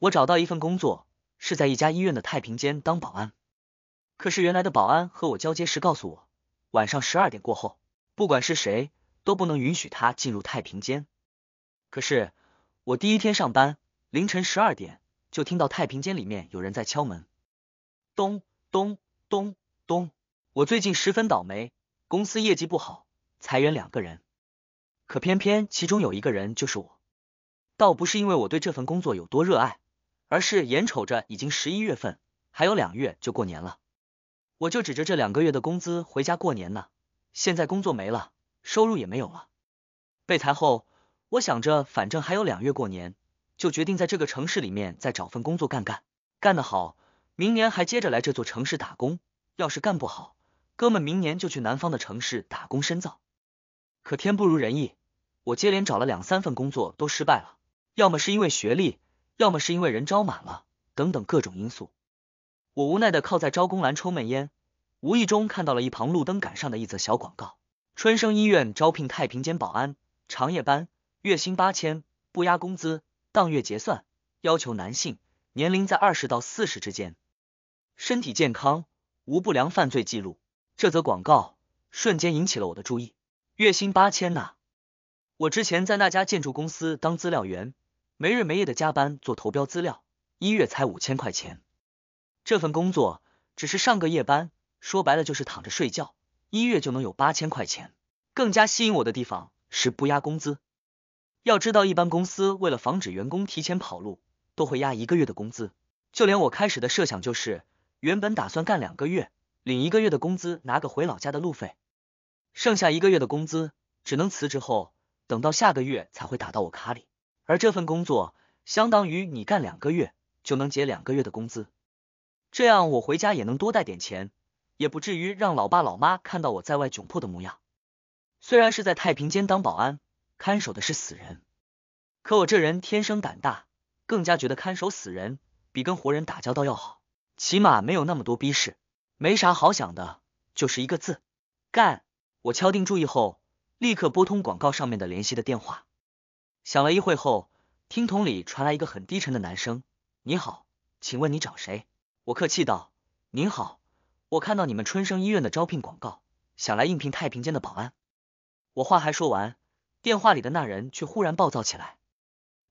我找到一份工作，是在一家医院的太平间当保安。可是原来的保安和我交接时告诉我，晚上十二点过后，不管是谁都不能允许他进入太平间。可是我第一天上班，凌晨十二点就听到太平间里面有人在敲门，咚咚咚咚。我最近十分倒霉，公司业绩不好，裁员两个人，可偏偏其中有一个人就是我。倒不是因为我对这份工作有多热爱。而是眼瞅着已经十一月份，还有两月就过年了，我就指着这两个月的工资回家过年呢。现在工作没了，收入也没有了，被裁后，我想着反正还有两月过年，就决定在这个城市里面再找份工作干干，干得好，明年还接着来这座城市打工；要是干不好，哥们明年就去南方的城市打工深造。可天不如人意，我接连找了两三份工作都失败了，要么是因为学历。要么是因为人招满了，等等各种因素。我无奈的靠在招工栏抽闷烟，无意中看到了一旁路灯杆上的一则小广告：春生医院招聘太平间保安，长夜班，月薪八千，不压工资，当月结算。要求男性，年龄在二十到四十之间，身体健康，无不良犯罪记录。这则广告瞬间引起了我的注意，月薪八千呐！我之前在那家建筑公司当资料员。没日没夜的加班做投标资料，一月才五千块钱。这份工作只是上个夜班，说白了就是躺着睡觉，一月就能有八千块钱。更加吸引我的地方是不压工资。要知道，一般公司为了防止员工提前跑路，都会压一个月的工资。就连我开始的设想就是，原本打算干两个月，领一个月的工资，拿个回老家的路费，剩下一个月的工资只能辞职后等到下个月才会打到我卡里。而这份工作相当于你干两个月就能结两个月的工资，这样我回家也能多带点钱，也不至于让老爸老妈看到我在外窘迫的模样。虽然是在太平间当保安，看守的是死人，可我这人天生胆大，更加觉得看守死人比跟活人打交道要好，起码没有那么多逼事，没啥好想的，就是一个字，干！我敲定主意后，立刻拨通广告上面的联系的电话。想了一会后，听筒里传来一个很低沉的男声：“你好，请问你找谁？”我客气道：“您好，我看到你们春生医院的招聘广告，想来应聘太平间的保安。”我话还说完，电话里的那人却忽然暴躁起来：“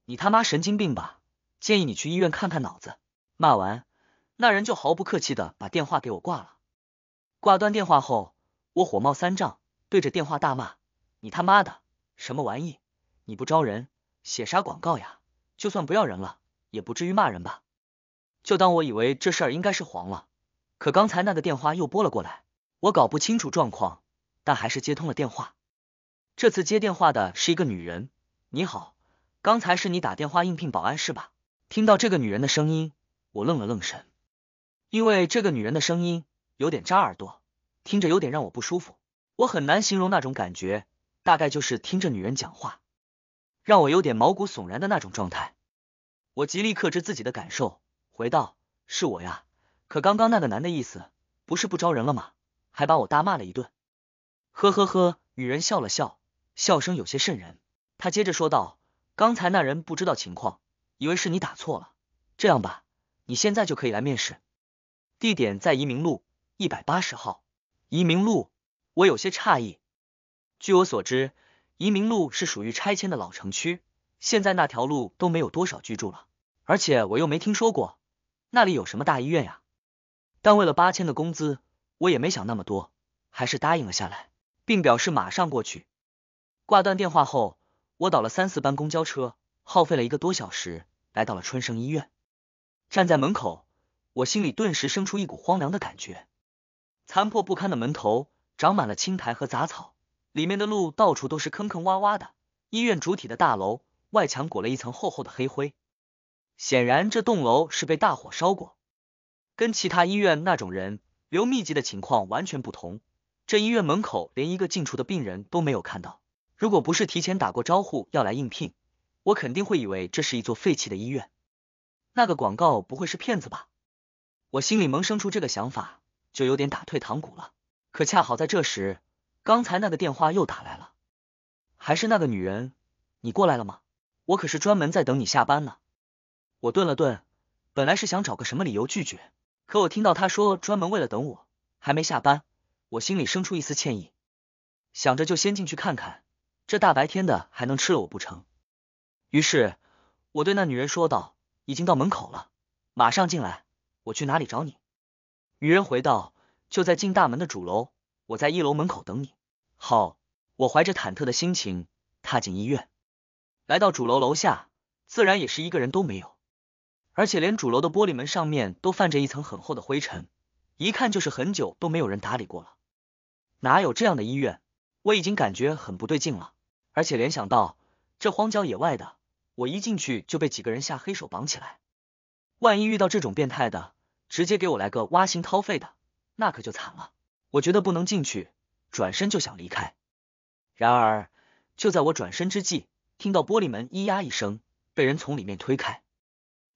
你他妈神经病吧！建议你去医院看看脑子！”骂完，那人就毫不客气的把电话给我挂了。挂断电话后，我火冒三丈，对着电话大骂：“你他妈的什么玩意！”你不招人，写啥广告呀？就算不要人了，也不至于骂人吧？就当我以为这事儿应该是黄了，可刚才那个电话又拨了过来，我搞不清楚状况，但还是接通了电话。这次接电话的是一个女人，你好，刚才是你打电话应聘保安是吧？听到这个女人的声音，我愣了愣神，因为这个女人的声音有点扎耳朵，听着有点让我不舒服，我很难形容那种感觉，大概就是听着女人讲话。让我有点毛骨悚然的那种状态，我极力克制自己的感受，回道：“是我呀。”可刚刚那个男的意思不是不招人了吗？还把我大骂了一顿。呵呵呵，女人笑了笑，笑声有些渗人。她接着说道：“刚才那人不知道情况，以为是你打错了。这样吧，你现在就可以来面试，地点在移民路一百八十号。移民路，我有些诧异。据我所知。”移民路是属于拆迁的老城区，现在那条路都没有多少居住了，而且我又没听说过那里有什么大医院呀。但为了八千的工资，我也没想那么多，还是答应了下来，并表示马上过去。挂断电话后，我倒了三四班公交车，耗费了一个多小时，来到了春生医院。站在门口，我心里顿时生出一股荒凉的感觉，残破不堪的门头长满了青苔和杂草。里面的路到处都是坑坑洼洼的，医院主体的大楼外墙裹了一层厚厚的黑灰，显然这栋楼是被大火烧过，跟其他医院那种人流密集的情况完全不同。这医院门口连一个进出的病人都没有看到，如果不是提前打过招呼要来应聘，我肯定会以为这是一座废弃的医院。那个广告不会是骗子吧？我心里萌生出这个想法，就有点打退堂鼓了。可恰好在这时。刚才那个电话又打来了，还是那个女人。你过来了吗？我可是专门在等你下班呢。我顿了顿，本来是想找个什么理由拒绝，可我听到她说专门为了等我还没下班，我心里生出一丝歉意，想着就先进去看看。这大白天的还能吃了我不成？于是我对那女人说道：“已经到门口了，马上进来。我去哪里找你？”女人回道：“就在进大门的主楼。”我在一楼门口等你。好，我怀着忐忑的心情踏进医院，来到主楼楼下，自然也是一个人都没有，而且连主楼的玻璃门上面都泛着一层很厚的灰尘，一看就是很久都没有人打理过了。哪有这样的医院？我已经感觉很不对劲了，而且联想到这荒郊野外的，我一进去就被几个人下黑手绑起来，万一遇到这种变态的，直接给我来个挖心掏肺的，那可就惨了。我觉得不能进去，转身就想离开。然而，就在我转身之际，听到玻璃门咿呀一声，被人从里面推开。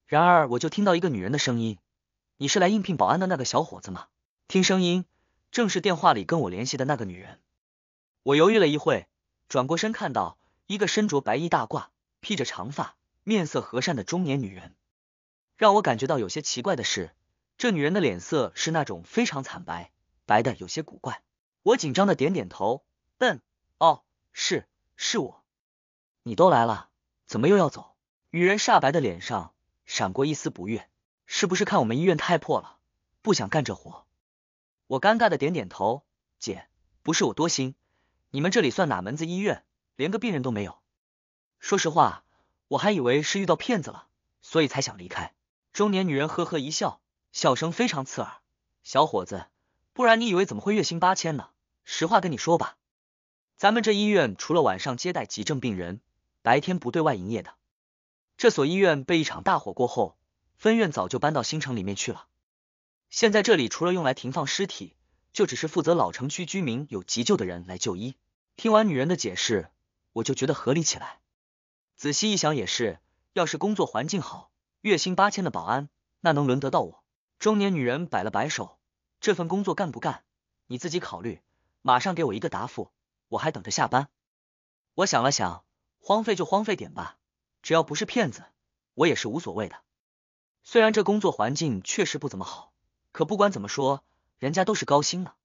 然而，我就听到一个女人的声音：“你是来应聘保安的那个小伙子吗？”听声音，正是电话里跟我联系的那个女人。我犹豫了一会，转过身，看到一个身着白衣大褂、披着长发、面色和善的中年女人。让我感觉到有些奇怪的是，这女人的脸色是那种非常惨白。白的有些古怪，我紧张的点点头，嗯，哦，是，是我，你都来了，怎么又要走？女人煞白的脸上闪过一丝不悦，是不是看我们医院太破了，不想干这活？我尴尬的点点头，姐，不是我多心，你们这里算哪门子医院？连个病人都没有，说实话，我还以为是遇到骗子了，所以才想离开。中年女人呵呵一笑，笑声非常刺耳，小伙子。不然你以为怎么会月薪八千呢？实话跟你说吧，咱们这医院除了晚上接待急症病人，白天不对外营业的。这所医院被一场大火过后，分院早就搬到新城里面去了。现在这里除了用来停放尸体，就只是负责老城区居民有急救的人来就医。听完女人的解释，我就觉得合理起来。仔细一想也是，要是工作环境好，月薪八千的保安，那能轮得到我？中年女人摆了摆手。这份工作干不干？你自己考虑，马上给我一个答复。我还等着下班。我想了想，荒废就荒废点吧，只要不是骗子，我也是无所谓的。虽然这工作环境确实不怎么好，可不管怎么说，人家都是高薪的。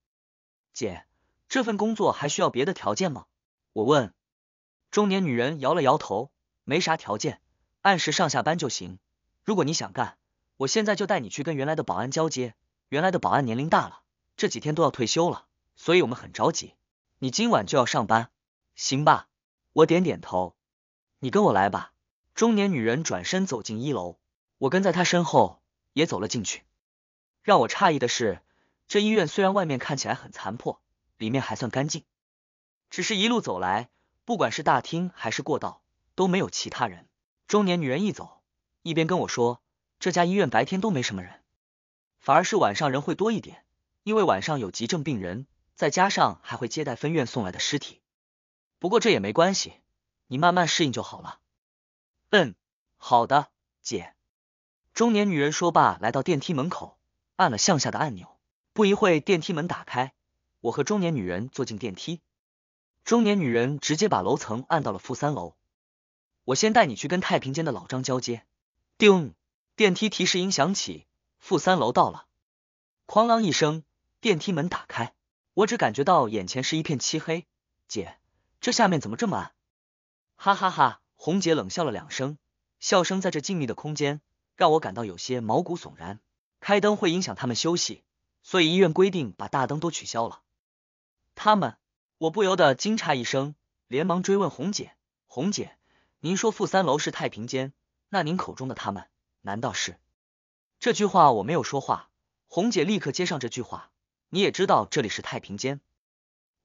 姐，这份工作还需要别的条件吗？我问。中年女人摇了摇头，没啥条件，按时上下班就行。如果你想干，我现在就带你去跟原来的保安交接。原来的保安年龄大了，这几天都要退休了，所以我们很着急。你今晚就要上班，行吧？我点点头。你跟我来吧。中年女人转身走进一楼，我跟在她身后也走了进去。让我诧异的是，这医院虽然外面看起来很残破，里面还算干净。只是一路走来，不管是大厅还是过道，都没有其他人。中年女人一走，一边跟我说，这家医院白天都没什么人。反而是晚上人会多一点，因为晚上有急症病人，再加上还会接待分院送来的尸体。不过这也没关系，你慢慢适应就好了。嗯，好的，姐。中年女人说罢，来到电梯门口，按了向下的按钮。不一会电梯门打开，我和中年女人坐进电梯。中年女人直接把楼层按到了负三楼。我先带你去跟太平间的老张交接。叮，电梯提示音响起。负三楼到了，哐啷一声，电梯门打开，我只感觉到眼前是一片漆黑。姐，这下面怎么这么暗？哈哈哈，红姐冷笑了两声，笑声在这静谧的空间让我感到有些毛骨悚然。开灯会影响他们休息，所以医院规定把大灯都取消了。他们，我不由得惊诧一声，连忙追问红姐：“红姐，您说负三楼是太平间，那您口中的他们，难道是？”这句话我没有说话，红姐立刻接上这句话。你也知道这里是太平间，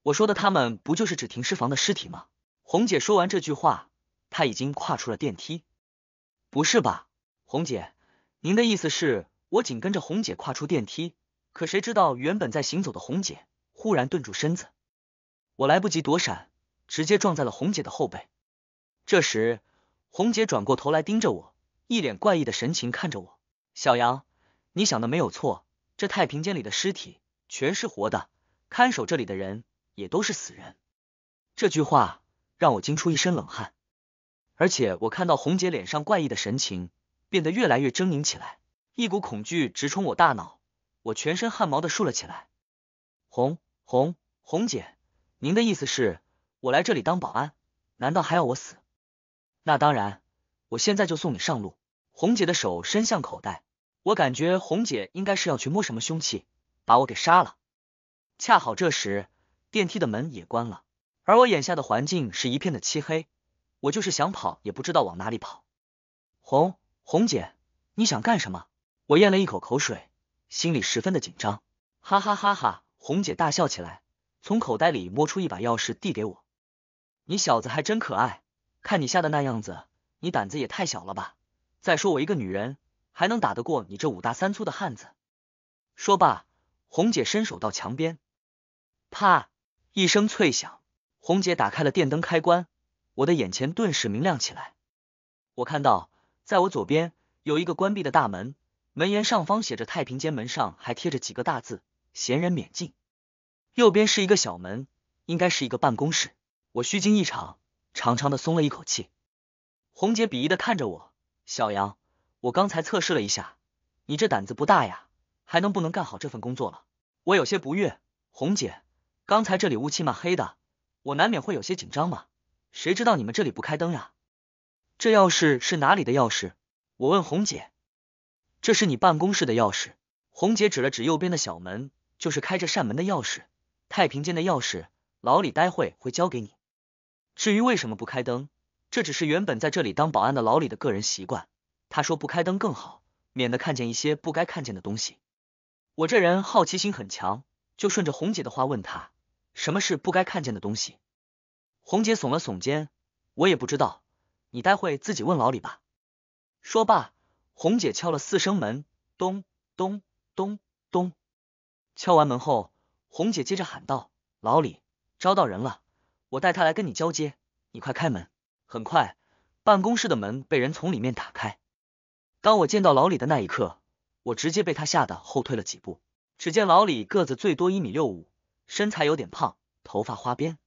我说的他们不就是指停尸房的尸体吗？红姐说完这句话，她已经跨出了电梯。不是吧，红姐，您的意思是？我紧跟着红姐跨出电梯，可谁知道原本在行走的红姐忽然顿住身子，我来不及躲闪，直接撞在了红姐的后背。这时，红姐转过头来盯着我，一脸怪异的神情看着我。小杨，你想的没有错，这太平间里的尸体全是活的，看守这里的人也都是死人。这句话让我惊出一身冷汗，而且我看到红姐脸上怪异的神情变得越来越狰狞起来，一股恐惧直冲我大脑，我全身汗毛的竖了起来。红红红姐，您的意思是，我来这里当保安，难道还要我死？那当然，我现在就送你上路。红姐的手伸向口袋，我感觉红姐应该是要去摸什么凶器，把我给杀了。恰好这时电梯的门也关了，而我眼下的环境是一片的漆黑，我就是想跑也不知道往哪里跑。红红姐，你想干什么？我咽了一口口水，心里十分的紧张。哈哈哈哈！红姐大笑起来，从口袋里摸出一把钥匙递给我。你小子还真可爱，看你吓的那样子，你胆子也太小了吧。再说我一个女人，还能打得过你这五大三粗的汉子？说罢，红姐伸手到墙边，啪一声脆响，红姐打开了电灯开关，我的眼前顿时明亮起来。我看到，在我左边有一个关闭的大门，门沿上方写着“太平间”，门上还贴着几个大字“闲人免进”。右边是一个小门，应该是一个办公室。我虚惊一场，长长的松了一口气。红姐鄙夷的看着我。小杨，我刚才测试了一下，你这胆子不大呀，还能不能干好这份工作了？我有些不悦。红姐，刚才这里雾气嘛黑的，我难免会有些紧张嘛，谁知道你们这里不开灯呀？这钥匙是哪里的钥匙？我问红姐，这是你办公室的钥匙。红姐指了指右边的小门，就是开这扇门的钥匙，太平间的钥匙，老李待会会交给你。至于为什么不开灯？这只是原本在这里当保安的老李的个人习惯，他说不开灯更好，免得看见一些不该看见的东西。我这人好奇心很强，就顺着红姐的话问他什么是不该看见的东西。红姐耸了耸肩，我也不知道，你待会自己问老李吧。说罢，红姐敲了四声门，咚咚咚咚。敲完门后，红姐接着喊道：“老李，招到人了，我带他来跟你交接，你快开门。”很快，办公室的门被人从里面打开。当我见到老李的那一刻，我直接被他吓得后退了几步。只见老李个子最多一米六五，身材有点胖，头发花边，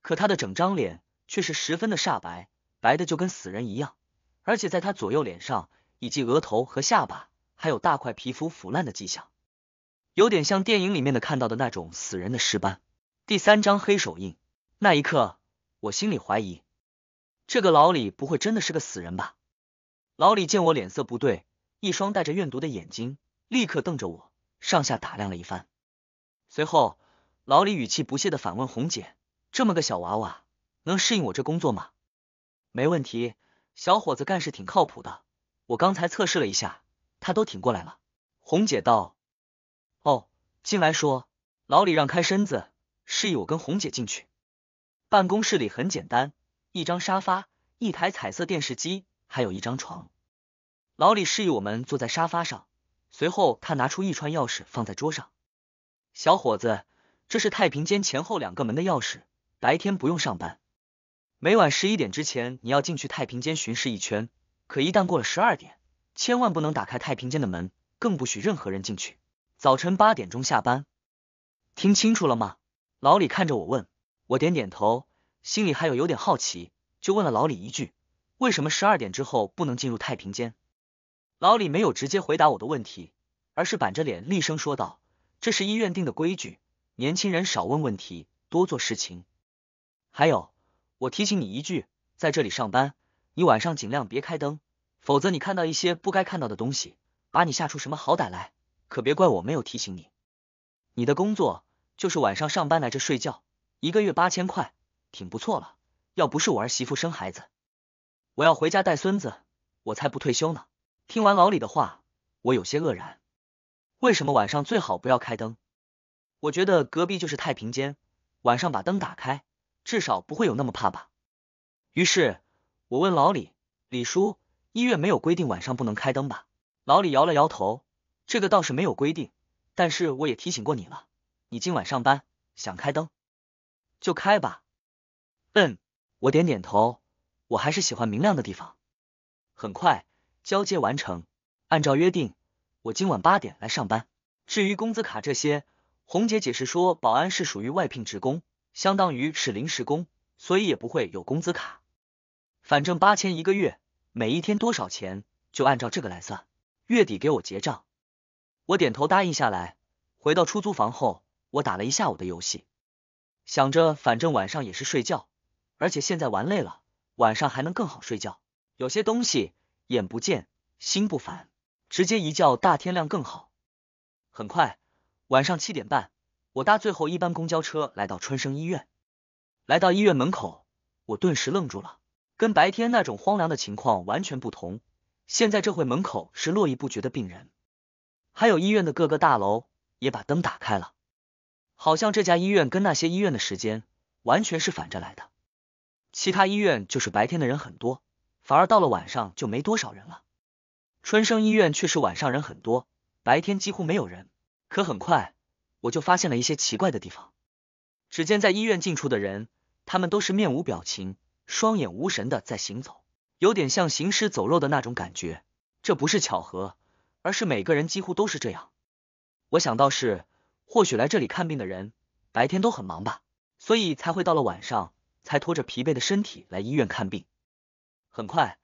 可他的整张脸却是十分的煞白，白的就跟死人一样。而且在他左右脸上以及额头和下巴，还有大块皮肤腐烂的迹象，有点像电影里面的看到的那种死人的尸斑。第三张黑手印，那一刻我心里怀疑。这个老李不会真的是个死人吧？老李见我脸色不对，一双带着怨毒的眼睛立刻瞪着我，上下打量了一番。随后，老李语气不屑的反问红姐：“这么个小娃娃能适应我这工作吗？”“没问题，小伙子干事挺靠谱的，我刚才测试了一下，他都挺过来了。”红姐道。“哦，进来说。”老李让开身子，示意我跟红姐进去。办公室里很简单。一张沙发，一台彩色电视机，还有一张床。老李示意我们坐在沙发上，随后他拿出一串钥匙放在桌上。小伙子，这是太平间前后两个门的钥匙，白天不用上班，每晚十一点之前你要进去太平间巡视一圈，可一旦过了十二点，千万不能打开太平间的门，更不许任何人进去。早晨八点钟下班，听清楚了吗？老李看着我问，我点点头。心里还有有点好奇，就问了老李一句：“为什么十二点之后不能进入太平间？”老李没有直接回答我的问题，而是板着脸厉声说道：“这是医院定的规矩，年轻人少问问题，多做事情。还有，我提醒你一句，在这里上班，你晚上尽量别开灯，否则你看到一些不该看到的东西，把你吓出什么好歹来，可别怪我没有提醒你。你的工作就是晚上上班来这睡觉，一个月八千块。”挺不错了，要不是我儿媳妇生孩子，我要回家带孙子，我才不退休呢。听完老李的话，我有些愕然，为什么晚上最好不要开灯？我觉得隔壁就是太平间，晚上把灯打开，至少不会有那么怕吧。于是，我问老李：“李叔，医院没有规定晚上不能开灯吧？”老李摇了摇头：“这个倒是没有规定，但是我也提醒过你了，你今晚上班，想开灯就开吧。”嗯，我点点头，我还是喜欢明亮的地方。很快交接完成，按照约定，我今晚八点来上班。至于工资卡这些，红姐解释说，保安是属于外聘职工，相当于是临时工，所以也不会有工资卡。反正八千一个月，每一天多少钱就按照这个来算，月底给我结账。我点头答应下来。回到出租房后，我打了一下午的游戏，想着反正晚上也是睡觉。而且现在玩累了，晚上还能更好睡觉。有些东西眼不见心不烦，直接一觉大天亮更好。很快，晚上七点半，我搭最后一班公交车来到春生医院。来到医院门口，我顿时愣住了，跟白天那种荒凉的情况完全不同。现在这会门口是络绎不绝的病人，还有医院的各个大楼也把灯打开了，好像这家医院跟那些医院的时间完全是反着来的。其他医院就是白天的人很多，反而到了晚上就没多少人了。春生医院却是晚上人很多，白天几乎没有人。可很快我就发现了一些奇怪的地方。只见在医院近处的人，他们都是面无表情、双眼无神的在行走，有点像行尸走肉的那种感觉。这不是巧合，而是每个人几乎都是这样。我想到是，或许来这里看病的人白天都很忙吧，所以才会到了晚上。才拖着疲惫的身体来医院看病。很快，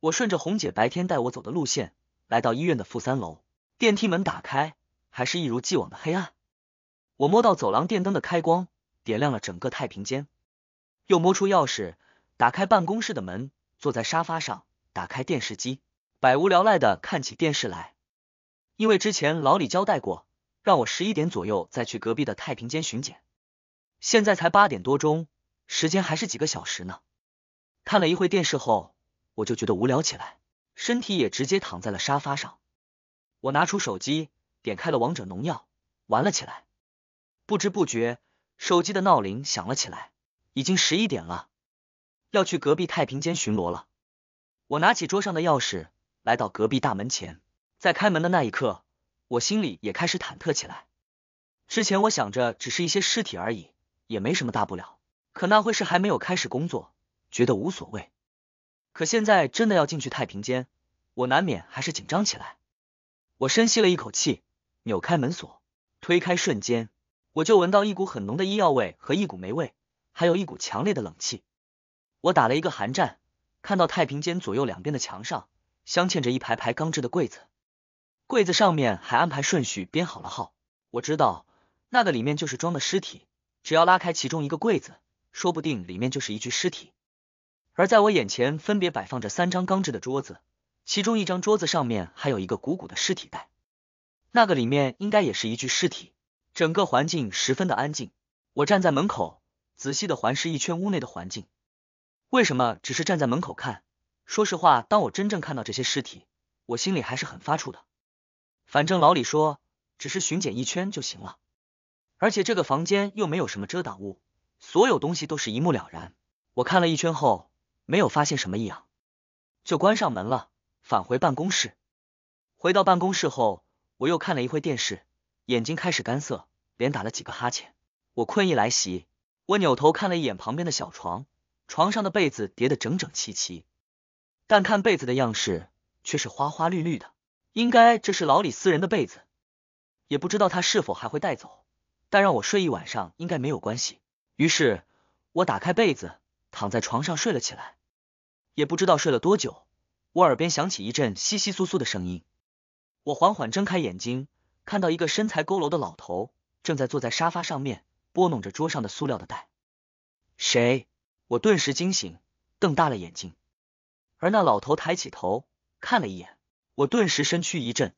我顺着红姐白天带我走的路线来到医院的负三楼，电梯门打开，还是一如既往的黑暗。我摸到走廊电灯的开关，点亮了整个太平间，又摸出钥匙打开办公室的门，坐在沙发上，打开电视机，百无聊赖的看起电视来。因为之前老李交代过，让我十一点左右再去隔壁的太平间巡检，现在才八点多钟。时间还是几个小时呢。看了一会电视后，我就觉得无聊起来，身体也直接躺在了沙发上。我拿出手机，点开了《王者农药》，玩了起来。不知不觉，手机的闹铃响了起来，已经十一点了，要去隔壁太平间巡逻了。我拿起桌上的钥匙，来到隔壁大门前。在开门的那一刻，我心里也开始忐忑起来。之前我想着只是一些尸体而已，也没什么大不了。可那会是还没有开始工作，觉得无所谓。可现在真的要进去太平间，我难免还是紧张起来。我深吸了一口气，扭开门锁，推开瞬间，我就闻到一股很浓的医药味和一股霉味，还有一股强烈的冷气。我打了一个寒战，看到太平间左右两边的墙上镶嵌着一排排钢制的柜子，柜子上面还安排顺序编好了号。我知道那个里面就是装的尸体，只要拉开其中一个柜子。说不定里面就是一具尸体，而在我眼前分别摆放着三张钢制的桌子，其中一张桌子上面还有一个鼓鼓的尸体袋，那个里面应该也是一具尸体。整个环境十分的安静，我站在门口仔细的环视一圈屋内的环境。为什么只是站在门口看？说实话，当我真正看到这些尸体，我心里还是很发怵的。反正老李说，只是巡检一圈就行了，而且这个房间又没有什么遮挡物。所有东西都是一目了然，我看了一圈后没有发现什么异样，就关上门了，返回办公室。回到办公室后，我又看了一会电视，眼睛开始干涩，连打了几个哈欠，我困意来袭。我扭头看了一眼旁边的小床，床上的被子叠得整整齐齐，但看被子的样式却是花花绿绿的，应该这是老李私人的被子，也不知道他是否还会带走，但让我睡一晚上应该没有关系。于是，我打开被子，躺在床上睡了起来。也不知道睡了多久，我耳边响起一阵窸窸窣窣的声音。我缓缓睁开眼睛，看到一个身材佝偻的老头正在坐在沙发上面，拨弄着桌上的塑料的袋。谁？我顿时惊醒，瞪大了眼睛。而那老头抬起头看了一眼我，顿时身躯一震。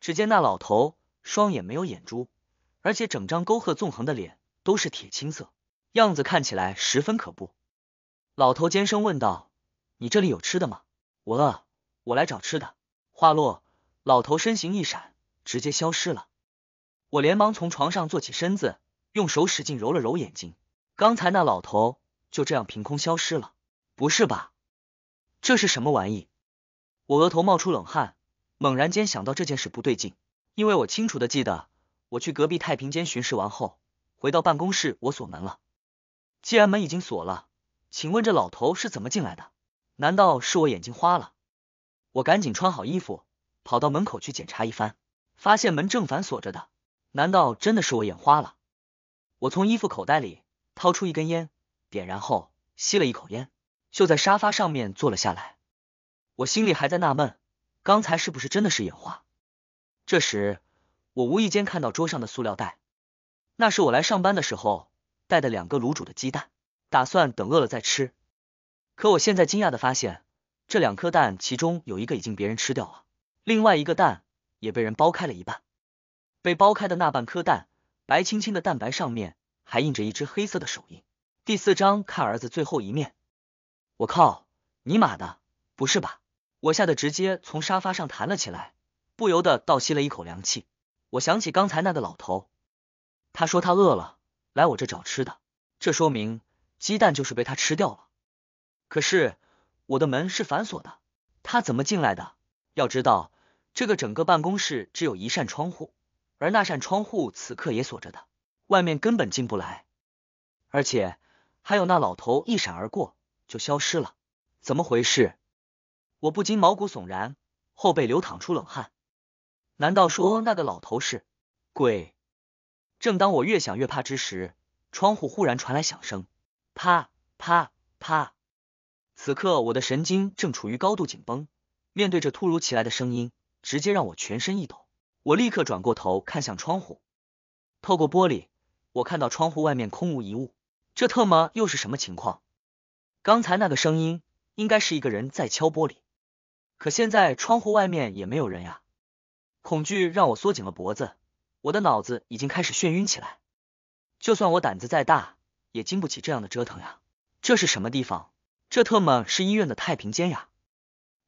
只见那老头双眼没有眼珠，而且整张沟壑纵横的脸。都是铁青色，样子看起来十分可怖。老头尖声问道：“你这里有吃的吗？我饿，我来找吃的。”话落，老头身形一闪，直接消失了。我连忙从床上坐起身子，用手使劲揉了揉眼睛。刚才那老头就这样凭空消失了？不是吧？这是什么玩意？我额头冒出冷汗，猛然间想到这件事不对劲，因为我清楚的记得，我去隔壁太平间巡视完后。回到办公室，我锁门了。既然门已经锁了，请问这老头是怎么进来的？难道是我眼睛花了？我赶紧穿好衣服，跑到门口去检查一番，发现门正反锁着的。难道真的是我眼花了？我从衣服口袋里掏出一根烟，点燃后吸了一口烟，就在沙发上面坐了下来。我心里还在纳闷，刚才是不是真的是眼花？这时，我无意间看到桌上的塑料袋。那是我来上班的时候带的两个卤煮的鸡蛋，打算等饿了再吃。可我现在惊讶的发现，这两颗蛋其中有一个已经别人吃掉了，另外一个蛋也被人剥开了一半。被剥开的那半颗蛋白，青青的蛋白上面还印着一只黑色的手印。第四章看儿子最后一面，我靠，尼玛的，不是吧？我吓得直接从沙发上弹了起来，不由得倒吸了一口凉气。我想起刚才那个老头。他说他饿了，来我这找吃的。这说明鸡蛋就是被他吃掉了。可是我的门是反锁的，他怎么进来的？要知道，这个整个办公室只有一扇窗户，而那扇窗户此刻也锁着的，外面根本进不来。而且还有那老头一闪而过就消失了，怎么回事？我不禁毛骨悚然，后背流淌出冷汗。难道说那个老头是鬼？正当我越想越怕之时，窗户忽然传来响声，啪啪啪。此刻我的神经正处于高度紧绷，面对这突如其来的声音，直接让我全身一抖。我立刻转过头看向窗户，透过玻璃，我看到窗户外面空无一物。这特么又是什么情况？刚才那个声音应该是一个人在敲玻璃，可现在窗户外面也没有人呀。恐惧让我缩紧了脖子。我的脑子已经开始眩晕起来，就算我胆子再大，也经不起这样的折腾呀！这是什么地方？这特么是医院的太平间呀！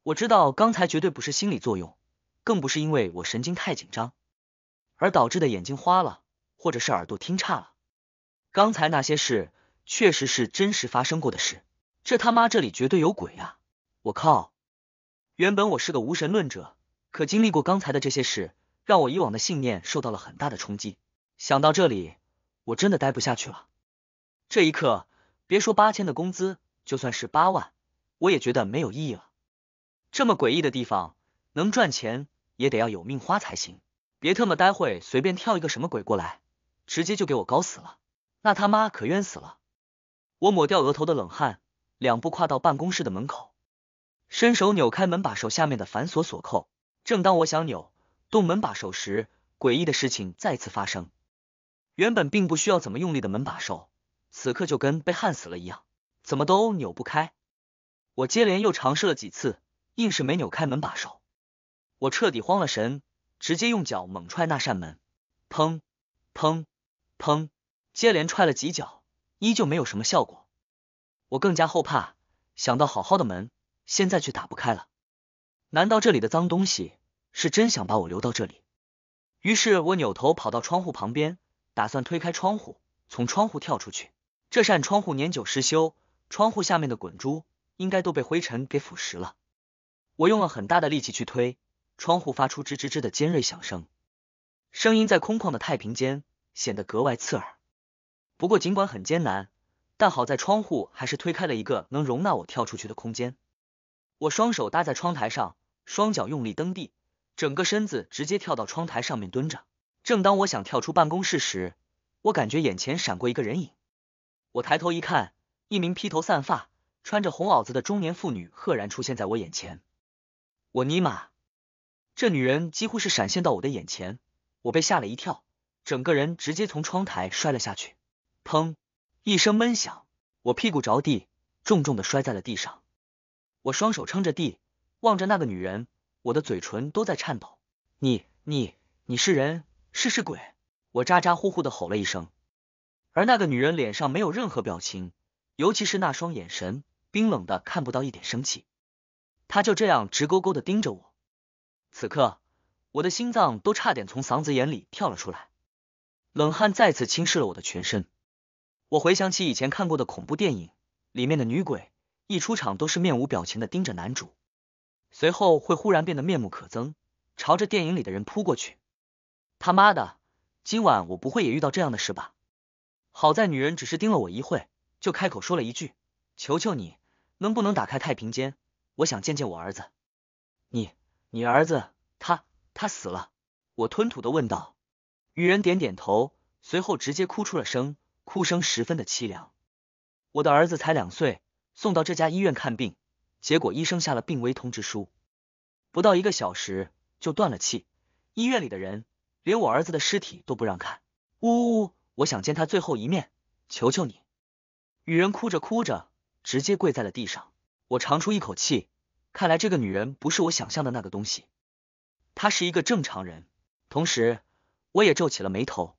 我知道刚才绝对不是心理作用，更不是因为我神经太紧张而导致的眼睛花了，或者是耳朵听差了。刚才那些事确实是真实发生过的事，这他妈这里绝对有鬼呀！我靠！原本我是个无神论者，可经历过刚才的这些事。让我以往的信念受到了很大的冲击。想到这里，我真的待不下去了。这一刻，别说八千的工资，就算是八万，我也觉得没有意义了。这么诡异的地方，能赚钱也得要有命花才行。别特么待会随便跳一个什么鬼过来，直接就给我搞死了，那他妈可冤死了。我抹掉额头的冷汗，两步跨到办公室的门口，伸手扭开门把手下面的反锁锁扣。正当我想扭，动门把手时，诡异的事情再次发生。原本并不需要怎么用力的门把手，此刻就跟被焊死了一样，怎么都扭不开。我接连又尝试了几次，硬是没扭开门把手。我彻底慌了神，直接用脚猛踹那扇门，砰砰砰，接连踹了几脚，依旧没有什么效果。我更加后怕，想到好好的门，现在却打不开了，难道这里的脏东西？是真想把我留到这里，于是我扭头跑到窗户旁边，打算推开窗户，从窗户跳出去。这扇窗户年久失修，窗户下面的滚珠应该都被灰尘给腐蚀了。我用了很大的力气去推窗户，发出吱吱吱的尖锐响声，声音在空旷的太平间显得格外刺耳。不过尽管很艰难，但好在窗户还是推开了一个能容纳我跳出去的空间。我双手搭在窗台上，双脚用力蹬地。整个身子直接跳到窗台上面蹲着。正当我想跳出办公室时，我感觉眼前闪过一个人影。我抬头一看，一名披头散发、穿着红袄子的中年妇女赫然出现在我眼前。我尼玛，这女人几乎是闪现到我的眼前，我被吓了一跳，整个人直接从窗台摔了下去，砰一声闷响，我屁股着地，重重的摔在了地上。我双手撑着地，望着那个女人。我的嘴唇都在颤抖，你、你、你是人，是是鬼？我咋咋呼呼的吼了一声，而那个女人脸上没有任何表情，尤其是那双眼神，冰冷的看不到一点生气。她就这样直勾勾的盯着我，此刻我的心脏都差点从嗓子眼里跳了出来，冷汗再次侵蚀了我的全身。我回想起以前看过的恐怖电影，里面的女鬼一出场都是面无表情的盯着男主。随后会忽然变得面目可憎，朝着电影里的人扑过去。他妈的，今晚我不会也遇到这样的事吧？好在女人只是盯了我一会，就开口说了一句：“求求你，能不能打开太平间？我想见见我儿子。”你，你儿子，他，他死了。我吞吐的问道。女人点点头，随后直接哭出了声，哭声十分的凄凉。我的儿子才两岁，送到这家医院看病。结果医生下了病危通知书，不到一个小时就断了气。医院里的人连我儿子的尸体都不让看，呜呜，呜！我想见他最后一面，求求你！女人哭着哭着，直接跪在了地上。我长出一口气，看来这个女人不是我想象的那个东西，她是一个正常人。同时，我也皱起了眉头，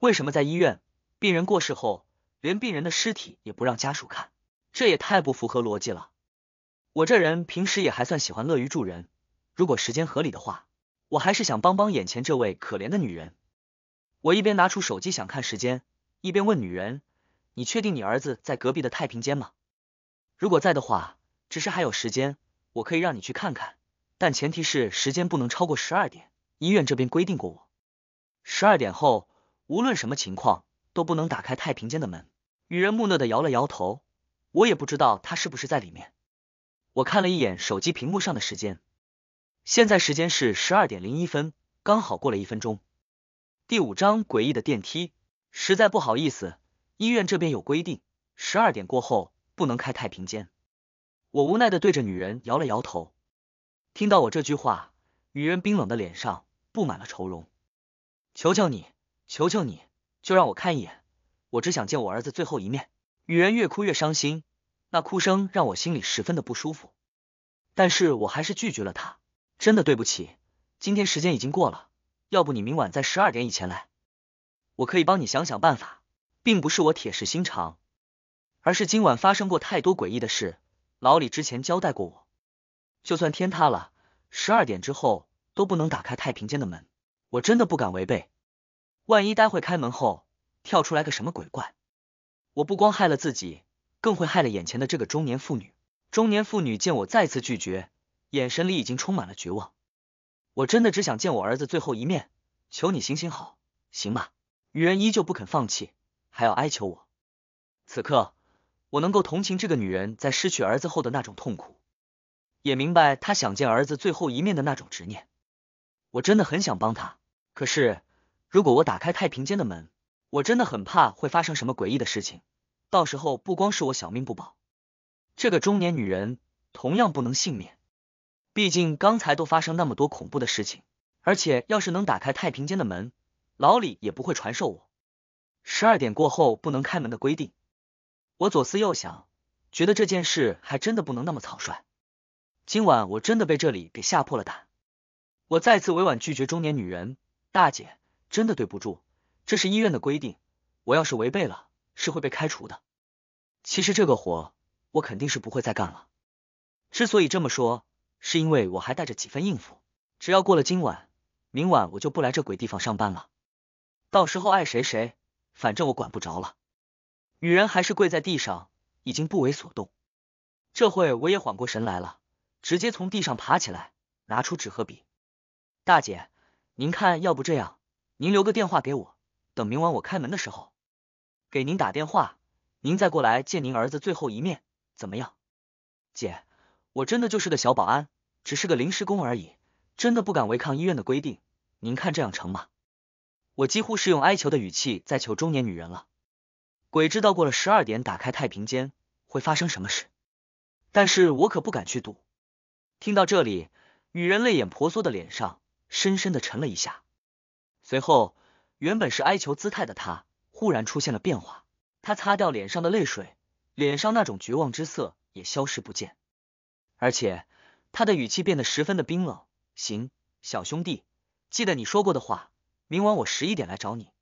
为什么在医院，病人过世后，连病人的尸体也不让家属看？这也太不符合逻辑了。我这人平时也还算喜欢乐于助人，如果时间合理的话，我还是想帮帮眼前这位可怜的女人。我一边拿出手机想看时间，一边问女人：“你确定你儿子在隔壁的太平间吗？如果在的话，只是还有时间，我可以让你去看看，但前提是时间不能超过十二点。医院这边规定过，我十二点后无论什么情况都不能打开太平间的门。”女人木讷的摇了摇头，我也不知道他是不是在里面。我看了一眼手机屏幕上的时间，现在时间是十二点零一分，刚好过了一分钟。第五章诡异的电梯，实在不好意思，医院这边有规定，十二点过后不能开太平间。我无奈的对着女人摇了摇头。听到我这句话，女人冰冷的脸上布满了愁容。求求你，求求你，就让我看一眼，我只想见我儿子最后一面。女人越哭越伤心。那哭声让我心里十分的不舒服，但是我还是拒绝了他。真的对不起，今天时间已经过了，要不你明晚在十二点以前来，我可以帮你想想办法。并不是我铁石心肠，而是今晚发生过太多诡异的事。老李之前交代过我，就算天塌了，十二点之后都不能打开太平间的门。我真的不敢违背，万一待会开门后跳出来个什么鬼怪，我不光害了自己。更会害了眼前的这个中年妇女。中年妇女见我再次拒绝，眼神里已经充满了绝望。我真的只想见我儿子最后一面，求你行行好，行吧？女人依旧不肯放弃，还要哀求我。此刻，我能够同情这个女人在失去儿子后的那种痛苦，也明白她想见儿子最后一面的那种执念。我真的很想帮她，可是如果我打开太平间的门，我真的很怕会发生什么诡异的事情。到时候不光是我小命不保，这个中年女人同样不能幸免。毕竟刚才都发生那么多恐怖的事情，而且要是能打开太平间的门，老李也不会传授我十二点过后不能开门的规定。我左思右想，觉得这件事还真的不能那么草率。今晚我真的被这里给吓破了胆。我再次委婉拒绝中年女人大姐：“真的对不住，这是医院的规定，我要是违背了。”是会被开除的。其实这个活我肯定是不会再干了。之所以这么说，是因为我还带着几分应付。只要过了今晚，明晚我就不来这鬼地方上班了。到时候爱谁谁，反正我管不着了。女人还是跪在地上，已经不为所动。这会我也缓过神来了，直接从地上爬起来，拿出纸和笔。大姐，您看，要不这样，您留个电话给我，等明晚我开门的时候。给您打电话，您再过来见您儿子最后一面，怎么样？姐，我真的就是个小保安，只是个临时工而已，真的不敢违抗医院的规定。您看这样成吗？我几乎是用哀求的语气在求中年女人了。鬼知道过了十二点打开太平间会发生什么事，但是我可不敢去赌。听到这里，女人泪眼婆娑的脸上深深的沉了一下，随后原本是哀求姿态的她。忽然出现了变化，他擦掉脸上的泪水，脸上那种绝望之色也消失不见，而且他的语气变得十分的冰冷。行，小兄弟，记得你说过的话，明晚我十一点来找你。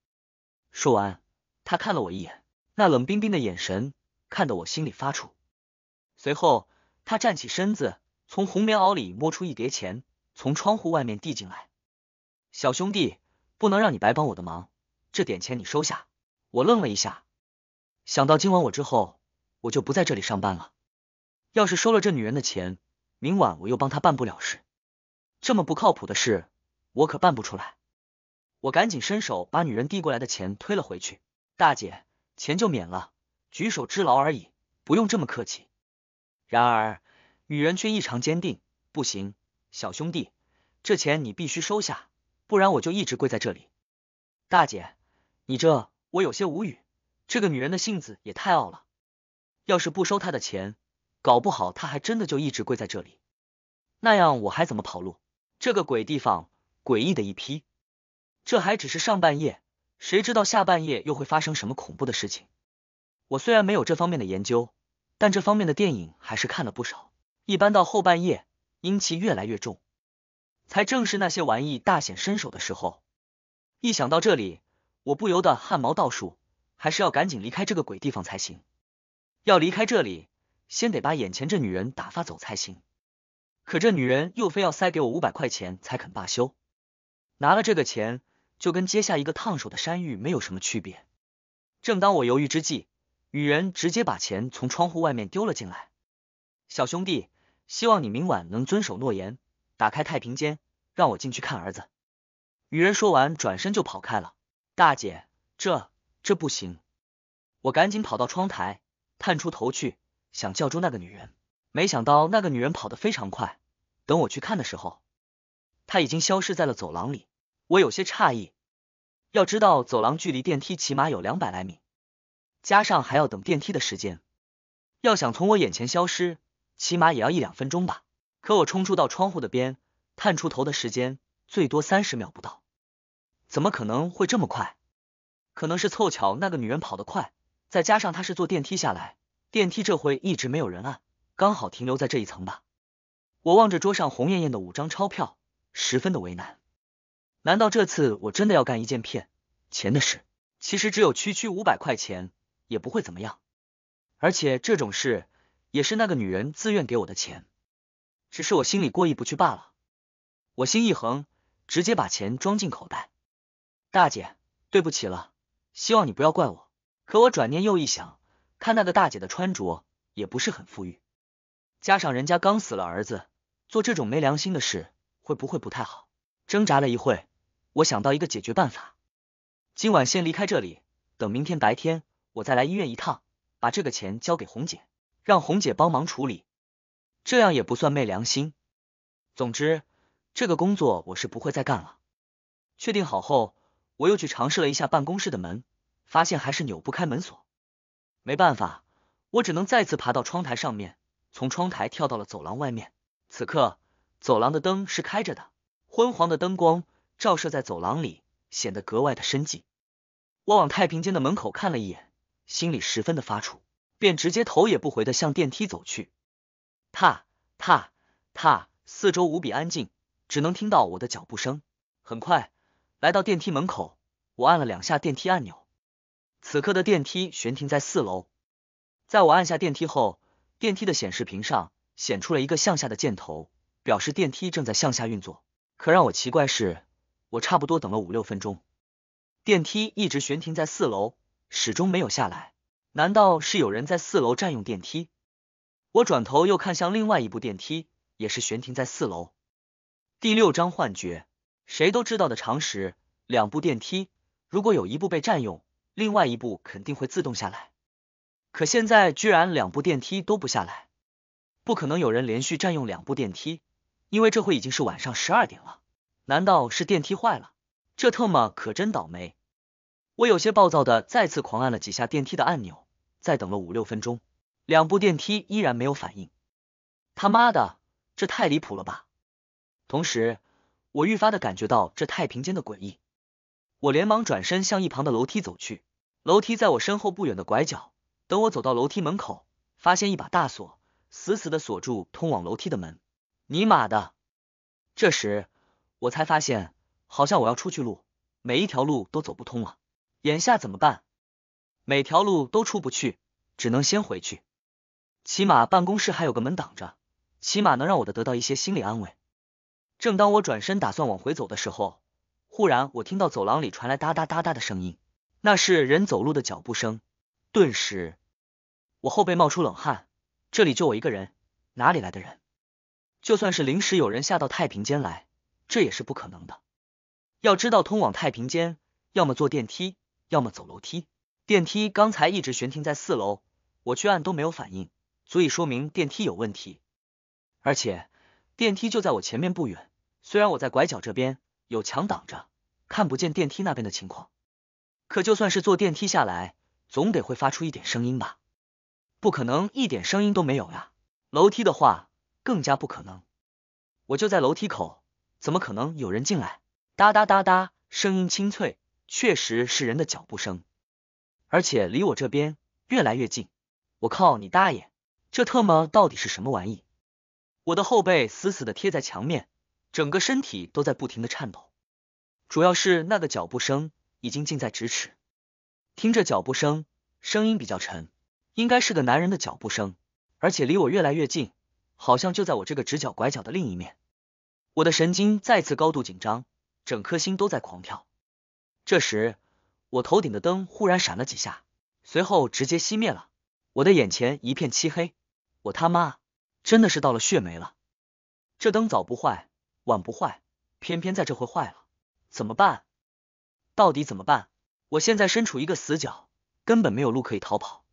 说完，他看了我一眼，那冷冰冰的眼神看得我心里发怵。随后，他站起身子，从红棉袄里摸出一叠钱，从窗户外面递进来。小兄弟，不能让你白帮我的忙，这点钱你收下。我愣了一下，想到今晚我之后我就不在这里上班了。要是收了这女人的钱，明晚我又帮她办不了事，这么不靠谱的事我可办不出来。我赶紧伸手把女人递过来的钱推了回去，大姐，钱就免了，举手之劳而已，不用这么客气。然而女人却异常坚定，不行，小兄弟，这钱你必须收下，不然我就一直跪在这里。大姐，你这……我有些无语，这个女人的性子也太傲了。要是不收她的钱，搞不好她还真的就一直跪在这里，那样我还怎么跑路？这个鬼地方诡异的一批。这还只是上半夜，谁知道下半夜又会发生什么恐怖的事情？我虽然没有这方面的研究，但这方面的电影还是看了不少。一般到后半夜，阴气越来越重，才正是那些玩意大显身手的时候。一想到这里。我不由得汗毛倒竖，还是要赶紧离开这个鬼地方才行。要离开这里，先得把眼前这女人打发走才行。可这女人又非要塞给我五百块钱才肯罢休。拿了这个钱，就跟接下一个烫手的山芋没有什么区别。正当我犹豫之际，女人直接把钱从窗户外面丢了进来。小兄弟，希望你明晚能遵守诺言，打开太平间让我进去看儿子。女人说完，转身就跑开了。大姐，这这不行！我赶紧跑到窗台，探出头去，想叫住那个女人。没想到那个女人跑得非常快，等我去看的时候，她已经消失在了走廊里。我有些诧异，要知道走廊距离电梯起码有两百来米，加上还要等电梯的时间，要想从我眼前消失，起码也要一两分钟吧。可我冲出到窗户的边，探出头的时间最多三十秒不到。怎么可能会这么快？可能是凑巧，那个女人跑得快，再加上她是坐电梯下来，电梯这会一直没有人按，刚好停留在这一层吧。我望着桌上红艳艳的五张钞票，十分的为难。难道这次我真的要干一件骗钱的事？其实只有区区五百块钱，也不会怎么样。而且这种事也是那个女人自愿给我的钱，只是我心里过意不去罢了。我心一横，直接把钱装进口袋。大姐，对不起了，希望你不要怪我。可我转念又一想，看那个大姐的穿着也不是很富裕，加上人家刚死了儿子，做这种没良心的事会不会不太好？挣扎了一会，我想到一个解决办法：今晚先离开这里，等明天白天我再来医院一趟，把这个钱交给红姐，让红姐帮忙处理，这样也不算昧良心。总之，这个工作我是不会再干了。确定好后。我又去尝试了一下办公室的门，发现还是扭不开门锁。没办法，我只能再次爬到窗台上面，从窗台跳到了走廊外面。此刻，走廊的灯是开着的，昏黄的灯光照射在走廊里，显得格外的深寂。我往太平间的门口看了一眼，心里十分的发怵，便直接头也不回的向电梯走去。踏踏踏，四周无比安静，只能听到我的脚步声。很快。来到电梯门口，我按了两下电梯按钮。此刻的电梯悬停在四楼。在我按下电梯后，电梯的显示屏上显出了一个向下的箭头，表示电梯正在向下运作。可让我奇怪是，我差不多等了五六分钟，电梯一直悬停在四楼，始终没有下来。难道是有人在四楼占用电梯？我转头又看向另外一部电梯，也是悬停在四楼。第六章幻觉。谁都知道的常识，两部电梯如果有一步被占用，另外一步肯定会自动下来。可现在居然两部电梯都不下来，不可能有人连续占用两部电梯，因为这会已经是晚上十二点了。难道是电梯坏了？这特么可真倒霉！我有些暴躁的再次狂按了几下电梯的按钮，再等了五六分钟，两部电梯依然没有反应。他妈的，这太离谱了吧！同时。我愈发的感觉到这太平间的诡异，我连忙转身向一旁的楼梯走去。楼梯在我身后不远的拐角，等我走到楼梯门口，发现一把大锁死死的锁住通往楼梯的门。尼玛的！这时我才发现，好像我要出去路，每一条路都走不通了。眼下怎么办？每条路都出不去，只能先回去。起码办公室还有个门挡着，起码能让我的得到一些心理安慰。正当我转身打算往回走的时候，忽然我听到走廊里传来哒哒哒哒的声音，那是人走路的脚步声。顿时，我后背冒出冷汗。这里就我一个人，哪里来的人？就算是临时有人下到太平间来，这也是不可能的。要知道，通往太平间要么坐电梯，要么走楼梯。电梯刚才一直悬停在四楼，我去按都没有反应，足以说明电梯有问题。而且。电梯就在我前面不远，虽然我在拐角这边有墙挡着，看不见电梯那边的情况，可就算是坐电梯下来，总得会发出一点声音吧？不可能一点声音都没有呀！楼梯的话更加不可能，我就在楼梯口，怎么可能有人进来？哒哒哒哒，声音清脆，确实是人的脚步声，而且离我这边越来越近。我靠，你大爷，这特么到底是什么玩意？我的后背死死的贴在墙面，整个身体都在不停的颤抖，主要是那个脚步声已经近在咫尺，听着脚步声，声音比较沉，应该是个男人的脚步声，而且离我越来越近，好像就在我这个直角拐角的另一面。我的神经再次高度紧张，整颗心都在狂跳。这时，我头顶的灯忽然闪了几下，随后直接熄灭了，我的眼前一片漆黑，我他妈！真的是到了血霉了，这灯早不坏，晚不坏，偏偏在这回坏了，怎么办？到底怎么办？我现在身处一个死角，根本没有路可以逃跑。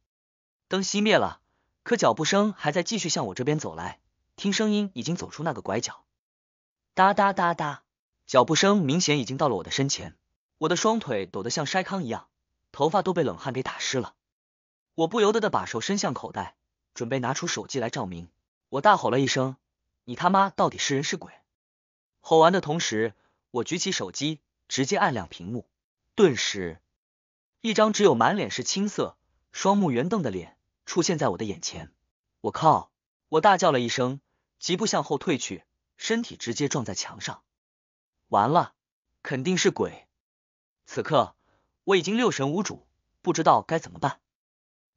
灯熄灭了，可脚步声还在继续向我这边走来，听声音已经走出那个拐角。哒哒哒哒，脚步声明显已经到了我的身前，我的双腿抖得像筛糠一样，头发都被冷汗给打湿了。我不由得的把手伸向口袋，准备拿出手机来照明。我大吼了一声：“你他妈到底是人是鬼？”吼完的同时，我举起手机，直接按亮屏幕，顿时一张只有满脸是青色、双目圆瞪的脸出现在我的眼前。我靠！我大叫了一声，急步向后退去，身体直接撞在墙上。完了，肯定是鬼！此刻我已经六神无主，不知道该怎么办。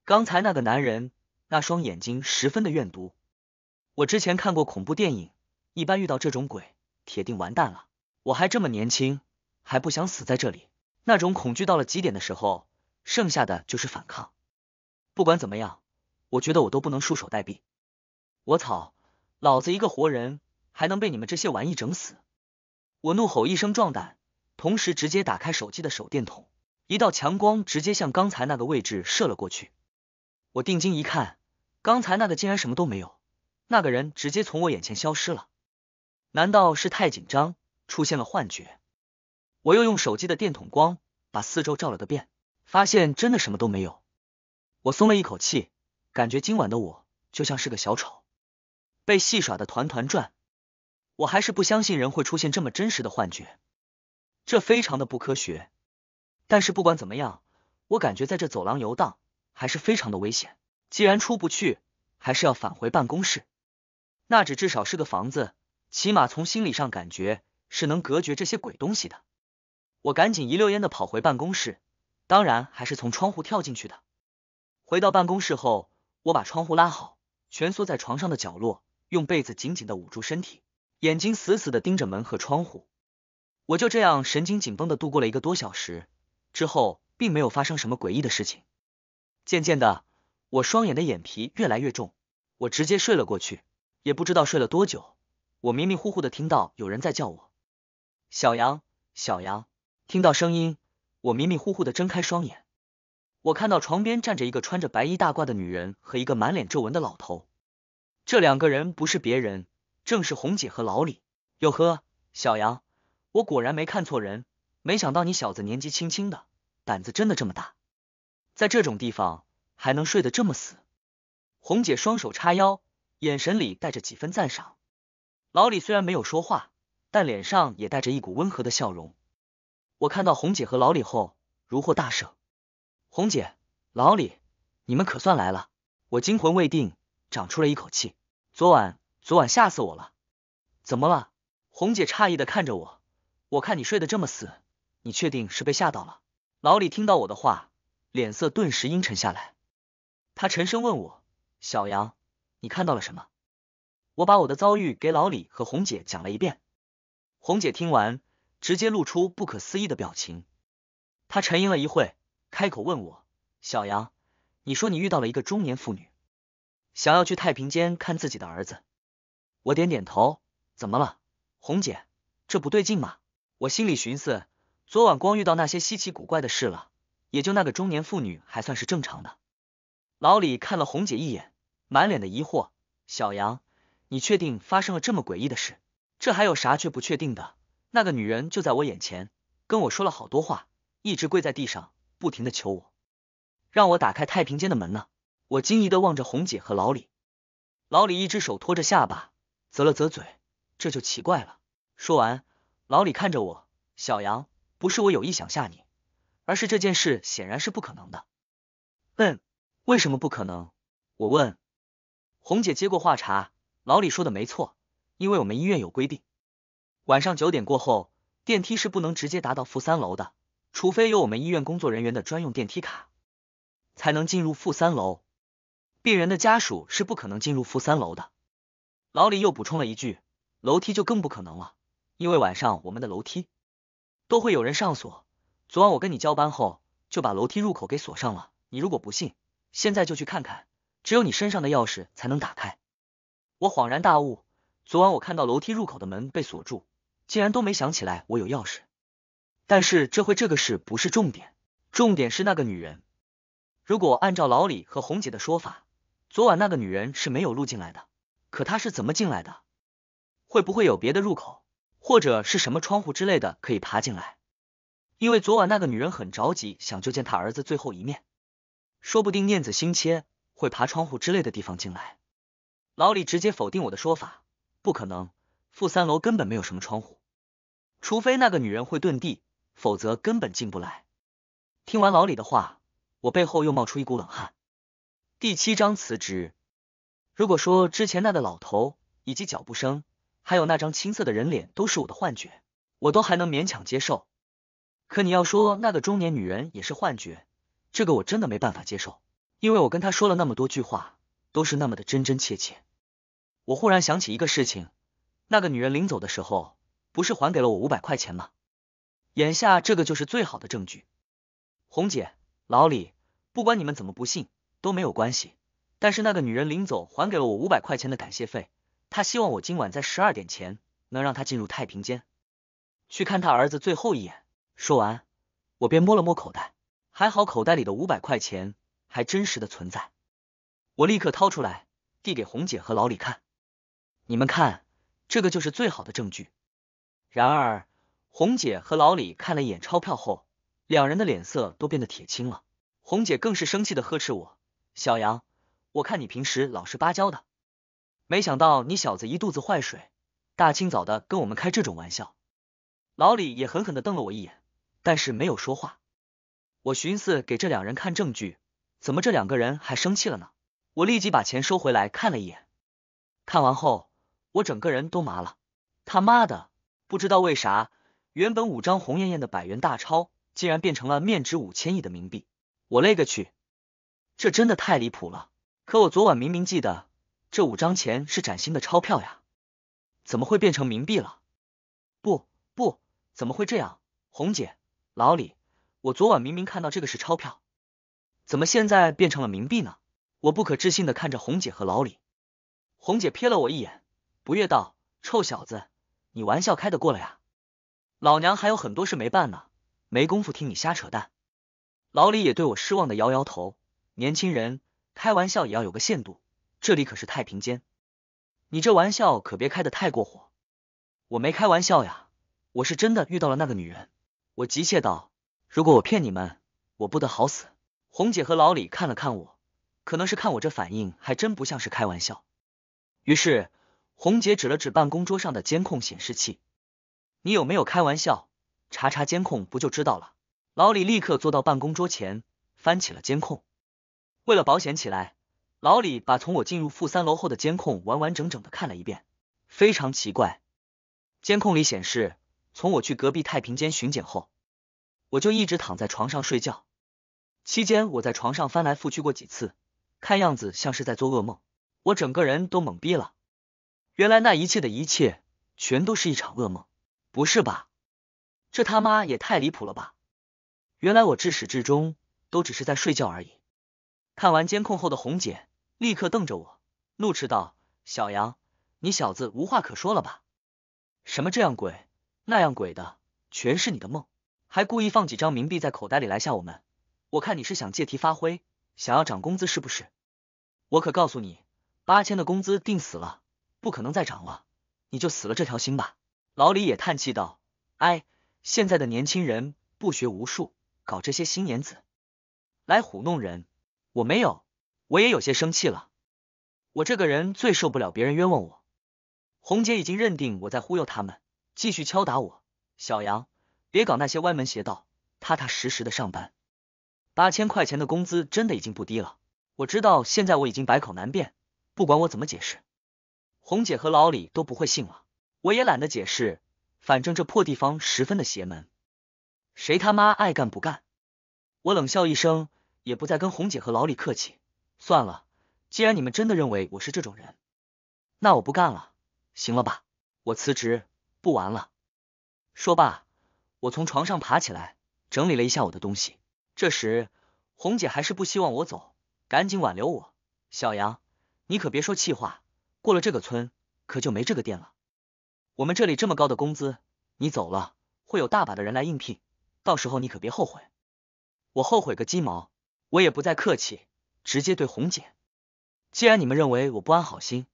刚才那个男人那双眼睛十分的怨毒。我之前看过恐怖电影，一般遇到这种鬼，铁定完蛋了。我还这么年轻，还不想死在这里。那种恐惧到了极点的时候，剩下的就是反抗。不管怎么样，我觉得我都不能束手待毙。我操，老子一个活人还能被你们这些玩意整死？我怒吼一声壮胆，同时直接打开手机的手电筒，一道强光直接向刚才那个位置射了过去。我定睛一看，刚才那个竟然什么都没有。那个人直接从我眼前消失了，难道是太紧张出现了幻觉？我又用手机的电筒光把四周照了个遍，发现真的什么都没有。我松了一口气，感觉今晚的我就像是个小丑，被戏耍的团团转。我还是不相信人会出现这么真实的幻觉，这非常的不科学。但是不管怎么样，我感觉在这走廊游荡还是非常的危险。既然出不去，还是要返回办公室。那只至少是个房子，起码从心理上感觉是能隔绝这些鬼东西的。我赶紧一溜烟的跑回办公室，当然还是从窗户跳进去的。回到办公室后，我把窗户拉好，蜷缩在床上的角落，用被子紧紧的捂住身体，眼睛死死的盯着门和窗户。我就这样神经紧绷的度过了一个多小时。之后并没有发生什么诡异的事情。渐渐的，我双眼的眼皮越来越重，我直接睡了过去。也不知道睡了多久，我迷迷糊糊的听到有人在叫我：“小杨，小杨！”听到声音，我迷迷糊糊的睁开双眼，我看到床边站着一个穿着白衣大褂的女人和一个满脸皱纹的老头，这两个人不是别人，正是红姐和老李。哟呵，小杨，我果然没看错人，没想到你小子年纪轻轻的，胆子真的这么大，在这种地方还能睡得这么死。红姐双手叉腰。眼神里带着几分赞赏，老李虽然没有说话，但脸上也带着一股温和的笑容。我看到红姐和老李后，如获大赦。红姐，老李，你们可算来了！我惊魂未定，长出了一口气。昨晚，昨晚吓死我了！怎么了？红姐诧异的看着我，我看你睡得这么死，你确定是被吓到了？老李听到我的话，脸色顿时阴沉下来，他沉声问我，小杨。你看到了什么？我把我的遭遇给老李和红姐讲了一遍。红姐听完，直接露出不可思议的表情。她沉吟了一会，开口问我：“小杨，你说你遇到了一个中年妇女，想要去太平间看自己的儿子？”我点点头。怎么了，红姐？这不对劲吗？我心里寻思，昨晚光遇到那些稀奇古怪的事了，也就那个中年妇女还算是正常的。老李看了红姐一眼。满脸的疑惑，小杨，你确定发生了这么诡异的事？这还有啥却不确定的？那个女人就在我眼前，跟我说了好多话，一直跪在地上，不停的求我，让我打开太平间的门呢。我惊疑的望着红姐和老李，老李一只手托着下巴，啧了啧嘴，这就奇怪了。说完，老李看着我，小杨，不是我有意想吓你，而是这件事显然是不可能的。嗯，为什么不可能？我问。红姐接过话茬，老李说的没错，因为我们医院有规定，晚上九点过后，电梯是不能直接达到负三楼的，除非有我们医院工作人员的专用电梯卡，才能进入负三楼。病人的家属是不可能进入负三楼的。老李又补充了一句，楼梯就更不可能了，因为晚上我们的楼梯都会有人上锁。昨晚我跟你交班后，就把楼梯入口给锁上了。你如果不信，现在就去看看。只有你身上的钥匙才能打开。我恍然大悟，昨晚我看到楼梯入口的门被锁住，竟然都没想起来我有钥匙。但是这回这个事不是重点，重点是那个女人。如果按照老李和红姐的说法，昨晚那个女人是没有路进来的。可她是怎么进来的？会不会有别的入口，或者是什么窗户之类的可以爬进来？因为昨晚那个女人很着急，想就见她儿子最后一面，说不定念子心切。会爬窗户之类的地方进来，老李直接否定我的说法，不可能，负三楼根本没有什么窗户，除非那个女人会遁地，否则根本进不来。听完老李的话，我背后又冒出一股冷汗。第七章辞职，如果说之前那个老头以及脚步声，还有那张青涩的人脸都是我的幻觉，我都还能勉强接受，可你要说那个中年女人也是幻觉，这个我真的没办法接受。因为我跟他说了那么多句话，都是那么的真真切切。我忽然想起一个事情，那个女人临走的时候，不是还给了我五百块钱吗？眼下这个就是最好的证据。红姐，老李，不管你们怎么不信都没有关系。但是那个女人临走还给了我五百块钱的感谢费，她希望我今晚在十二点前能让她进入太平间，去看她儿子最后一眼。说完，我便摸了摸口袋，还好口袋里的五百块钱。还真实的存在，我立刻掏出来递给红姐和老李看，你们看，这个就是最好的证据。然而，红姐和老李看了一眼钞票后，两人的脸色都变得铁青了。红姐更是生气的呵斥我：“小杨，我看你平时老实巴交的，没想到你小子一肚子坏水，大清早的跟我们开这种玩笑。”老李也狠狠的瞪了我一眼，但是没有说话。我寻思给这两人看证据。怎么这两个人还生气了呢？我立即把钱收回来看了一眼，看完后我整个人都麻了。他妈的，不知道为啥，原本五张红艳艳的百元大钞，竟然变成了面值五千亿的冥币。我勒个去，这真的太离谱了！可我昨晚明明记得这五张钱是崭新的钞票呀，怎么会变成冥币了？不不，怎么会这样？红姐，老李，我昨晚明明看到这个是钞票。怎么现在变成了冥币呢？我不可置信的看着红姐和老李。红姐瞥了我一眼，不悦道：“臭小子，你玩笑开得过了呀！老娘还有很多事没办呢，没工夫听你瞎扯淡。”老李也对我失望的摇摇头：“年轻人，开玩笑也要有个限度，这里可是太平间，你这玩笑可别开的太过火。”“我没开玩笑呀，我是真的遇到了那个女人。”我急切道：“如果我骗你们，我不得好死。”红姐和老李看了看我，可能是看我这反应还真不像是开玩笑。于是，红姐指了指办公桌上的监控显示器：“你有没有开玩笑？查查监控不就知道了？”老李立刻坐到办公桌前，翻起了监控。为了保险起来，老李把从我进入负三楼后的监控完完整整的看了一遍。非常奇怪，监控里显示，从我去隔壁太平间巡检后，我就一直躺在床上睡觉。期间，我在床上翻来覆去过几次，看样子像是在做噩梦。我整个人都懵逼了，原来那一切的一切，全都是一场噩梦，不是吧？这他妈也太离谱了吧！原来我至始至终都只是在睡觉而已。看完监控后的红姐立刻瞪着我，怒斥道：“小杨，你小子无话可说了吧？什么这样鬼那样鬼的，全是你的梦，还故意放几张冥币在口袋里来吓我们。”我看你是想借题发挥，想要涨工资是不是？我可告诉你，八千的工资定死了，不可能再涨了，你就死了这条心吧。老李也叹气道：“哎，现在的年轻人不学无术，搞这些新眼子来糊弄人。我没有，我也有些生气了。我这个人最受不了别人冤枉我。红姐已经认定我在忽悠他们，继续敲打我。小杨，别搞那些歪门邪道，踏踏实实的上班。”八千块钱的工资真的已经不低了。我知道现在我已经百口难辩，不管我怎么解释，红姐和老李都不会信了。我也懒得解释，反正这破地方十分的邪门，谁他妈爱干不干？我冷笑一声，也不再跟红姐和老李客气。算了，既然你们真的认为我是这种人，那我不干了，行了吧？我辞职，不玩了。说罢，我从床上爬起来，整理了一下我的东西。这时，红姐还是不希望我走，赶紧挽留我。小杨，你可别说气话，过了这个村可就没这个店了。我们这里这么高的工资，你走了会有大把的人来应聘，到时候你可别后悔。我后悔个鸡毛！我也不再客气，直接对红姐，既然你们认为我不安好心，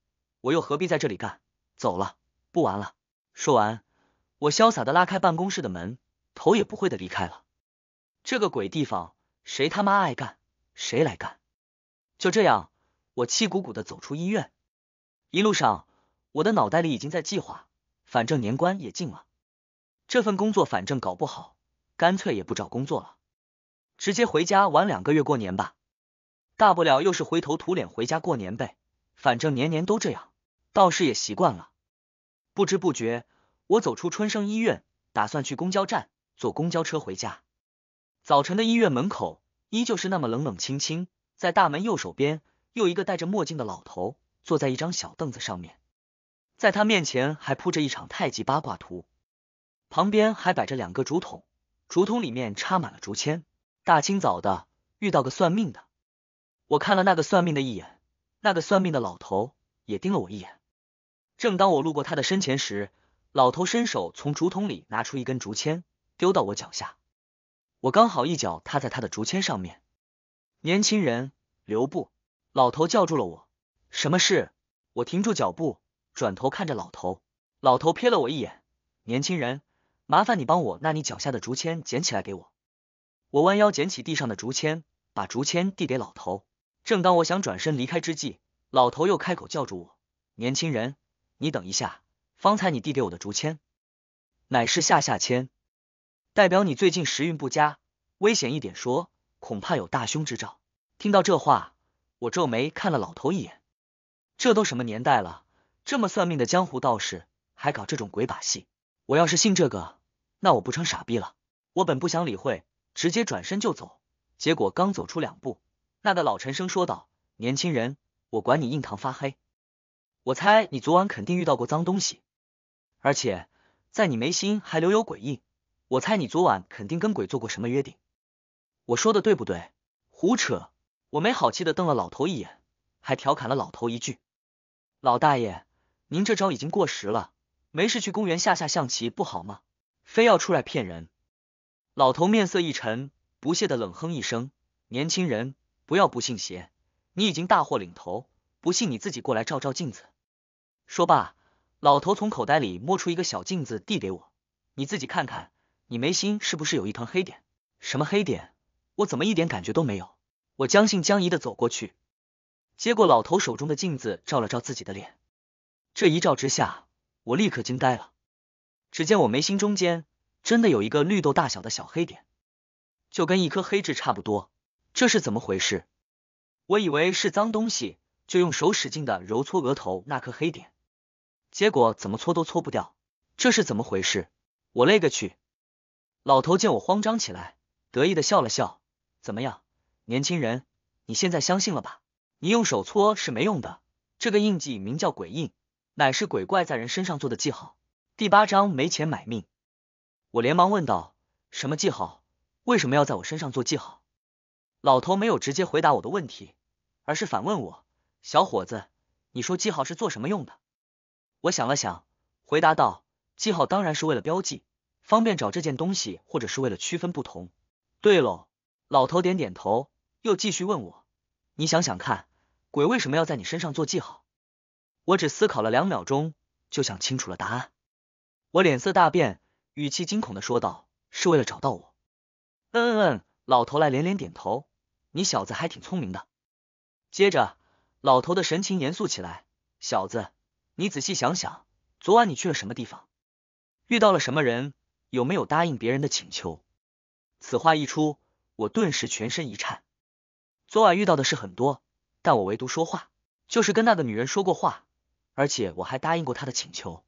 我又何必在这里干？走了，不玩了。说完，我潇洒的拉开办公室的门，头也不回的离开了。这个鬼地方，谁他妈爱干谁来干。就这样，我气鼓鼓的走出医院。一路上，我的脑袋里已经在计划，反正年关也近了，这份工作反正搞不好，干脆也不找工作了，直接回家玩两个月过年吧。大不了又是灰头土脸回家过年呗，反正年年都这样，倒是也习惯了。不知不觉，我走出春生医院，打算去公交站坐公交车回家。早晨的医院门口依旧是那么冷冷清清，在大门右手边，又一个戴着墨镜的老头坐在一张小凳子上面，在他面前还铺着一场太极八卦图，旁边还摆着两个竹筒，竹筒里面插满了竹签。大清早的遇到个算命的，我看了那个算命的一眼，那个算命的老头也盯了我一眼。正当我路过他的身前时，老头伸手从竹筒里拿出一根竹签，丢到我脚下。我刚好一脚踏在他的竹签上面，年轻人留步！老头叫住了我。什么事？我停住脚步，转头看着老头。老头瞥了我一眼，年轻人，麻烦你帮我那你脚下的竹签捡起来给我。我弯腰捡起地上的竹签，把竹签递给老头。正当我想转身离开之际，老头又开口叫住我：“年轻人，你等一下，方才你递给我的竹签，乃是下下签。”代表你最近时运不佳，危险一点说，恐怕有大凶之兆。听到这话，我皱眉看了老头一眼。这都什么年代了，这么算命的江湖道士还搞这种鬼把戏？我要是信这个，那我不成傻逼了？我本不想理会，直接转身就走。结果刚走出两步，那个老陈声说道：“年轻人，我管你印堂发黑，我猜你昨晚肯定遇到过脏东西，而且在你眉心还留有鬼印。”我猜你昨晚肯定跟鬼做过什么约定，我说的对不对？胡扯！我没好气的瞪了老头一眼，还调侃了老头一句：“老大爷，您这招已经过时了，没事去公园下下象棋不好吗？非要出来骗人。”老头面色一沉，不屑的冷哼一声：“年轻人，不要不信邪，你已经大祸临头，不信你自己过来照照镜子。”说罢，老头从口袋里摸出一个小镜子递给我：“你自己看看。”你眉心是不是有一团黑点？什么黑点？我怎么一点感觉都没有？我将信将疑的走过去，接过老头手中的镜子照了照自己的脸。这一照之下，我立刻惊呆了。只见我眉心中间真的有一个绿豆大小的小黑点，就跟一颗黑痣差不多。这是怎么回事？我以为是脏东西，就用手使劲的揉搓额头那颗黑点，结果怎么搓都搓不掉。这是怎么回事？我勒个去！老头见我慌张起来，得意的笑了笑。怎么样，年轻人，你现在相信了吧？你用手搓是没用的，这个印记名叫鬼印，乃是鬼怪在人身上做的记号。第八章没钱买命。我连忙问道：什么记号？为什么要在我身上做记号？老头没有直接回答我的问题，而是反问我：小伙子，你说记号是做什么用的？我想了想，回答道：记号当然是为了标记。方便找这件东西，或者是为了区分不同。对喽，老头点点头，又继续问我：“你想想看，鬼为什么要在你身上做记号？”我只思考了两秒钟，就想清楚了答案。我脸色大变，语气惊恐的说道：“是为了找到我。”“嗯嗯嗯。”老头来连连点头。“你小子还挺聪明的。”接着，老头的神情严肃起来：“小子，你仔细想想，昨晚你去了什么地方，遇到了什么人？”有没有答应别人的请求？此话一出，我顿时全身一颤。昨晚遇到的事很多，但我唯独说话，就是跟那个女人说过话，而且我还答应过她的请求。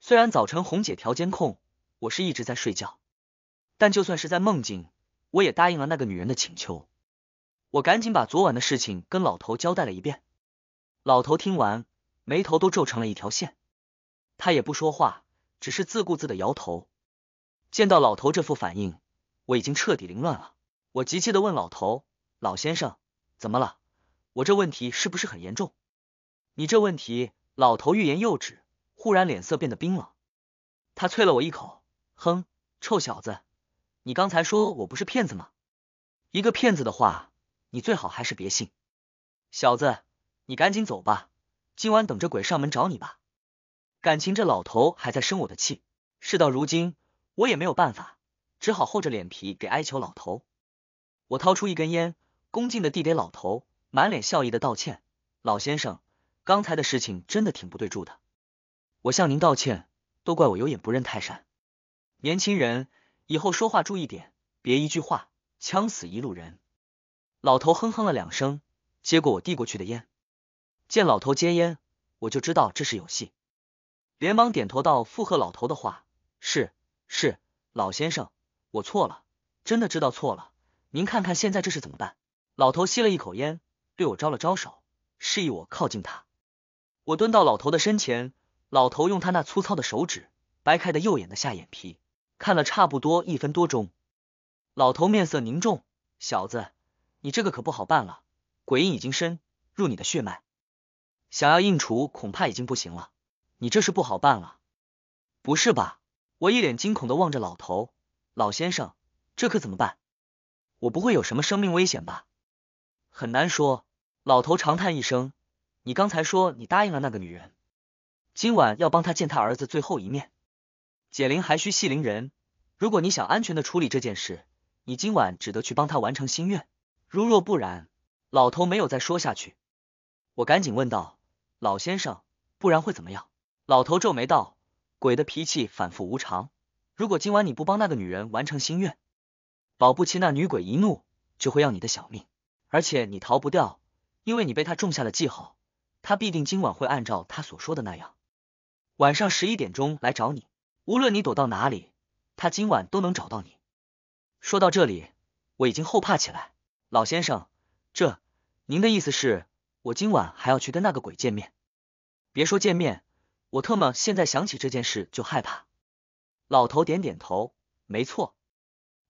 虽然早晨红姐调监控，我是一直在睡觉，但就算是在梦境，我也答应了那个女人的请求。我赶紧把昨晚的事情跟老头交代了一遍。老头听完，眉头都皱成了一条线，他也不说话，只是自顾自的摇头。见到老头这副反应，我已经彻底凌乱了。我急切的问老头：“老先生，怎么了？我这问题是不是很严重？”你这问题，老头欲言又止，忽然脸色变得冰冷。他啐了我一口：“哼，臭小子，你刚才说我不是骗子吗？一个骗子的话，你最好还是别信。小子，你赶紧走吧，今晚等着鬼上门找你吧。”感情这老头还在生我的气。事到如今。我也没有办法，只好厚着脸皮给哀求老头。我掏出一根烟，恭敬的递给老头，满脸笑意的道歉：“老先生，刚才的事情真的挺不对住的，我向您道歉，都怪我有眼不认泰山。年轻人，以后说话注意点，别一句话呛死一路人。”老头哼哼了两声，接过我递过去的烟。见老头接烟，我就知道这是有戏，连忙点头道，附和老头的话：“是。”是老先生，我错了，真的知道错了。您看看现在这是怎么办？老头吸了一口烟，对我招了招手，示意我靠近他。我蹲到老头的身前，老头用他那粗糙的手指掰开的右眼的下眼皮，看了差不多一分多钟。老头面色凝重：“小子，你这个可不好办了，鬼印已经深入你的血脉，想要印除恐怕已经不行了。你这事不好办了，不是吧？”我一脸惊恐的望着老头，老先生，这可怎么办？我不会有什么生命危险吧？很难说。老头长叹一声，你刚才说你答应了那个女人，今晚要帮她见她儿子最后一面。解铃还需系铃人，如果你想安全的处理这件事，你今晚只得去帮她完成心愿。如若不然，老头没有再说下去。我赶紧问道，老先生，不然会怎么样？老头皱眉道。鬼的脾气反复无常，如果今晚你不帮那个女人完成心愿，保不齐那女鬼一怒就会要你的小命，而且你逃不掉，因为你被她种下了记号，他必定今晚会按照他所说的那样，晚上十一点钟来找你，无论你躲到哪里，他今晚都能找到你。说到这里，我已经后怕起来，老先生，这您的意思是，我今晚还要去跟那个鬼见面？别说见面。我特么现在想起这件事就害怕。老头点点头，没错。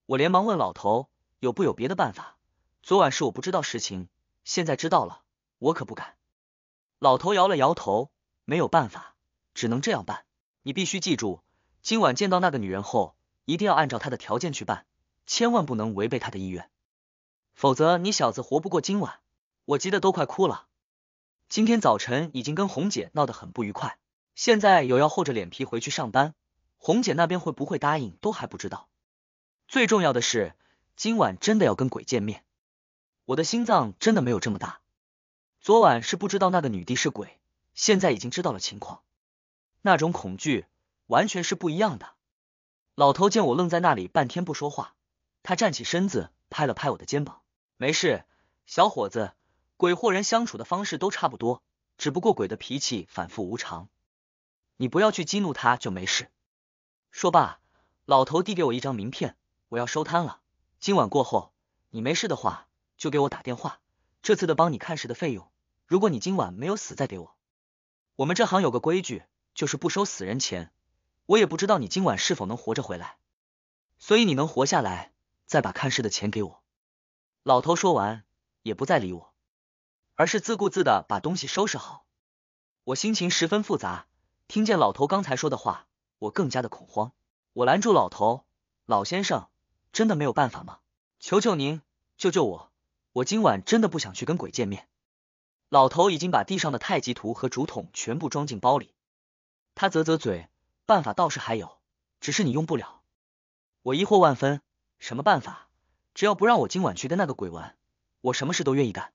我连忙问老头有不有别的办法。昨晚是我不知道事情，现在知道了，我可不敢。老头摇了摇头，没有办法，只能这样办。你必须记住，今晚见到那个女人后，一定要按照她的条件去办，千万不能违背她的意愿，否则你小子活不过今晚。我急得都快哭了。今天早晨已经跟红姐闹得很不愉快。现在有要厚着脸皮回去上班，红姐那边会不会答应都还不知道。最重要的是，今晚真的要跟鬼见面，我的心脏真的没有这么大。昨晚是不知道那个女的是鬼，现在已经知道了情况，那种恐惧完全是不一样的。老头见我愣在那里半天不说话，他站起身子拍了拍我的肩膀：“没事，小伙子，鬼或人相处的方式都差不多，只不过鬼的脾气反复无常。”你不要去激怒他，就没事。说罢，老头递给我一张名片，我要收摊了。今晚过后，你没事的话，就给我打电话。这次的帮你看事的费用，如果你今晚没有死，再给我。我们这行有个规矩，就是不收死人钱。我也不知道你今晚是否能活着回来，所以你能活下来，再把看尸的钱给我。老头说完，也不再理我，而是自顾自的把东西收拾好。我心情十分复杂。听见老头刚才说的话，我更加的恐慌。我拦住老头：“老先生，真的没有办法吗？求求您救救我！我今晚真的不想去跟鬼见面。”老头已经把地上的太极图和竹筒全部装进包里。他啧啧嘴：“办法倒是还有，只是你用不了。”我疑惑万分：“什么办法？只要不让我今晚去跟那个鬼玩，我什么事都愿意干。”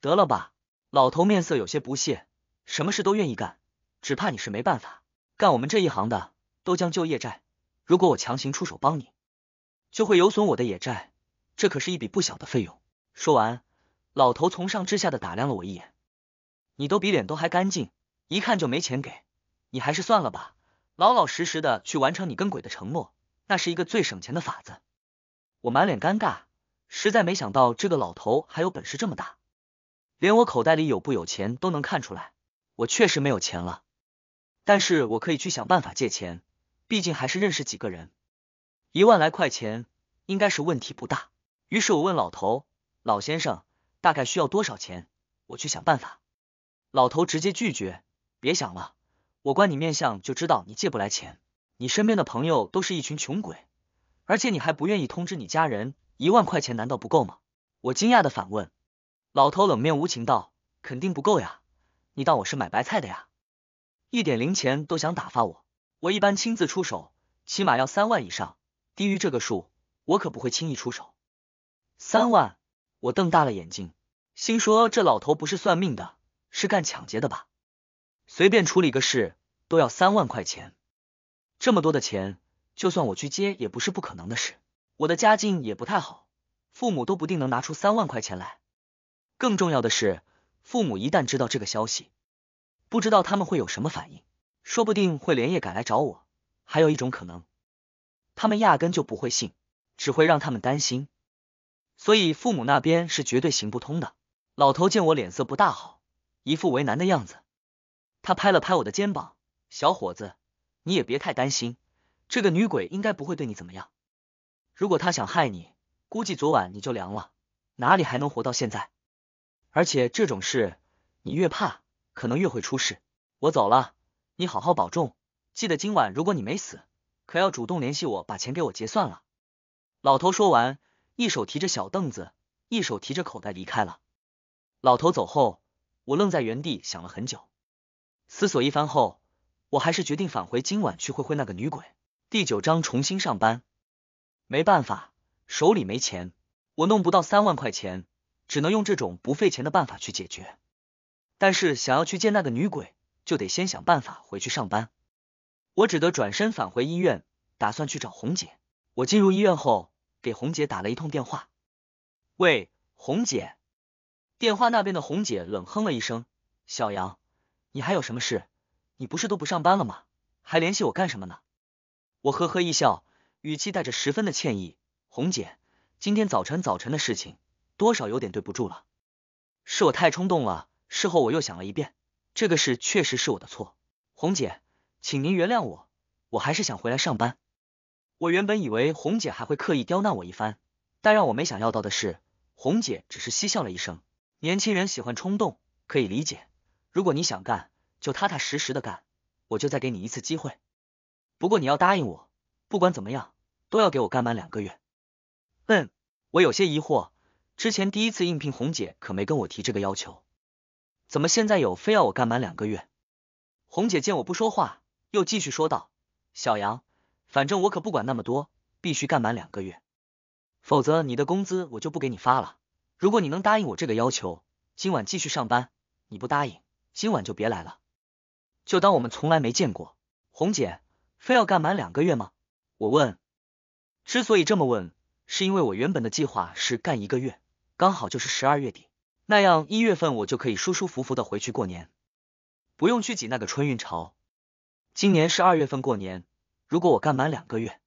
得了吧！老头面色有些不屑：“什么事都愿意干？”只怕你是没办法干我们这一行的，都将就业债。如果我强行出手帮你，就会有损我的野债，这可是一笔不小的费用。说完，老头从上至下的打量了我一眼，你都比脸都还干净，一看就没钱给，你还是算了吧，老老实实的去完成你跟鬼的承诺，那是一个最省钱的法子。我满脸尴尬，实在没想到这个老头还有本事这么大，连我口袋里有不有钱都能看出来，我确实没有钱了。但是我可以去想办法借钱，毕竟还是认识几个人，一万来块钱应该是问题不大。于是我问老头老先生大概需要多少钱，我去想办法。老头直接拒绝，别想了，我观你面相就知道你借不来钱，你身边的朋友都是一群穷鬼，而且你还不愿意通知你家人，一万块钱难道不够吗？我惊讶的反问，老头冷面无情道，肯定不够呀，你当我是买白菜的呀？一点零钱都想打发我，我一般亲自出手，起码要三万以上，低于这个数，我可不会轻易出手。三万，我瞪大了眼睛，心说这老头不是算命的，是干抢劫的吧？随便处理个事都要三万块钱，这么多的钱，就算我去接也不是不可能的事。我的家境也不太好，父母都不定能拿出三万块钱来。更重要的是，父母一旦知道这个消息。不知道他们会有什么反应，说不定会连夜赶来找我。还有一种可能，他们压根就不会信，只会让他们担心。所以父母那边是绝对行不通的。老头见我脸色不大好，一副为难的样子，他拍了拍我的肩膀：“小伙子，你也别太担心，这个女鬼应该不会对你怎么样。如果她想害你，估计昨晚你就凉了，哪里还能活到现在？而且这种事，你越怕。”可能越会出事。我走了，你好好保重。记得今晚如果你没死，可要主动联系我，把钱给我结算了。老头说完，一手提着小凳子，一手提着口袋离开了。老头走后，我愣在原地想了很久。思索一番后，我还是决定返回今晚去会会那个女鬼。第九章重新上班。没办法，手里没钱，我弄不到三万块钱，只能用这种不费钱的办法去解决。但是想要去见那个女鬼，就得先想办法回去上班。我只得转身返回医院，打算去找红姐。我进入医院后，给红姐打了一通电话。喂，红姐。电话那边的红姐冷哼了一声：“小杨，你还有什么事？你不是都不上班了吗？还联系我干什么呢？”我呵呵一笑，语气带着十分的歉意：“红姐，今天早晨早晨的事情，多少有点对不住了，是我太冲动了。”事后我又想了一遍，这个事确实是我的错，红姐，请您原谅我，我还是想回来上班。我原本以为红姐还会刻意刁难我一番，但让我没想要到的是，红姐只是嬉笑了一声。年轻人喜欢冲动，可以理解。如果你想干，就踏踏实实的干，我就再给你一次机会。不过你要答应我，不管怎么样，都要给我干满两个月。嗯，我有些疑惑，之前第一次应聘红姐可没跟我提这个要求。怎么现在有非要我干满两个月？红姐见我不说话，又继续说道：“小杨，反正我可不管那么多，必须干满两个月，否则你的工资我就不给你发了。如果你能答应我这个要求，今晚继续上班；你不答应，今晚就别来了，就当我们从来没见过。”红姐非要干满两个月吗？我问。之所以这么问，是因为我原本的计划是干一个月，刚好就是十二月底。那样一月份我就可以舒舒服服的回去过年，不用去挤那个春运潮。今年是二月份过年，如果我干满两个月，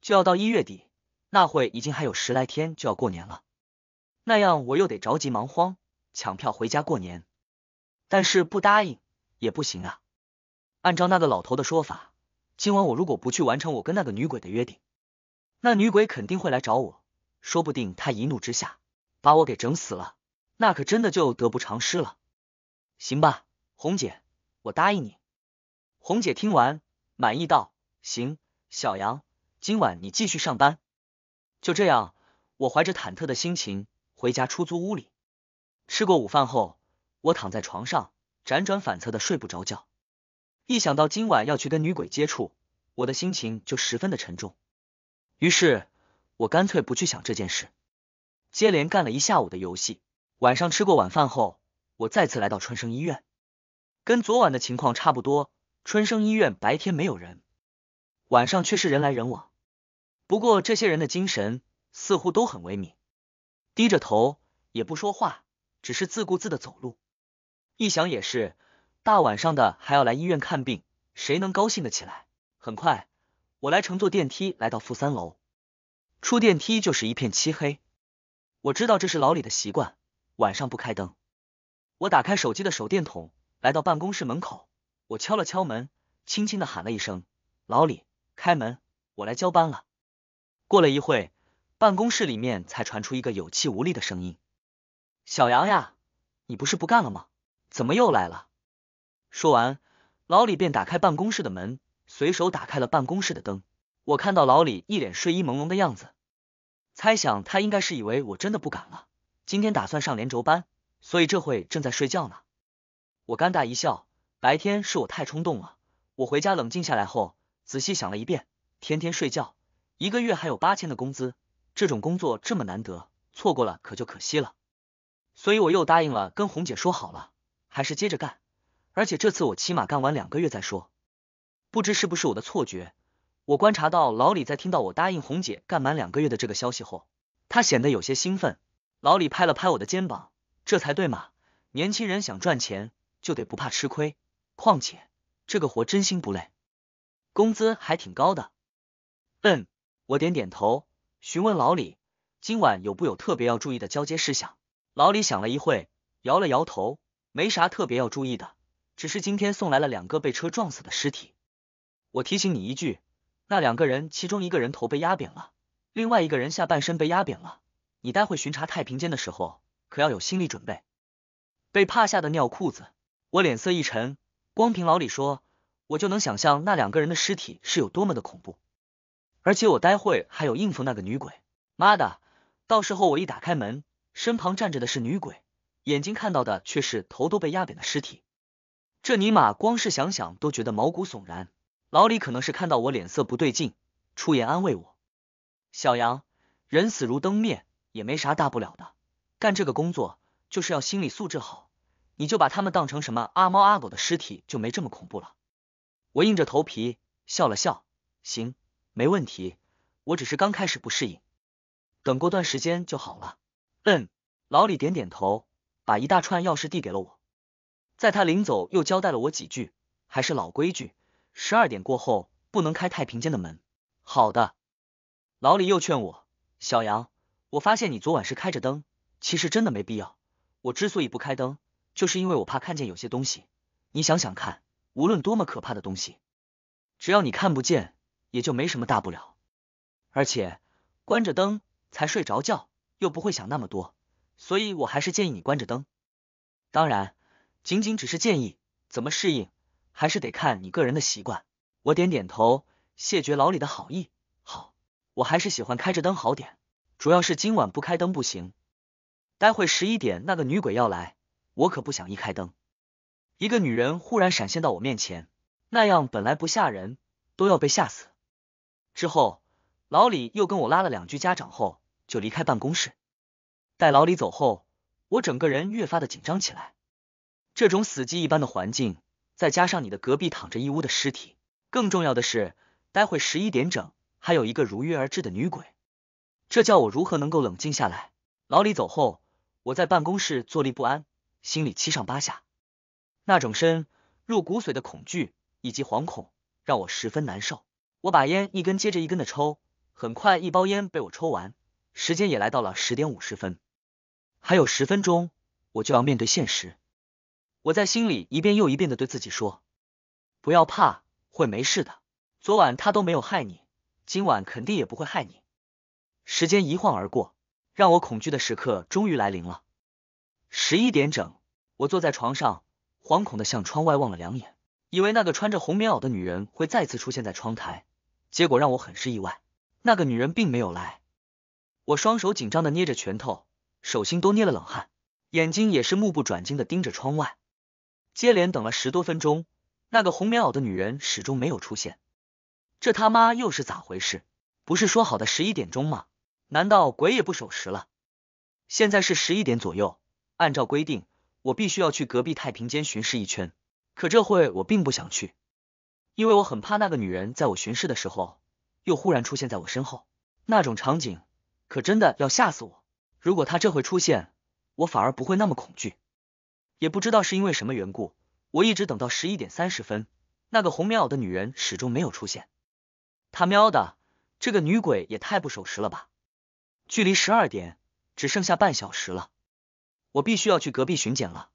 就要到一月底，那会已经还有十来天就要过年了。那样我又得着急忙慌抢票回家过年，但是不答应也不行啊。按照那个老头的说法，今晚我如果不去完成我跟那个女鬼的约定，那女鬼肯定会来找我，说不定她一怒之下把我给整死了。那可真的就得不偿失了，行吧，红姐，我答应你。红姐听完满意道：“行，小杨，今晚你继续上班。”就这样，我怀着忐忑的心情回家出租屋里。吃过午饭后，我躺在床上辗转反侧的睡不着觉。一想到今晚要去跟女鬼接触，我的心情就十分的沉重。于是，我干脆不去想这件事。接连干了一下午的游戏。晚上吃过晚饭后，我再次来到春生医院，跟昨晚的情况差不多。春生医院白天没有人，晚上却是人来人往。不过这些人的精神似乎都很萎靡，低着头也不说话，只是自顾自的走路。一想也是，大晚上的还要来医院看病，谁能高兴的起来？很快，我来乘坐电梯来到负三楼，出电梯就是一片漆黑。我知道这是老李的习惯。晚上不开灯，我打开手机的手电筒，来到办公室门口，我敲了敲门，轻轻的喊了一声：“老李，开门，我来交班了。”过了一会，办公室里面才传出一个有气无力的声音：“小杨呀，你不是不干了吗？怎么又来了？”说完，老李便打开办公室的门，随手打开了办公室的灯。我看到老李一脸睡意朦胧的样子，猜想他应该是以为我真的不敢了。今天打算上连轴班，所以这会正在睡觉呢。我尴尬一笑，白天是我太冲动了。我回家冷静下来后，仔细想了一遍，天天睡觉，一个月还有八千的工资，这种工作这么难得，错过了可就可惜了。所以我又答应了，跟红姐说好了，还是接着干。而且这次我起码干完两个月再说。不知是不是我的错觉，我观察到老李在听到我答应红姐干满两个月的这个消息后，他显得有些兴奋。老李拍了拍我的肩膀，这才对嘛！年轻人想赚钱就得不怕吃亏，况且这个活真心不累，工资还挺高的。嗯，我点点头，询问老李，今晚有不有特别要注意的交接事项？老李想了一会，摇了摇头，没啥特别要注意的，只是今天送来了两个被车撞死的尸体。我提醒你一句，那两个人其中一个人头被压扁了，另外一个人下半身被压扁了。你待会巡查太平间的时候，可要有心理准备，被怕吓得尿裤子。我脸色一沉，光凭老李说，我就能想象那两个人的尸体是有多么的恐怖。而且我待会还有应付那个女鬼，妈的，到时候我一打开门，身旁站着的是女鬼，眼睛看到的却是头都被压扁的尸体，这尼玛光是想想都觉得毛骨悚然。老李可能是看到我脸色不对劲，出言安慰我：“小杨，人死如灯灭。”也没啥大不了的，干这个工作就是要心理素质好，你就把他们当成什么阿猫阿狗的尸体，就没这么恐怖了。我硬着头皮笑了笑，行，没问题，我只是刚开始不适应，等过段时间就好了。嗯，老李点点头，把一大串钥匙递给了我，在他临走又交代了我几句，还是老规矩，十二点过后不能开太平间的门。好的，老李又劝我，小杨。我发现你昨晚是开着灯，其实真的没必要。我之所以不开灯，就是因为我怕看见有些东西。你想想看，无论多么可怕的东西，只要你看不见，也就没什么大不了。而且关着灯才睡着觉，又不会想那么多，所以我还是建议你关着灯。当然，仅仅只是建议，怎么适应还是得看你个人的习惯。我点点头，谢绝老李的好意。好，我还是喜欢开着灯好点。主要是今晚不开灯不行，待会十一点那个女鬼要来，我可不想一开灯，一个女人忽然闪现到我面前，那样本来不吓人都要被吓死。之后老李又跟我拉了两句家长后就离开办公室。待老李走后，我整个人越发的紧张起来。这种死寂一般的环境，再加上你的隔壁躺着一屋的尸体，更重要的是，待会十一点整还有一个如约而至的女鬼。这叫我如何能够冷静下来？老李走后，我在办公室坐立不安，心里七上八下，那种深入骨髓的恐惧以及惶恐让我十分难受。我把烟一根接着一根的抽，很快一包烟被我抽完，时间也来到了十点五十分，还有十分钟，我就要面对现实。我在心里一遍又一遍的对自己说：“不要怕，会没事的。昨晚他都没有害你，今晚肯定也不会害你。”时间一晃而过，让我恐惧的时刻终于来临了。十一点整，我坐在床上，惶恐的向窗外望了两眼，以为那个穿着红棉袄的女人会再次出现在窗台，结果让我很是意外，那个女人并没有来。我双手紧张的捏着拳头，手心都捏了冷汗，眼睛也是目不转睛的盯着窗外。接连等了十多分钟，那个红棉袄的女人始终没有出现，这他妈又是咋回事？不是说好的十一点钟吗？难道鬼也不守时了？现在是十一点左右，按照规定，我必须要去隔壁太平间巡视一圈。可这会我并不想去，因为我很怕那个女人在我巡视的时候又忽然出现在我身后，那种场景可真的要吓死我。如果她这会出现，我反而不会那么恐惧。也不知道是因为什么缘故，我一直等到十一点三十分，那个红棉袄的女人始终没有出现。他喵的，这个女鬼也太不守时了吧！距离十二点只剩下半小时了，我必须要去隔壁巡检了。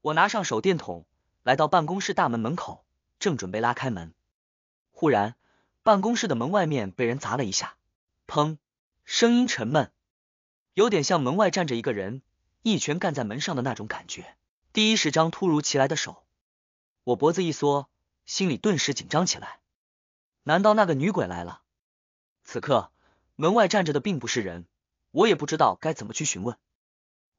我拿上手电筒，来到办公室大门门口，正准备拉开门，忽然办公室的门外面被人砸了一下，砰，声音沉闷，有点像门外站着一个人一拳干在门上的那种感觉。第一十章突如其来的手，我脖子一缩，心里顿时紧张起来。难道那个女鬼来了？此刻。门外站着的并不是人，我也不知道该怎么去询问，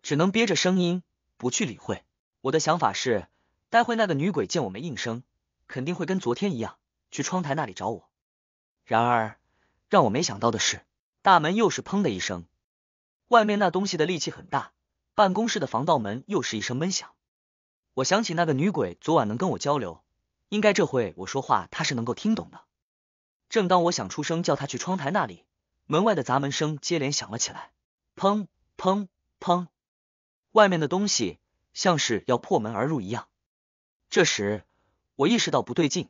只能憋着声音不去理会。我的想法是，待会那个女鬼见我没应声，肯定会跟昨天一样去窗台那里找我。然而让我没想到的是，大门又是砰的一声，外面那东西的力气很大，办公室的防盗门又是一声闷响。我想起那个女鬼昨晚能跟我交流，应该这会我说话她是能够听懂的。正当我想出声叫她去窗台那里，门外的砸门声接连响了起来，砰砰砰！外面的东西像是要破门而入一样。这时，我意识到不对劲。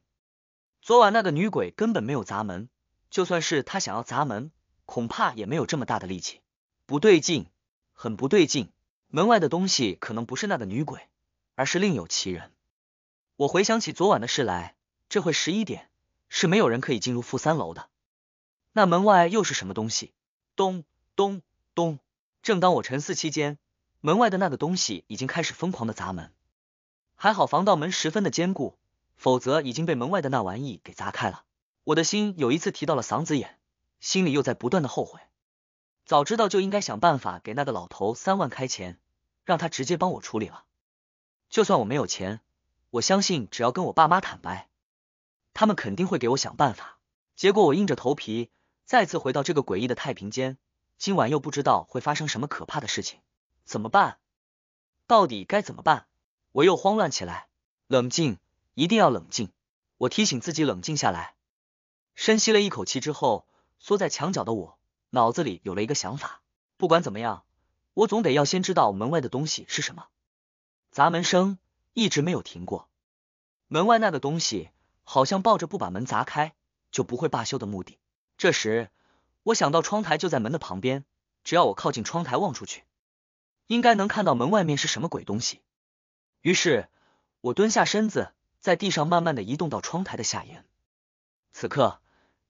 昨晚那个女鬼根本没有砸门，就算是她想要砸门，恐怕也没有这么大的力气。不对劲，很不对劲！门外的东西可能不是那个女鬼，而是另有其人。我回想起昨晚的事来，这会十一点，是没有人可以进入负三楼的。那门外又是什么东西？咚咚咚！正当我沉思期间，门外的那个东西已经开始疯狂的砸门。还好防盗门十分的坚固，否则已经被门外的那玩意给砸开了。我的心有一次提到了嗓子眼，心里又在不断的后悔，早知道就应该想办法给那个老头三万块钱，让他直接帮我处理了。就算我没有钱，我相信只要跟我爸妈坦白，他们肯定会给我想办法。结果我硬着头皮。再次回到这个诡异的太平间，今晚又不知道会发生什么可怕的事情，怎么办？到底该怎么办？我又慌乱起来。冷静，一定要冷静！我提醒自己冷静下来。深吸了一口气之后，缩在墙角的我脑子里有了一个想法：不管怎么样，我总得要先知道门外的东西是什么。砸门声一直没有停过，门外那个东西好像抱着不把门砸开就不会罢休的目的。这时，我想到窗台就在门的旁边，只要我靠近窗台望出去，应该能看到门外面是什么鬼东西。于是我蹲下身子，在地上慢慢的移动到窗台的下沿。此刻，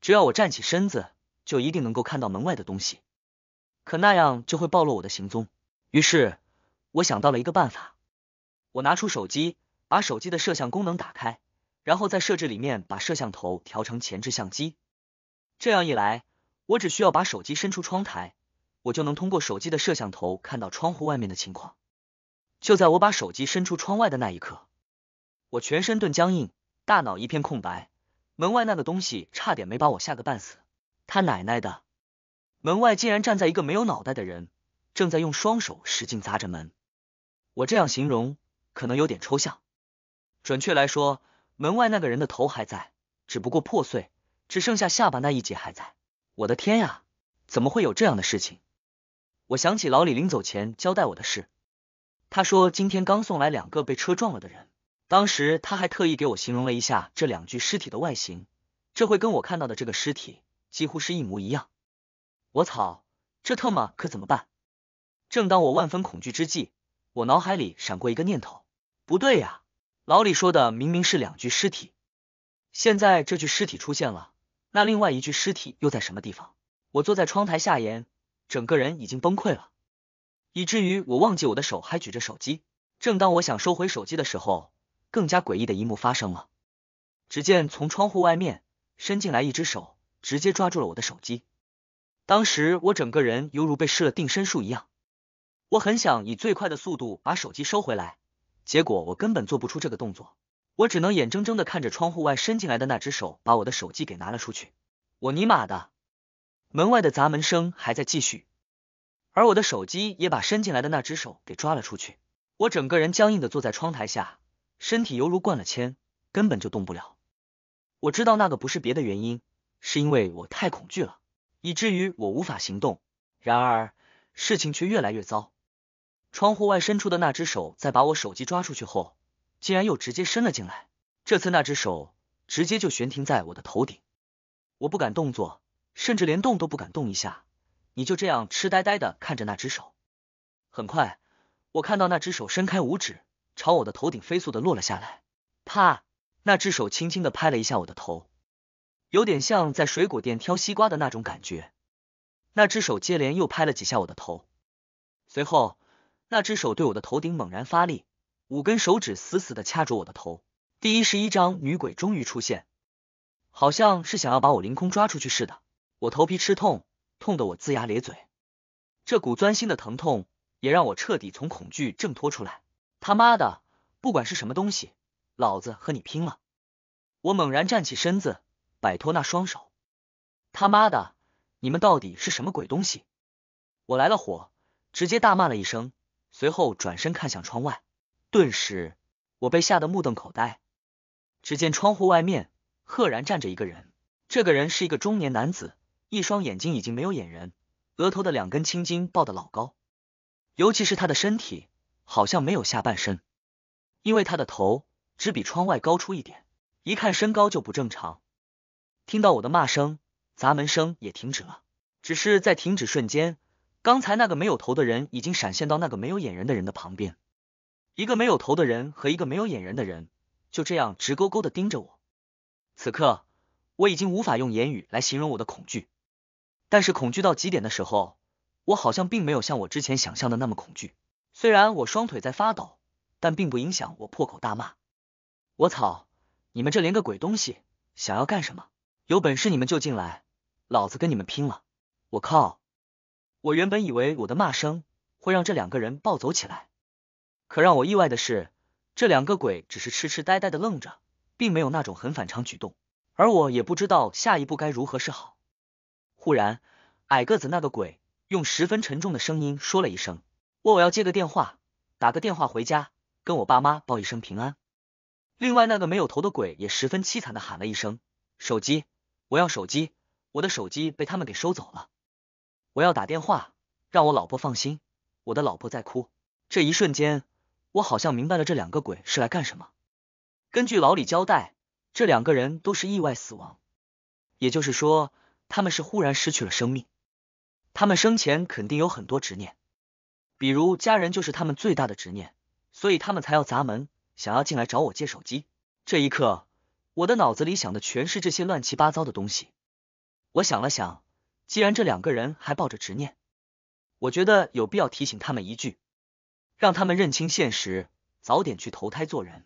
只要我站起身子，就一定能够看到门外的东西。可那样就会暴露我的行踪。于是，我想到了一个办法。我拿出手机，把手机的摄像功能打开，然后在设置里面把摄像头调成前置相机。这样一来，我只需要把手机伸出窗台，我就能通过手机的摄像头看到窗户外面的情况。就在我把手机伸出窗外的那一刻，我全身顿僵硬，大脑一片空白。门外那个东西差点没把我吓个半死！他奶奶的，门外竟然站在一个没有脑袋的人，正在用双手使劲砸着门。我这样形容可能有点抽象，准确来说，门外那个人的头还在，只不过破碎。只剩下下巴那一截还在。我的天呀，怎么会有这样的事情？我想起老李临走前交代我的事，他说今天刚送来两个被车撞了的人，当时他还特意给我形容了一下这两具尸体的外形，这会跟我看到的这个尸体几乎是一模一样。我操，这特么可怎么办？正当我万分恐惧之际，我脑海里闪过一个念头，不对呀，老李说的明明是两具尸体，现在这具尸体出现了。那另外一具尸体又在什么地方？我坐在窗台下沿，整个人已经崩溃了，以至于我忘记我的手还举着手机。正当我想收回手机的时候，更加诡异的一幕发生了。只见从窗户外面伸进来一只手，直接抓住了我的手机。当时我整个人犹如被施了定身术一样，我很想以最快的速度把手机收回来，结果我根本做不出这个动作。我只能眼睁睁的看着窗户外伸进来的那只手把我的手机给拿了出去，我尼玛的！门外的砸门声还在继续，而我的手机也把伸进来的那只手给抓了出去。我整个人僵硬的坐在窗台下，身体犹如灌了铅，根本就动不了。我知道那个不是别的原因，是因为我太恐惧了，以至于我无法行动。然而事情却越来越糟，窗户外伸出的那只手在把我手机抓出去后。竟然又直接伸了进来，这次那只手直接就悬停在我的头顶，我不敢动作，甚至连动都不敢动一下。你就这样痴呆呆的看着那只手。很快，我看到那只手伸开五指，朝我的头顶飞速的落了下来。啪！那只手轻轻的拍了一下我的头，有点像在水果店挑西瓜的那种感觉。那只手接连又拍了几下我的头，随后那只手对我的头顶猛然发力。五根手指死死的掐住我的头。第一十一章，女鬼终于出现，好像是想要把我凌空抓出去似的。我头皮吃痛，痛得我龇牙咧嘴。这股钻心的疼痛也让我彻底从恐惧挣脱出来。他妈的，不管是什么东西，老子和你拼了！我猛然站起身子，摆脱那双手。他妈的，你们到底是什么鬼东西？我来了火，直接大骂了一声，随后转身看向窗外。顿时，我被吓得目瞪口呆。只见窗户外面赫然站着一个人，这个人是一个中年男子，一双眼睛已经没有眼仁，额头的两根青筋爆得老高，尤其是他的身体好像没有下半身，因为他的头只比窗外高出一点，一看身高就不正常。听到我的骂声，砸门声也停止了，只是在停止瞬间，刚才那个没有头的人已经闪现到那个没有眼仁的人的旁边。一个没有头的人和一个没有眼人的人就这样直勾勾的盯着我。此刻我已经无法用言语来形容我的恐惧，但是恐惧到极点的时候，我好像并没有像我之前想象的那么恐惧。虽然我双腿在发抖，但并不影响我破口大骂：“我操！你们这连个鬼东西，想要干什么？有本事你们就进来，老子跟你们拼了！”我靠！我原本以为我的骂声会让这两个人暴走起来。可让我意外的是，这两个鬼只是痴痴呆呆的愣着，并没有那种很反常举动。而我也不知道下一步该如何是好。忽然，矮个子那个鬼用十分沉重的声音说了一声：“我我要接个电话，打个电话回家，跟我爸妈报一声平安。”另外那个没有头的鬼也十分凄惨的喊了一声：“手机，我要手机，我的手机被他们给收走了，我要打电话，让我老婆放心，我的老婆在哭。”这一瞬间。我好像明白了，这两个鬼是来干什么？根据老李交代，这两个人都是意外死亡，也就是说，他们是忽然失去了生命。他们生前肯定有很多执念，比如家人就是他们最大的执念，所以他们才要砸门，想要进来找我借手机。这一刻，我的脑子里想的全是这些乱七八糟的东西。我想了想，既然这两个人还抱着执念，我觉得有必要提醒他们一句。让他们认清现实，早点去投胎做人。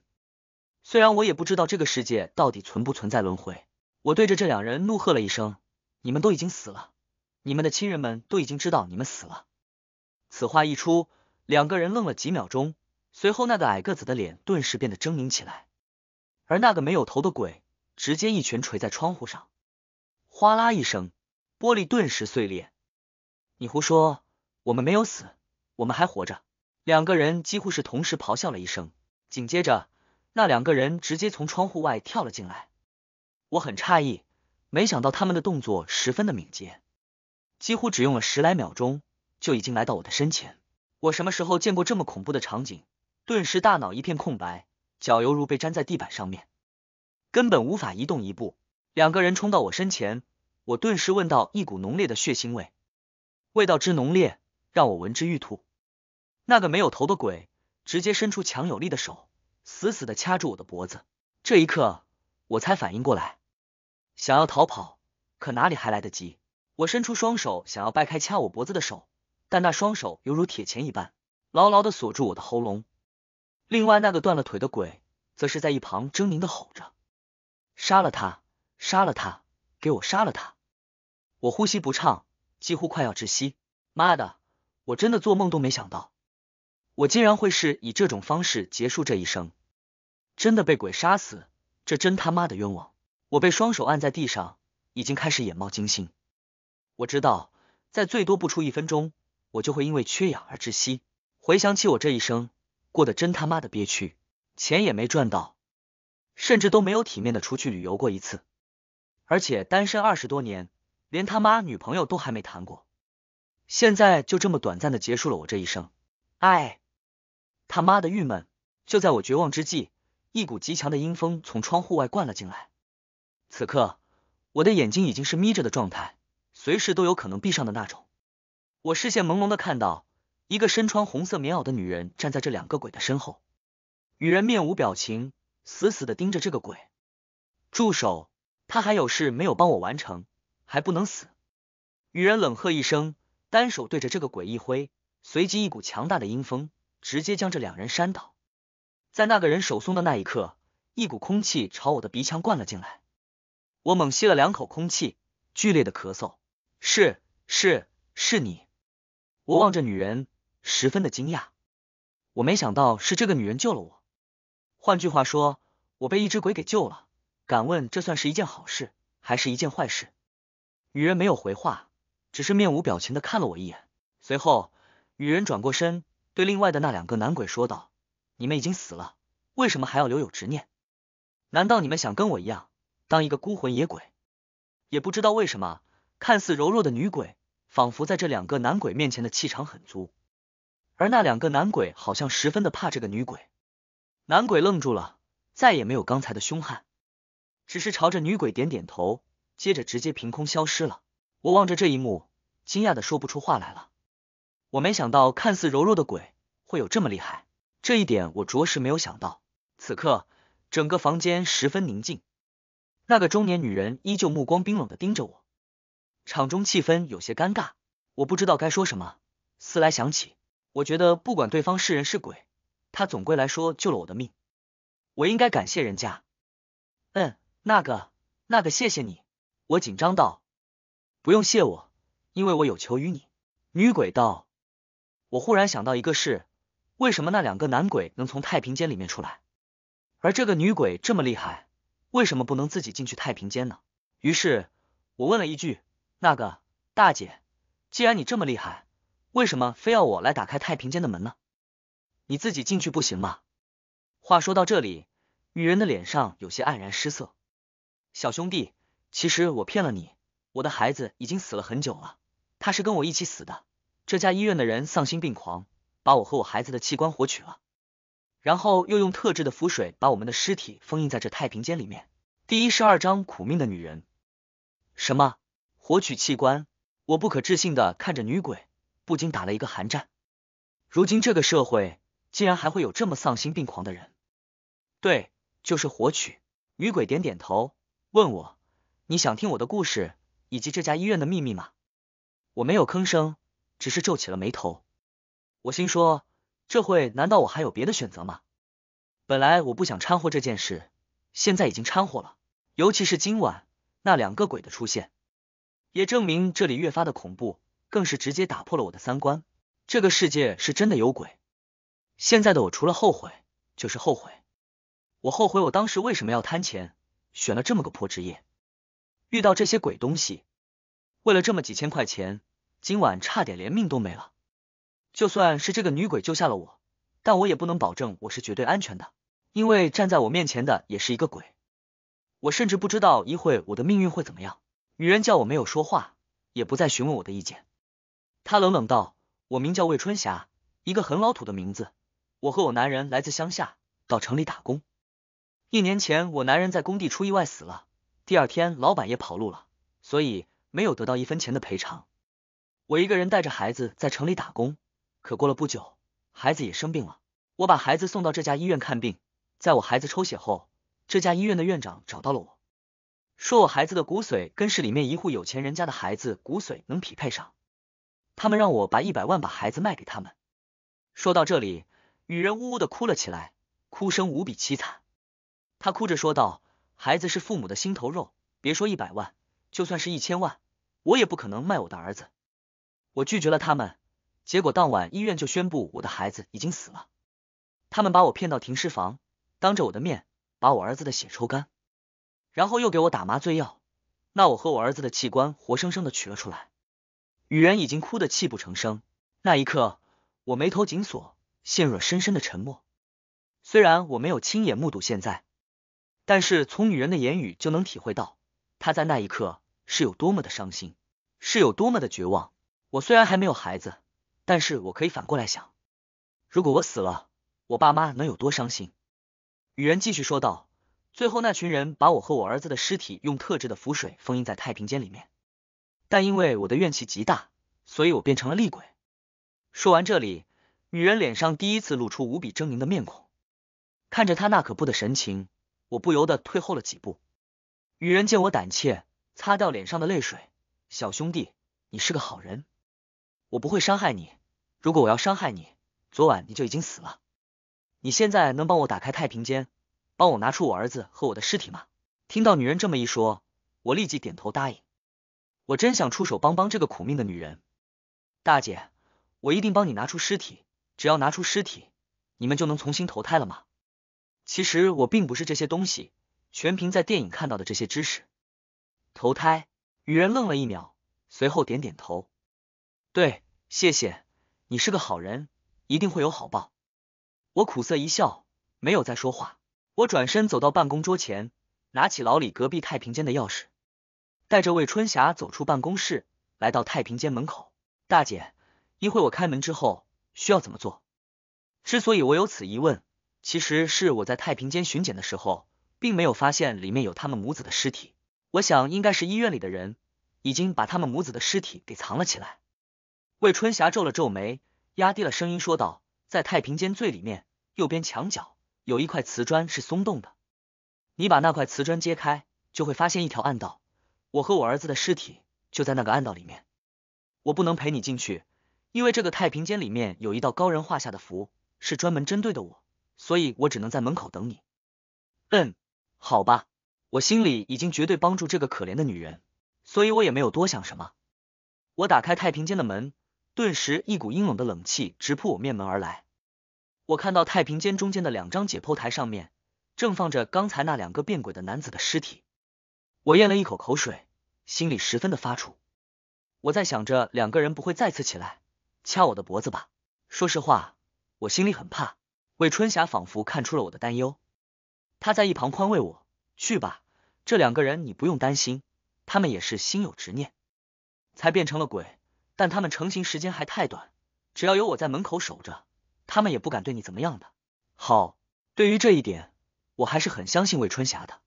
虽然我也不知道这个世界到底存不存在轮回，我对着这两人怒喝了一声：“你们都已经死了，你们的亲人们都已经知道你们死了。”此话一出，两个人愣了几秒钟，随后那个矮个子的脸顿时变得狰狞起来，而那个没有头的鬼直接一拳捶在窗户上，哗啦一声，玻璃顿时碎裂。你胡说，我们没有死，我们还活着。两个人几乎是同时咆哮了一声，紧接着那两个人直接从窗户外跳了进来。我很诧异，没想到他们的动作十分的敏捷，几乎只用了十来秒钟就已经来到我的身前。我什么时候见过这么恐怖的场景？顿时大脑一片空白，脚犹如被粘在地板上面，根本无法移动一步。两个人冲到我身前，我顿时闻到一股浓烈的血腥味，味道之浓烈，让我闻之欲吐。那个没有头的鬼直接伸出强有力的手，死死的掐住我的脖子。这一刻，我才反应过来，想要逃跑，可哪里还来得及？我伸出双手想要掰开掐我脖子的手，但那双手犹如铁钳一般，牢牢的锁住我的喉咙。另外，那个断了腿的鬼则是在一旁狰狞的吼着：“杀了他，杀了他，给我杀了他！”我呼吸不畅，几乎快要窒息。妈的，我真的做梦都没想到。我竟然会是以这种方式结束这一生，真的被鬼杀死，这真他妈的冤枉！我被双手按在地上，已经开始眼冒金星。我知道，在最多不出一分钟，我就会因为缺氧而窒息。回想起我这一生，过得真他妈的憋屈，钱也没赚到，甚至都没有体面的出去旅游过一次，而且单身二十多年，连他妈女朋友都还没谈过。现在就这么短暂的结束了我这一生，哎。他妈的郁闷！就在我绝望之际，一股极强的阴风从窗户外灌了进来。此刻，我的眼睛已经是眯着的状态，随时都有可能闭上的那种。我视线朦胧的看到，一个身穿红色棉袄的女人站在这两个鬼的身后。女人面无表情，死死的盯着这个鬼。住手！他还有事没有帮我完成，还不能死。女人冷喝一声，单手对着这个鬼一挥，随即一股强大的阴风。直接将这两人扇倒，在那个人手松的那一刻，一股空气朝我的鼻腔灌了进来。我猛吸了两口空气，剧烈的咳嗽。是是是你？我望着女人，十分的惊讶。我没想到是这个女人救了我。换句话说，我被一只鬼给救了。敢问这算是一件好事，还是一件坏事？女人没有回话，只是面无表情的看了我一眼。随后，女人转过身。对另外的那两个男鬼说道：“你们已经死了，为什么还要留有执念？难道你们想跟我一样，当一个孤魂野鬼？”也不知道为什么，看似柔弱的女鬼，仿佛在这两个男鬼面前的气场很足，而那两个男鬼好像十分的怕这个女鬼。男鬼愣住了，再也没有刚才的凶悍，只是朝着女鬼点点头，接着直接凭空消失了。我望着这一幕，惊讶的说不出话来了。我没想到，看似柔弱的鬼会有这么厉害，这一点我着实没有想到。此刻，整个房间十分宁静，那个中年女人依旧目光冰冷的盯着我，场中气氛有些尴尬，我不知道该说什么。思来想起，我觉得不管对方是人是鬼，他总归来说救了我的命，我应该感谢人家。嗯，那个，那个，谢谢你！我紧张道。不用谢我，因为我有求于你。女鬼道。我忽然想到一个事，为什么那两个男鬼能从太平间里面出来，而这个女鬼这么厉害，为什么不能自己进去太平间呢？于是，我问了一句：“那个大姐，既然你这么厉害，为什么非要我来打开太平间的门呢？你自己进去不行吗？”话说到这里，女人的脸上有些黯然失色。小兄弟，其实我骗了你，我的孩子已经死了很久了，他是跟我一起死的。这家医院的人丧心病狂，把我和我孩子的器官活取了，然后又用特制的符水把我们的尸体封印在这太平间里面。第一十二章苦命的女人，什么活取器官？我不可置信的看着女鬼，不禁打了一个寒战。如今这个社会，竟然还会有这么丧心病狂的人？对，就是活取。女鬼点点头，问我：“你想听我的故事，以及这家医院的秘密吗？”我没有吭声。只是皱起了眉头，我心说：这会难道我还有别的选择吗？本来我不想掺和这件事，现在已经掺和了。尤其是今晚那两个鬼的出现，也证明这里越发的恐怖，更是直接打破了我的三观。这个世界是真的有鬼。现在的我除了后悔就是后悔，我后悔我当时为什么要贪钱，选了这么个破职业，遇到这些鬼东西，为了这么几千块钱。今晚差点连命都没了。就算是这个女鬼救下了我，但我也不能保证我是绝对安全的，因为站在我面前的也是一个鬼。我甚至不知道一会我的命运会怎么样。女人叫我没有说话，也不再询问我的意见。她冷冷道：“我名叫魏春霞，一个很老土的名字。我和我男人来自乡下，到城里打工。一年前我男人在工地出意外死了，第二天老板也跑路了，所以没有得到一分钱的赔偿。”我一个人带着孩子在城里打工，可过了不久，孩子也生病了。我把孩子送到这家医院看病，在我孩子抽血后，这家医院的院长找到了我，说我孩子的骨髓跟市里面一户有钱人家的孩子骨髓能匹配上，他们让我把一百万把孩子卖给他们。说到这里，女人呜呜的哭了起来，哭声无比凄惨。她哭着说道：“孩子是父母的心头肉，别说一百万，就算是一千万，我也不可能卖我的儿子。”我拒绝了他们，结果当晚医院就宣布我的孩子已经死了。他们把我骗到停尸房，当着我的面把我儿子的血抽干，然后又给我打麻醉药，那我和我儿子的器官活生生的取了出来。女人已经哭得泣不成声，那一刻我眉头紧锁，陷入了深深的沉默。虽然我没有亲眼目睹现在，但是从女人的言语就能体会到她在那一刻是有多么的伤心，是有多么的绝望。我虽然还没有孩子，但是我可以反过来想，如果我死了，我爸妈能有多伤心？女人继续说道。最后那群人把我和我儿子的尸体用特制的符水封印在太平间里面，但因为我的怨气极大，所以我变成了厉鬼。说完这里，女人脸上第一次露出无比狰狞的面孔，看着她那可怖的神情，我不由得退后了几步。女人见我胆怯，擦掉脸上的泪水：“小兄弟，你是个好人。”我不会伤害你，如果我要伤害你，昨晚你就已经死了。你现在能帮我打开太平间，帮我拿出我儿子和我的尸体吗？听到女人这么一说，我立即点头答应。我真想出手帮帮这个苦命的女人，大姐，我一定帮你拿出尸体。只要拿出尸体，你们就能重新投胎了吗？其实我并不是这些东西，全凭在电影看到的这些知识。投胎。女人愣了一秒，随后点点头。对，谢谢你是个好人，一定会有好报。我苦涩一笑，没有再说话。我转身走到办公桌前，拿起老李隔壁太平间的钥匙，带着魏春霞走出办公室，来到太平间门口。大姐，一会我开门之后需要怎么做？之所以我有此疑问，其实是我在太平间巡检的时候，并没有发现里面有他们母子的尸体。我想应该是医院里的人已经把他们母子的尸体给藏了起来。魏春霞皱了皱眉，压低了声音说道：“在太平间最里面右边墙角有一块瓷砖是松动的，你把那块瓷砖揭开，就会发现一条暗道。我和我儿子的尸体就在那个暗道里面。我不能陪你进去，因为这个太平间里面有一道高人画下的符，是专门针对的我，所以我只能在门口等你。”“嗯，好吧，我心里已经绝对帮助这个可怜的女人，所以我也没有多想什么。我打开太平间的门。”顿时一股阴冷的冷气直扑我面门而来，我看到太平间中间的两张解剖台上面正放着刚才那两个变鬼的男子的尸体，我咽了一口口水，心里十分的发怵。我在想着两个人不会再次起来掐我的脖子吧？说实话，我心里很怕。魏春霞仿佛看出了我的担忧，她在一旁宽慰我：“去吧，这两个人你不用担心，他们也是心有执念，才变成了鬼。”但他们成型时间还太短，只要有我在门口守着，他们也不敢对你怎么样的。好，对于这一点，我还是很相信魏春霞的，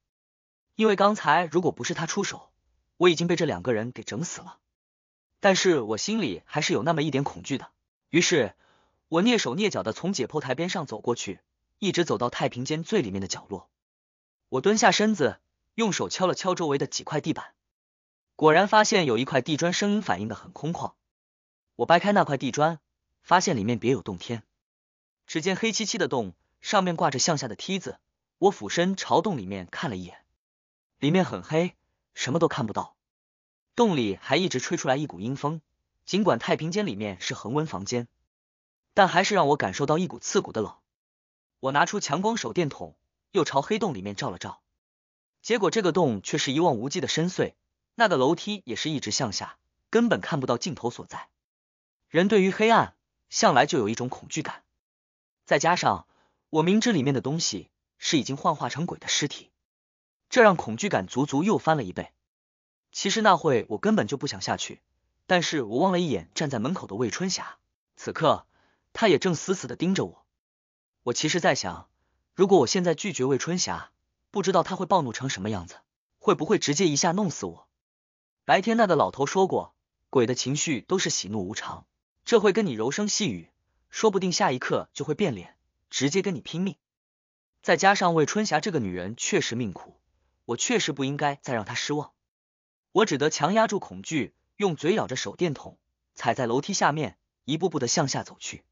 因为刚才如果不是他出手，我已经被这两个人给整死了。但是我心里还是有那么一点恐惧的，于是我蹑手蹑脚的从解剖台边上走过去，一直走到太平间最里面的角落，我蹲下身子，用手敲了敲周围的几块地板，果然发现有一块地砖声音反应的很空旷。我掰开那块地砖，发现里面别有洞天。只见黑漆漆的洞，上面挂着向下的梯子。我俯身朝洞里面看了一眼，里面很黑，什么都看不到。洞里还一直吹出来一股阴风，尽管太平间里面是恒温房间，但还是让我感受到一股刺骨的冷。我拿出强光手电筒，又朝黑洞里面照了照，结果这个洞却是一望无际的深邃，那个楼梯也是一直向下，根本看不到尽头所在。人对于黑暗向来就有一种恐惧感，再加上我明知里面的东西是已经幻化成鬼的尸体，这让恐惧感足足又翻了一倍。其实那会我根本就不想下去，但是我望了一眼站在门口的魏春霞，此刻她也正死死的盯着我。我其实在想，如果我现在拒绝魏春霞，不知道她会暴怒成什么样子，会不会直接一下弄死我？白天那个老头说过，鬼的情绪都是喜怒无常。这会跟你柔声细语，说不定下一刻就会变脸，直接跟你拼命。再加上魏春霞这个女人确实命苦，我确实不应该再让她失望。我只得强压住恐惧，用嘴咬着手电筒，踩在楼梯下面，一步步的向下走去。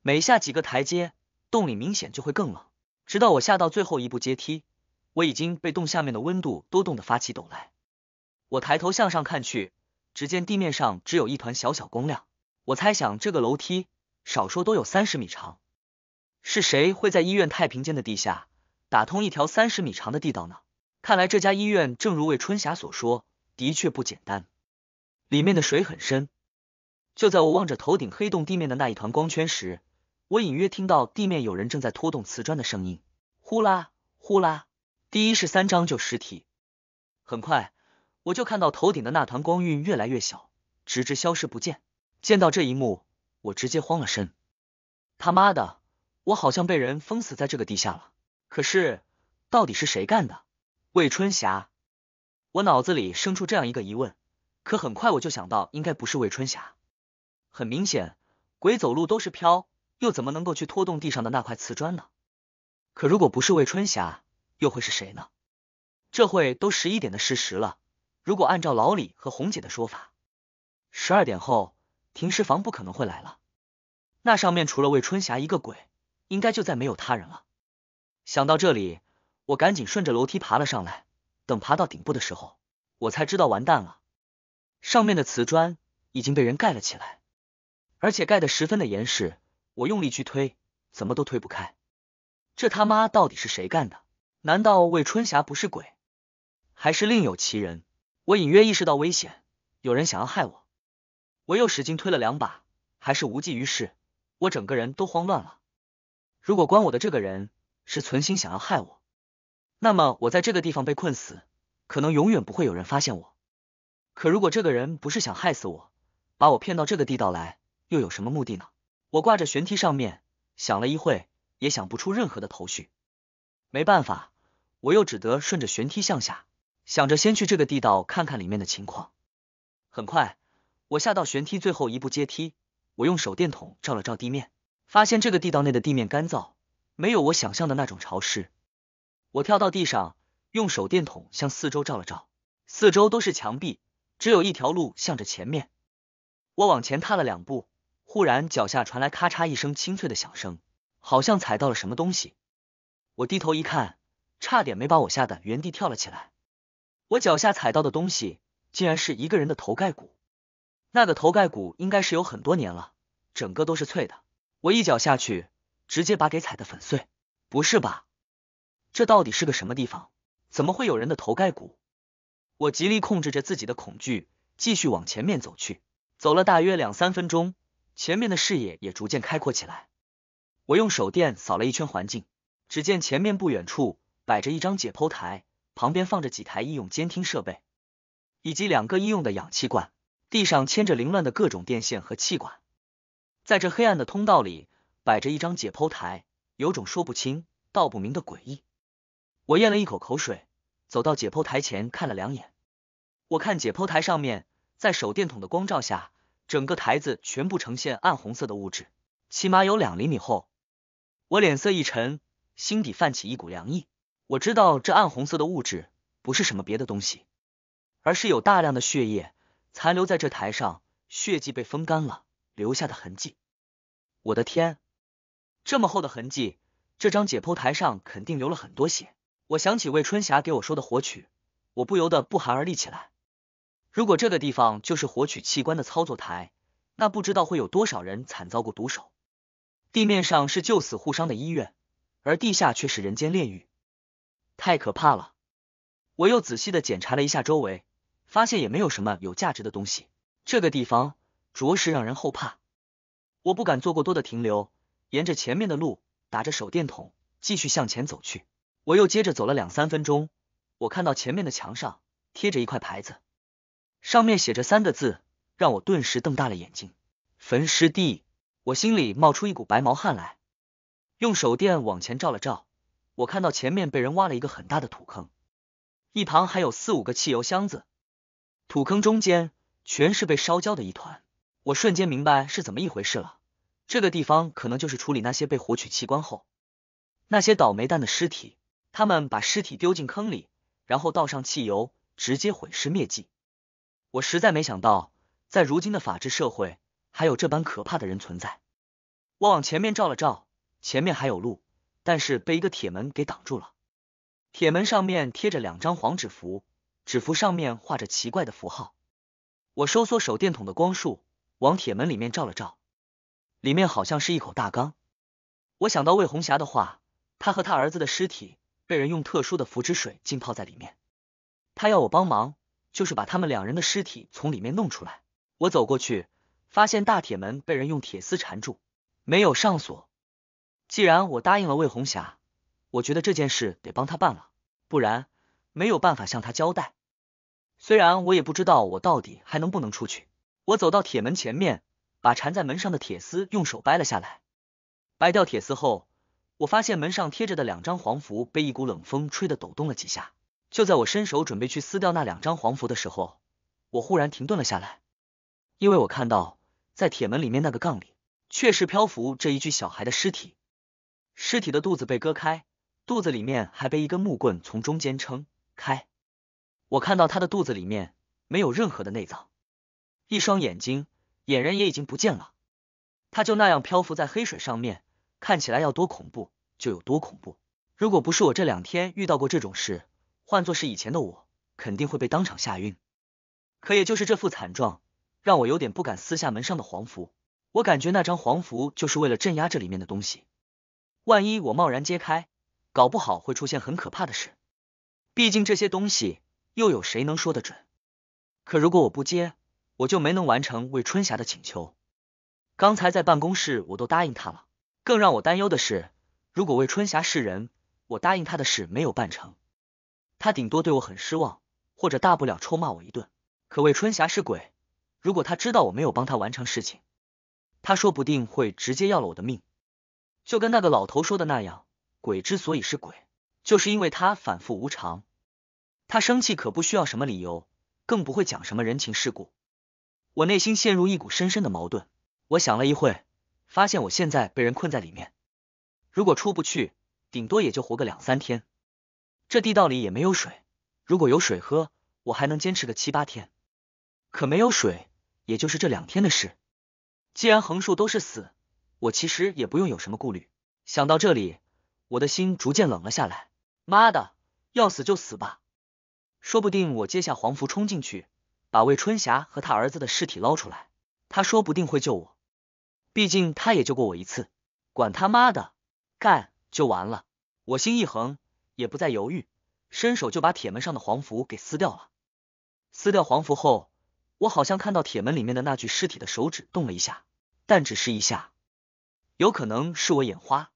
每下几个台阶，洞里明显就会更冷。直到我下到最后一步阶梯，我已经被洞下面的温度都冻得发起抖来。我抬头向上看去，只见地面上只有一团小小光亮。我猜想，这个楼梯少说都有三十米长。是谁会在医院太平间的地下打通一条三十米长的地道呢？看来这家医院正如魏春霞所说，的确不简单。里面的水很深。就在我望着头顶黑洞地面的那一团光圈时，我隐约听到地面有人正在拖动瓷砖的声音，呼啦呼啦。第一是三章旧尸体。很快，我就看到头顶的那团光晕越来越小，直至消失不见。见到这一幕，我直接慌了神。他妈的，我好像被人封死在这个地下了。可是，到底是谁干的？魏春霞？我脑子里生出这样一个疑问。可很快我就想到，应该不是魏春霞。很明显，鬼走路都是飘，又怎么能够去拖动地上的那块瓷砖呢？可如果不是魏春霞，又会是谁呢？这会都十一点的事实了。如果按照老李和红姐的说法，十二点后。停尸房不可能会来了，那上面除了魏春霞一个鬼，应该就再没有他人了。想到这里，我赶紧顺着楼梯爬了上来。等爬到顶部的时候，我才知道完蛋了，上面的瓷砖已经被人盖了起来，而且盖得十分的严实。我用力去推，怎么都推不开。这他妈到底是谁干的？难道魏春霞不是鬼，还是另有其人？我隐约意识到危险，有人想要害我。我又使劲推了两把，还是无济于事。我整个人都慌乱了。如果关我的这个人是存心想要害我，那么我在这个地方被困死，可能永远不会有人发现我。可如果这个人不是想害死我，把我骗到这个地道来，又有什么目的呢？我挂着悬梯上面，想了一会，也想不出任何的头绪。没办法，我又只得顺着悬梯向下，想着先去这个地道看看里面的情况。很快。我下到旋梯最后一步阶梯，我用手电筒照了照地面，发现这个地道内的地面干燥，没有我想象的那种潮湿。我跳到地上，用手电筒向四周照了照，四周都是墙壁，只有一条路向着前面。我往前踏了两步，忽然脚下传来咔嚓一声清脆的响声，好像踩到了什么东西。我低头一看，差点没把我吓得原地跳了起来。我脚下踩到的东西，竟然是一个人的头盖骨。那个头盖骨应该是有很多年了，整个都是脆的，我一脚下去，直接把给踩得粉碎。不是吧？这到底是个什么地方？怎么会有人的头盖骨？我极力控制着自己的恐惧，继续往前面走去。走了大约两三分钟，前面的视野也逐渐开阔起来。我用手电扫了一圈环境，只见前面不远处摆着一张解剖台，旁边放着几台医用监听设备，以及两个医用的氧气罐。地上牵着凌乱的各种电线和气管，在这黑暗的通道里摆着一张解剖台，有种说不清道不明的诡异。我咽了一口口水，走到解剖台前看了两眼。我看解剖台上面，在手电筒的光照下，整个台子全部呈现暗红色的物质，起码有两厘米厚。我脸色一沉，心底泛起一股凉意。我知道这暗红色的物质不是什么别的东西，而是有大量的血液。残留在这台上，血迹被风干了，留下的痕迹。我的天，这么厚的痕迹，这张解剖台上肯定流了很多血。我想起魏春霞给我说的活取，我不由得不寒而栗起来。如果这个地方就是活取器官的操作台，那不知道会有多少人惨遭过毒手。地面上是救死护伤的医院，而地下却是人间炼狱，太可怕了。我又仔细的检查了一下周围。发现也没有什么有价值的东西，这个地方着实让人后怕，我不敢做过多的停留，沿着前面的路，打着手电筒继续向前走去。我又接着走了两三分钟，我看到前面的墙上贴着一块牌子，上面写着三个字，让我顿时瞪大了眼睛。坟尸地，我心里冒出一股白毛汗来，用手电往前照了照，我看到前面被人挖了一个很大的土坑，一旁还有四五个汽油箱子。土坑中间全是被烧焦的一团，我瞬间明白是怎么一回事了。这个地方可能就是处理那些被活取器官后那些倒霉蛋的尸体。他们把尸体丢进坑里，然后倒上汽油，直接毁尸灭迹。我实在没想到，在如今的法治社会，还有这般可怕的人存在。我往前面照了照，前面还有路，但是被一个铁门给挡住了。铁门上面贴着两张黄纸符。纸符上面画着奇怪的符号，我收缩手电筒的光束往铁门里面照了照，里面好像是一口大缸。我想到魏红霞的话，她和她儿子的尸体被人用特殊的符纸水浸泡在里面。她要我帮忙，就是把他们两人的尸体从里面弄出来。我走过去，发现大铁门被人用铁丝缠住，没有上锁。既然我答应了魏红霞，我觉得这件事得帮她办了，不然没有办法向她交代。虽然我也不知道我到底还能不能出去，我走到铁门前面，把缠在门上的铁丝用手掰了下来。掰掉铁丝后，我发现门上贴着的两张黄符被一股冷风吹得抖动了几下。就在我伸手准备去撕掉那两张黄符的时候，我忽然停顿了下来，因为我看到在铁门里面那个杠里确实漂浮着一具小孩的尸体，尸体的肚子被割开，肚子里面还被一根木棍从中间撑开。我看到他的肚子里面没有任何的内脏，一双眼睛，眼仁也已经不见了，他就那样漂浮在黑水上面，看起来要多恐怖就有多恐怖。如果不是我这两天遇到过这种事，换作是以前的我，肯定会被当场吓晕。可也就是这副惨状，让我有点不敢撕下门上的黄符。我感觉那张黄符就是为了镇压这里面的东西，万一我贸然揭开，搞不好会出现很可怕的事。毕竟这些东西。又有谁能说得准？可如果我不接，我就没能完成魏春霞的请求。刚才在办公室，我都答应她了。更让我担忧的是，如果魏春霞是人，我答应她的事没有办成，她顶多对我很失望，或者大不了臭骂我一顿。可魏春霞是鬼，如果她知道我没有帮她完成事情，她说不定会直接要了我的命。就跟那个老头说的那样，鬼之所以是鬼，就是因为他反复无常。他生气可不需要什么理由，更不会讲什么人情世故。我内心陷入一股深深的矛盾。我想了一会，发现我现在被人困在里面。如果出不去，顶多也就活个两三天。这地道里也没有水，如果有水喝，我还能坚持个七八天。可没有水，也就是这两天的事。既然横竖都是死，我其实也不用有什么顾虑。想到这里，我的心逐渐冷了下来。妈的，要死就死吧。说不定我接下黄符冲进去，把魏春霞和他儿子的尸体捞出来，他说不定会救我，毕竟他也救过我一次。管他妈的，干就完了！我心一横，也不再犹豫，伸手就把铁门上的黄符给撕掉了。撕掉黄符后，我好像看到铁门里面的那具尸体的手指动了一下，但只是一下，有可能是我眼花。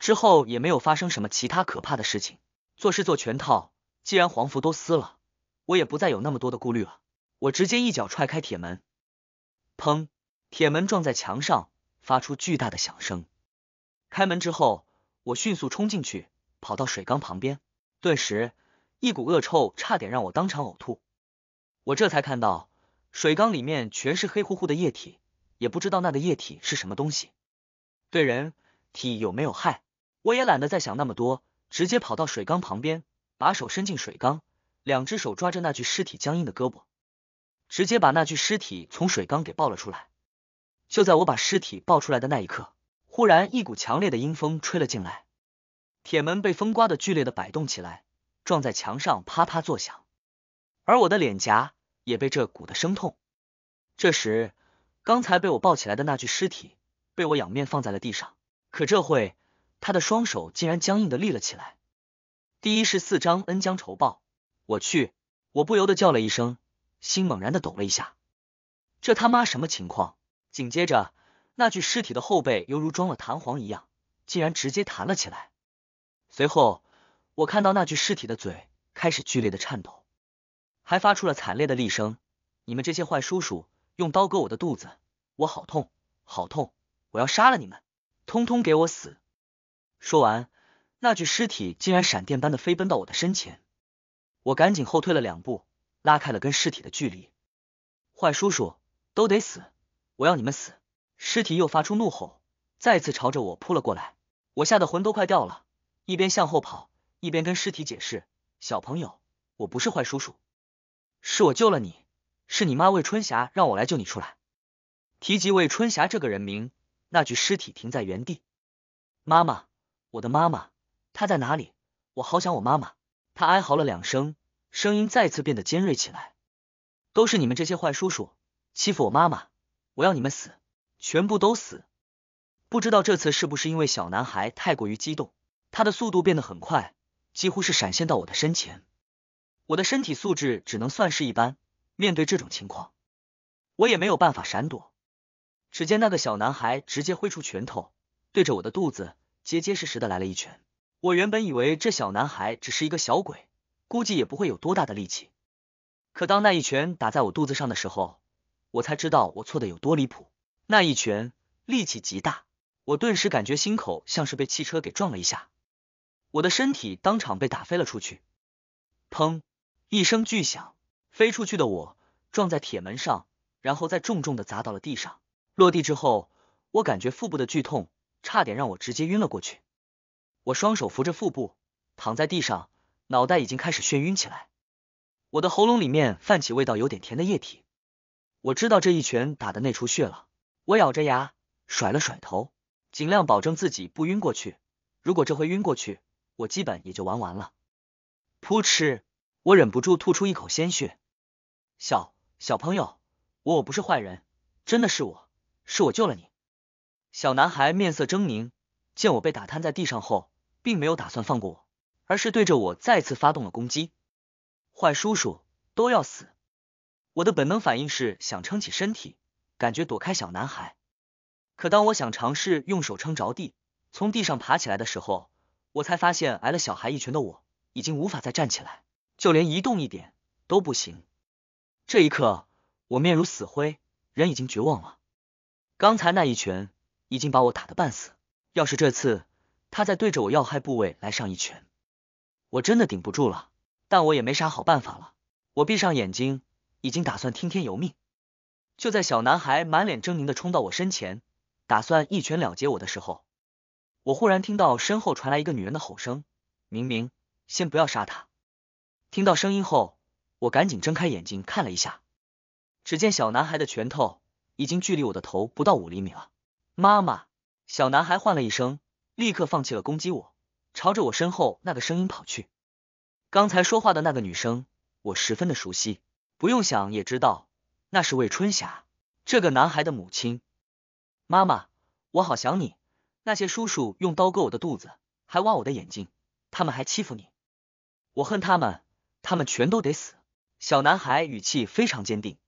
之后也没有发生什么其他可怕的事情。做事做全套。既然黄符都撕了，我也不再有那么多的顾虑了。我直接一脚踹开铁门，砰！铁门撞在墙上，发出巨大的响声。开门之后，我迅速冲进去，跑到水缸旁边，顿时一股恶臭，差点让我当场呕吐。我这才看到，水缸里面全是黑乎乎的液体，也不知道那的液体是什么东西，对人体有没有害？我也懒得再想那么多，直接跑到水缸旁边。把手伸进水缸，两只手抓着那具尸体僵硬的胳膊，直接把那具尸体从水缸给抱了出来。就在我把尸体抱出来的那一刻，忽然一股强烈的阴风吹了进来，铁门被风刮的剧烈的摆动起来，撞在墙上啪啪作响，而我的脸颊也被这鼓得生痛。这时，刚才被我抱起来的那具尸体被我仰面放在了地上，可这会他的双手竟然僵硬的立了起来。第一十四章恩将仇报，我去！我不由得叫了一声，心猛然的抖了一下，这他妈什么情况？紧接着，那具尸体的后背犹如装了弹簧一样，竟然直接弹了起来。随后，我看到那具尸体的嘴开始剧烈的颤抖，还发出了惨烈的厉声：“你们这些坏叔叔，用刀割我的肚子，我好痛，好痛！我要杀了你们，通通给我死！”说完。那具尸体竟然闪电般的飞奔到我的身前，我赶紧后退了两步，拉开了跟尸体的距离。坏叔叔都得死，我要你们死！尸体又发出怒吼，再次朝着我扑了过来。我吓得魂都快掉了，一边向后跑，一边跟尸体解释：“小朋友，我不是坏叔叔，是我救了你，是你妈魏春霞让我来救你出来。”提及魏春霞这个人名，那具尸体停在原地。妈妈，我的妈妈。他在哪里？我好想我妈妈。他哀嚎了两声，声音再次变得尖锐起来。都是你们这些坏叔叔欺负我妈妈，我要你们死，全部都死！不知道这次是不是因为小男孩太过于激动，他的速度变得很快，几乎是闪现到我的身前。我的身体素质只能算是一般，面对这种情况，我也没有办法闪躲。只见那个小男孩直接挥出拳头，对着我的肚子结结实实的来了一拳。我原本以为这小男孩只是一个小鬼，估计也不会有多大的力气。可当那一拳打在我肚子上的时候，我才知道我错的有多离谱。那一拳力气极大，我顿时感觉心口像是被汽车给撞了一下，我的身体当场被打飞了出去。砰！一声巨响，飞出去的我撞在铁门上，然后再重重的砸到了地上。落地之后，我感觉腹部的剧痛，差点让我直接晕了过去。我双手扶着腹部，躺在地上，脑袋已经开始眩晕起来。我的喉咙里面泛起味道有点甜的液体。我知道这一拳打的内出血了。我咬着牙，甩了甩头，尽量保证自己不晕过去。如果这回晕过去，我基本也就玩完了。噗嗤！我忍不住吐出一口鲜血。小小朋友，我我不是坏人，真的是我，是我救了你。小男孩面色狰狞，见我被打瘫在地上后。并没有打算放过我，而是对着我再次发动了攻击。坏叔叔都要死！我的本能反应是想撑起身体，感觉躲开小男孩。可当我想尝试用手撑着地，从地上爬起来的时候，我才发现挨了小孩一拳的我已经无法再站起来，就连移动一点都不行。这一刻，我面如死灰，人已经绝望了。刚才那一拳已经把我打得半死，要是这次……他在对着我要害部位来上一拳，我真的顶不住了，但我也没啥好办法了。我闭上眼睛，已经打算听天由命。就在小男孩满脸狰狞的冲到我身前，打算一拳了结我的时候，我忽然听到身后传来一个女人的吼声：“明明，先不要杀他！”听到声音后，我赶紧睁开眼睛看了一下，只见小男孩的拳头已经距离我的头不到五厘米了。妈妈，小男孩唤了一声。立刻放弃了攻击，我朝着我身后那个声音跑去。刚才说话的那个女生，我十分的熟悉，不用想也知道，那是魏春霞，这个男孩的母亲。妈妈，我好想你。那些叔叔用刀割我的肚子，还挖我的眼睛，他们还欺负你，我恨他们，他们全都得死。小男孩语气非常坚定。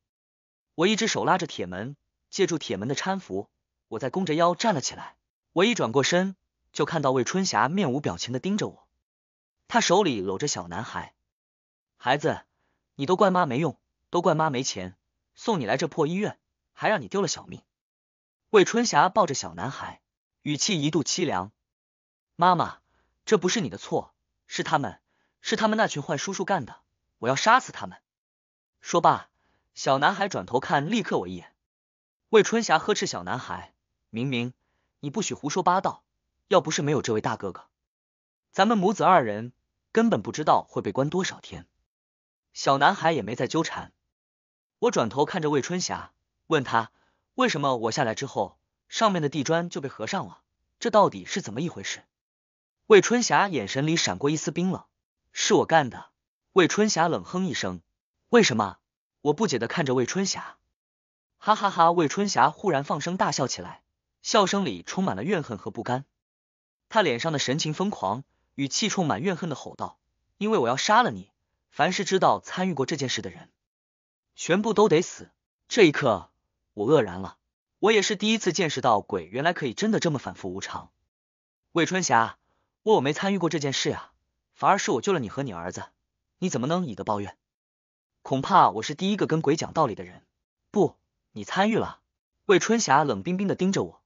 我一只手拉着铁门，借助铁门的搀扶，我在弓着腰站了起来。我一转过身。就看到魏春霞面无表情的盯着我，她手里搂着小男孩，孩子，你都怪妈没用，都怪妈没钱送你来这破医院，还让你丢了小命。魏春霞抱着小男孩，语气一度凄凉。妈妈，这不是你的错，是他们，是他们那群坏叔叔干的，我要杀死他们。说罢，小男孩转头看立刻我一眼。魏春霞呵斥小男孩：明明，你不许胡说八道。要不是没有这位大哥哥，咱们母子二人根本不知道会被关多少天。小男孩也没再纠缠。我转头看着魏春霞，问他为什么我下来之后，上面的地砖就被合上了，这到底是怎么一回事？魏春霞眼神里闪过一丝冰冷，是我干的。魏春霞冷哼一声，为什么？我不解的看着魏春霞，哈哈哈！魏春霞忽然放声大笑起来，笑声里充满了怨恨和不甘。他脸上的神情疯狂，语气充满怨恨的吼道：“因为我要杀了你，凡是知道参与过这件事的人，全部都得死！”这一刻，我愕然了，我也是第一次见识到鬼原来可以真的这么反复无常。魏春霞，我我没参与过这件事呀，反而是我救了你和你儿子，你怎么能以德报怨？恐怕我是第一个跟鬼讲道理的人。不，你参与了。魏春霞冷冰冰的盯着我，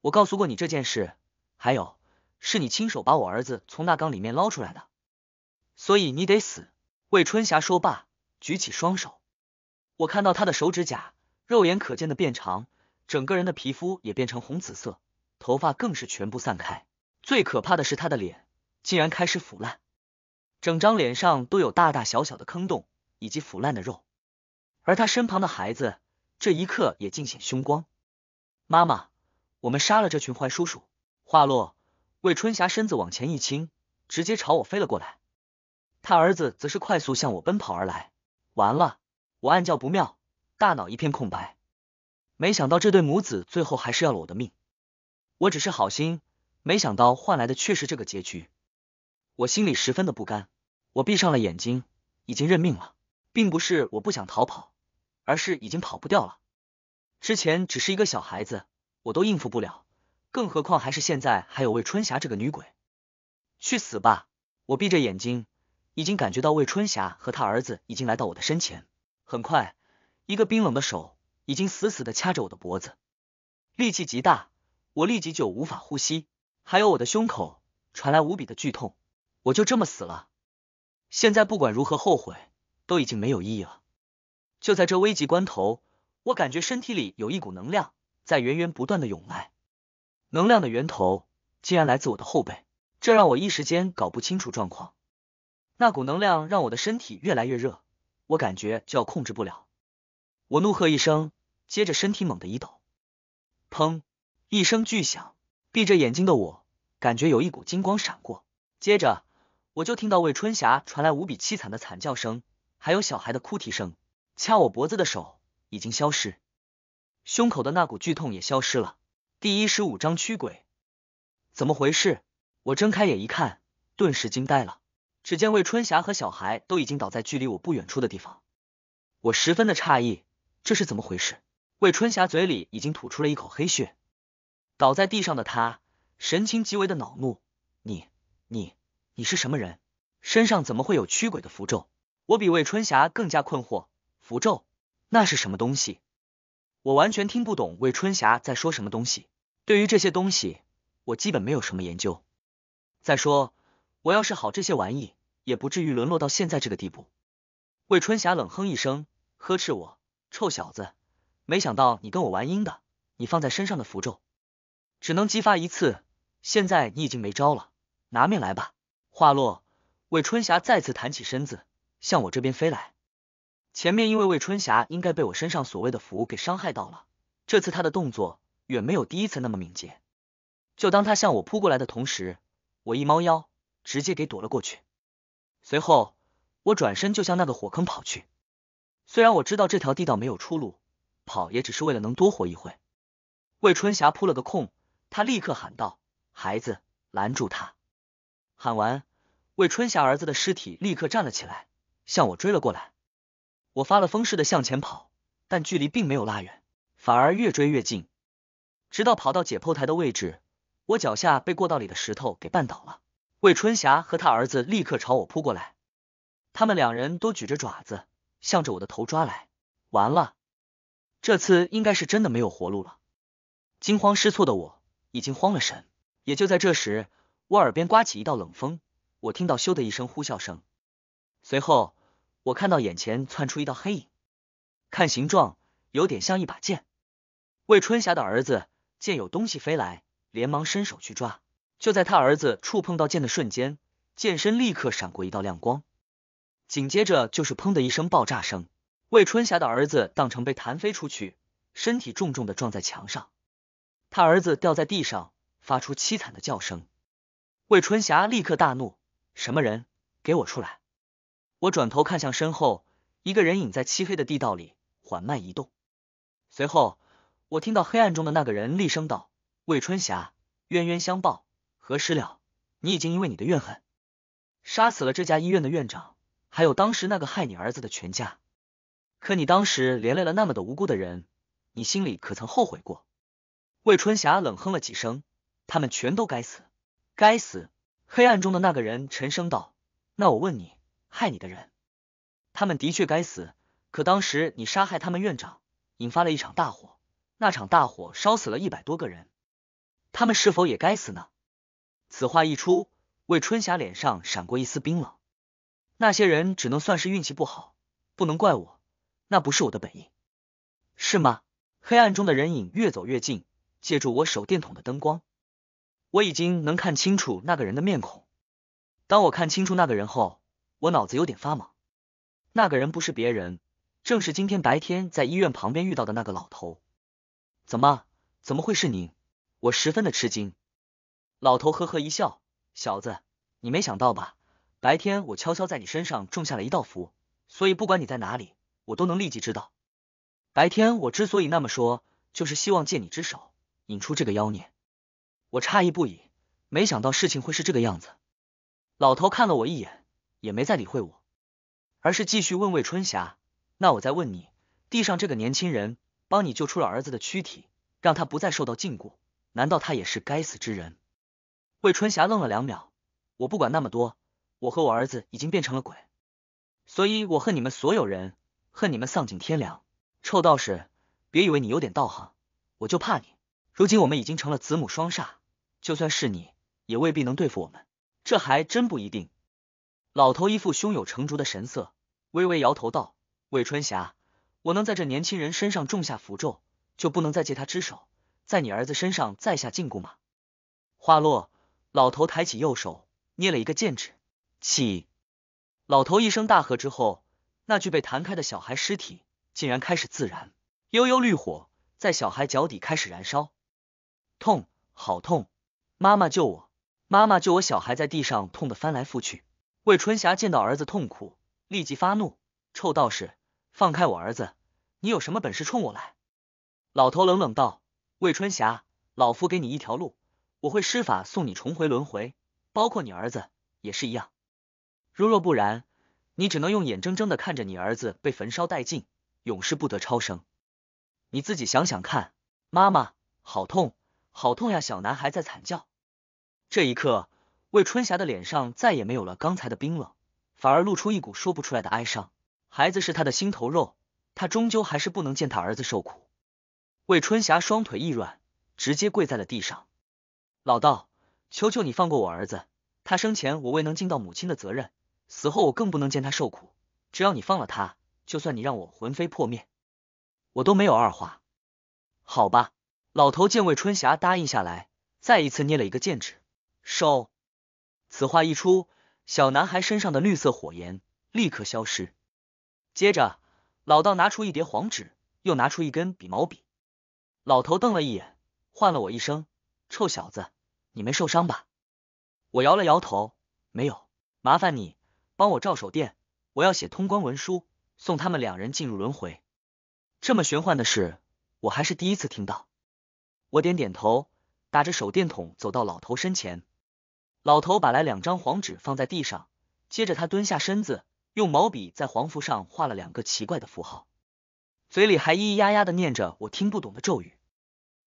我告诉过你这件事，还有。是你亲手把我儿子从那缸里面捞出来的，所以你得死。”魏春霞说罢，举起双手。我看到他的手指甲肉眼可见的变长，整个人的皮肤也变成红紫色，头发更是全部散开。最可怕的是他的脸竟然开始腐烂，整张脸上都有大大小小的坑洞以及腐烂的肉。而他身旁的孩子这一刻也尽显凶光：“妈妈，我们杀了这群坏叔叔。”话落。魏春霞身子往前一倾，直接朝我飞了过来，她儿子则是快速向我奔跑而来。完了，我暗叫不妙，大脑一片空白。没想到这对母子最后还是要了我的命，我只是好心，没想到换来的却是这个结局。我心里十分的不甘，我闭上了眼睛，已经认命了，并不是我不想逃跑，而是已经跑不掉了。之前只是一个小孩子，我都应付不了。更何况还是现在还有魏春霞这个女鬼，去死吧！我闭着眼睛，已经感觉到魏春霞和她儿子已经来到我的身前。很快，一个冰冷的手已经死死的掐着我的脖子，力气极大，我立即就无法呼吸，还有我的胸口传来无比的剧痛。我就这么死了，现在不管如何后悔都已经没有意义了。就在这危急关头，我感觉身体里有一股能量在源源不断的涌来。能量的源头竟然来自我的后背，这让我一时间搞不清楚状况。那股能量让我的身体越来越热，我感觉就要控制不了。我怒喝一声，接着身体猛地一抖，砰一声巨响，闭着眼睛的我感觉有一股金光闪过，接着我就听到魏春霞传来无比凄惨的惨叫声，还有小孩的哭啼声。掐我脖子的手已经消失，胸口的那股剧痛也消失了。第一十五章驱鬼，怎么回事？我睁开眼一看，顿时惊呆了。只见魏春霞和小孩都已经倒在距离我不远处的地方，我十分的诧异，这是怎么回事？魏春霞嘴里已经吐出了一口黑血，倒在地上的她神情极为的恼怒：“你、你、你是什么人？身上怎么会有驱鬼的符咒？”我比魏春霞更加困惑，符咒那是什么东西？我完全听不懂魏春霞在说什么东西。对于这些东西，我基本没有什么研究。再说，我要是好这些玩意，也不至于沦落到现在这个地步。魏春霞冷哼一声，呵斥我：“臭小子，没想到你跟我玩阴的！你放在身上的符咒，只能激发一次，现在你已经没招了，拿命来吧！”话落，魏春霞再次弹起身子，向我这边飞来。前面因为魏春霞应该被我身上所谓的符给伤害到了，这次她的动作。远没有第一次那么敏捷。就当他向我扑过来的同时，我一猫腰，直接给躲了过去。随后，我转身就向那个火坑跑去。虽然我知道这条地道没有出路，跑也只是为了能多活一会。魏春霞扑了个空，他立刻喊道：“孩子，拦住他！”喊完，魏春霞儿子的尸体立刻站了起来，向我追了过来。我发了疯似的向前跑，但距离并没有拉远，反而越追越近。直到跑到解剖台的位置，我脚下被过道里的石头给绊倒了。魏春霞和他儿子立刻朝我扑过来，他们两人都举着爪子，向着我的头抓来。完了，这次应该是真的没有活路了。惊慌失措的我已经慌了神。也就在这时，我耳边刮起一道冷风，我听到“咻”的一声呼啸声，随后我看到眼前窜出一道黑影，看形状有点像一把剑。魏春霞的儿子。见有东西飞来，连忙伸手去抓。就在他儿子触碰到剑的瞬间，剑身立刻闪过一道亮光，紧接着就是砰的一声爆炸声。魏春霞的儿子当成被弹飞出去，身体重重的撞在墙上。他儿子掉在地上，发出凄惨的叫声。魏春霞立刻大怒：“什么人？给我出来！”我转头看向身后，一个人影在漆黑的地道里缓慢移动。随后。我听到黑暗中的那个人厉声道：“魏春霞，冤冤相报何时了？你已经因为你的怨恨，杀死了这家医院的院长，还有当时那个害你儿子的全家。可你当时连累了那么的无辜的人，你心里可曾后悔过？”魏春霞冷哼了几声：“他们全都该死，该死！”黑暗中的那个人沉声道：“那我问你，害你的人，他们的确该死。可当时你杀害他们院长，引发了一场大火。”那场大火烧死了一百多个人，他们是否也该死呢？此话一出，魏春霞脸上闪过一丝冰冷。那些人只能算是运气不好，不能怪我，那不是我的本意，是吗？黑暗中的人影越走越近，借助我手电筒的灯光，我已经能看清楚那个人的面孔。当我看清楚那个人后，我脑子有点发懵。那个人不是别人，正是今天白天在医院旁边遇到的那个老头。怎么怎么会是你？我十分的吃惊。老头呵呵一笑，小子，你没想到吧？白天我悄悄在你身上种下了一道符，所以不管你在哪里，我都能立即知道。白天我之所以那么说，就是希望借你之手引出这个妖孽。我诧异不已，没想到事情会是这个样子。老头看了我一眼，也没再理会我，而是继续问魏春霞：“那我再问你，地上这个年轻人？”帮你救出了儿子的躯体，让他不再受到禁锢。难道他也是该死之人？魏春霞愣了两秒，我不管那么多，我和我儿子已经变成了鬼，所以我恨你们所有人，恨你们丧尽天良。臭道士，别以为你有点道行，我就怕你。如今我们已经成了子母双煞，就算是你也未必能对付我们。这还真不一定。老头一副胸有成竹的神色，微微摇头道：“魏春霞。”我能在这年轻人身上种下符咒，就不能再借他之手，在你儿子身上再下禁锢吗？话落，老头抬起右手，捏了一个剑指，起。老头一声大喝之后，那具被弹开的小孩尸体竟然开始自燃，悠悠绿火在小孩脚底开始燃烧。痛，好痛！妈妈救我，妈妈救我！小孩在地上痛得翻来覆去。魏春霞见到儿子痛苦，立即发怒：臭道士！放开我儿子！你有什么本事冲我来？老头冷冷道：“魏春霞，老夫给你一条路，我会施法送你重回轮回，包括你儿子也是一样。如若不然，你只能用眼睁睁的看着你儿子被焚烧殆尽，永世不得超生。你自己想想看。”妈妈，好痛，好痛呀！小男孩在惨叫。这一刻，魏春霞的脸上再也没有了刚才的冰冷，反而露出一股说不出来的哀伤。孩子是他的心头肉，他终究还是不能见他儿子受苦。魏春霞双腿一软，直接跪在了地上。老道，求求你放过我儿子，他生前我未能尽到母亲的责任，死后我更不能见他受苦。只要你放了他，就算你让我魂飞魄灭，我都没有二话。好吧。老头见魏春霞答应下来，再一次捏了一个剑指，收。此话一出，小男孩身上的绿色火焰立刻消失。接着，老道拿出一叠黄纸，又拿出一根笔毛笔。老头瞪了一眼，唤了我一声：“臭小子，你没受伤吧？”我摇了摇头：“没有。”麻烦你帮我照手电，我要写通关文书，送他们两人进入轮回。这么玄幻的事，我还是第一次听到。我点点头，打着手电筒走到老头身前。老头把来两张黄纸放在地上，接着他蹲下身子。用毛笔在黄符上画了两个奇怪的符号，嘴里还咿咿呀呀的念着我听不懂的咒语。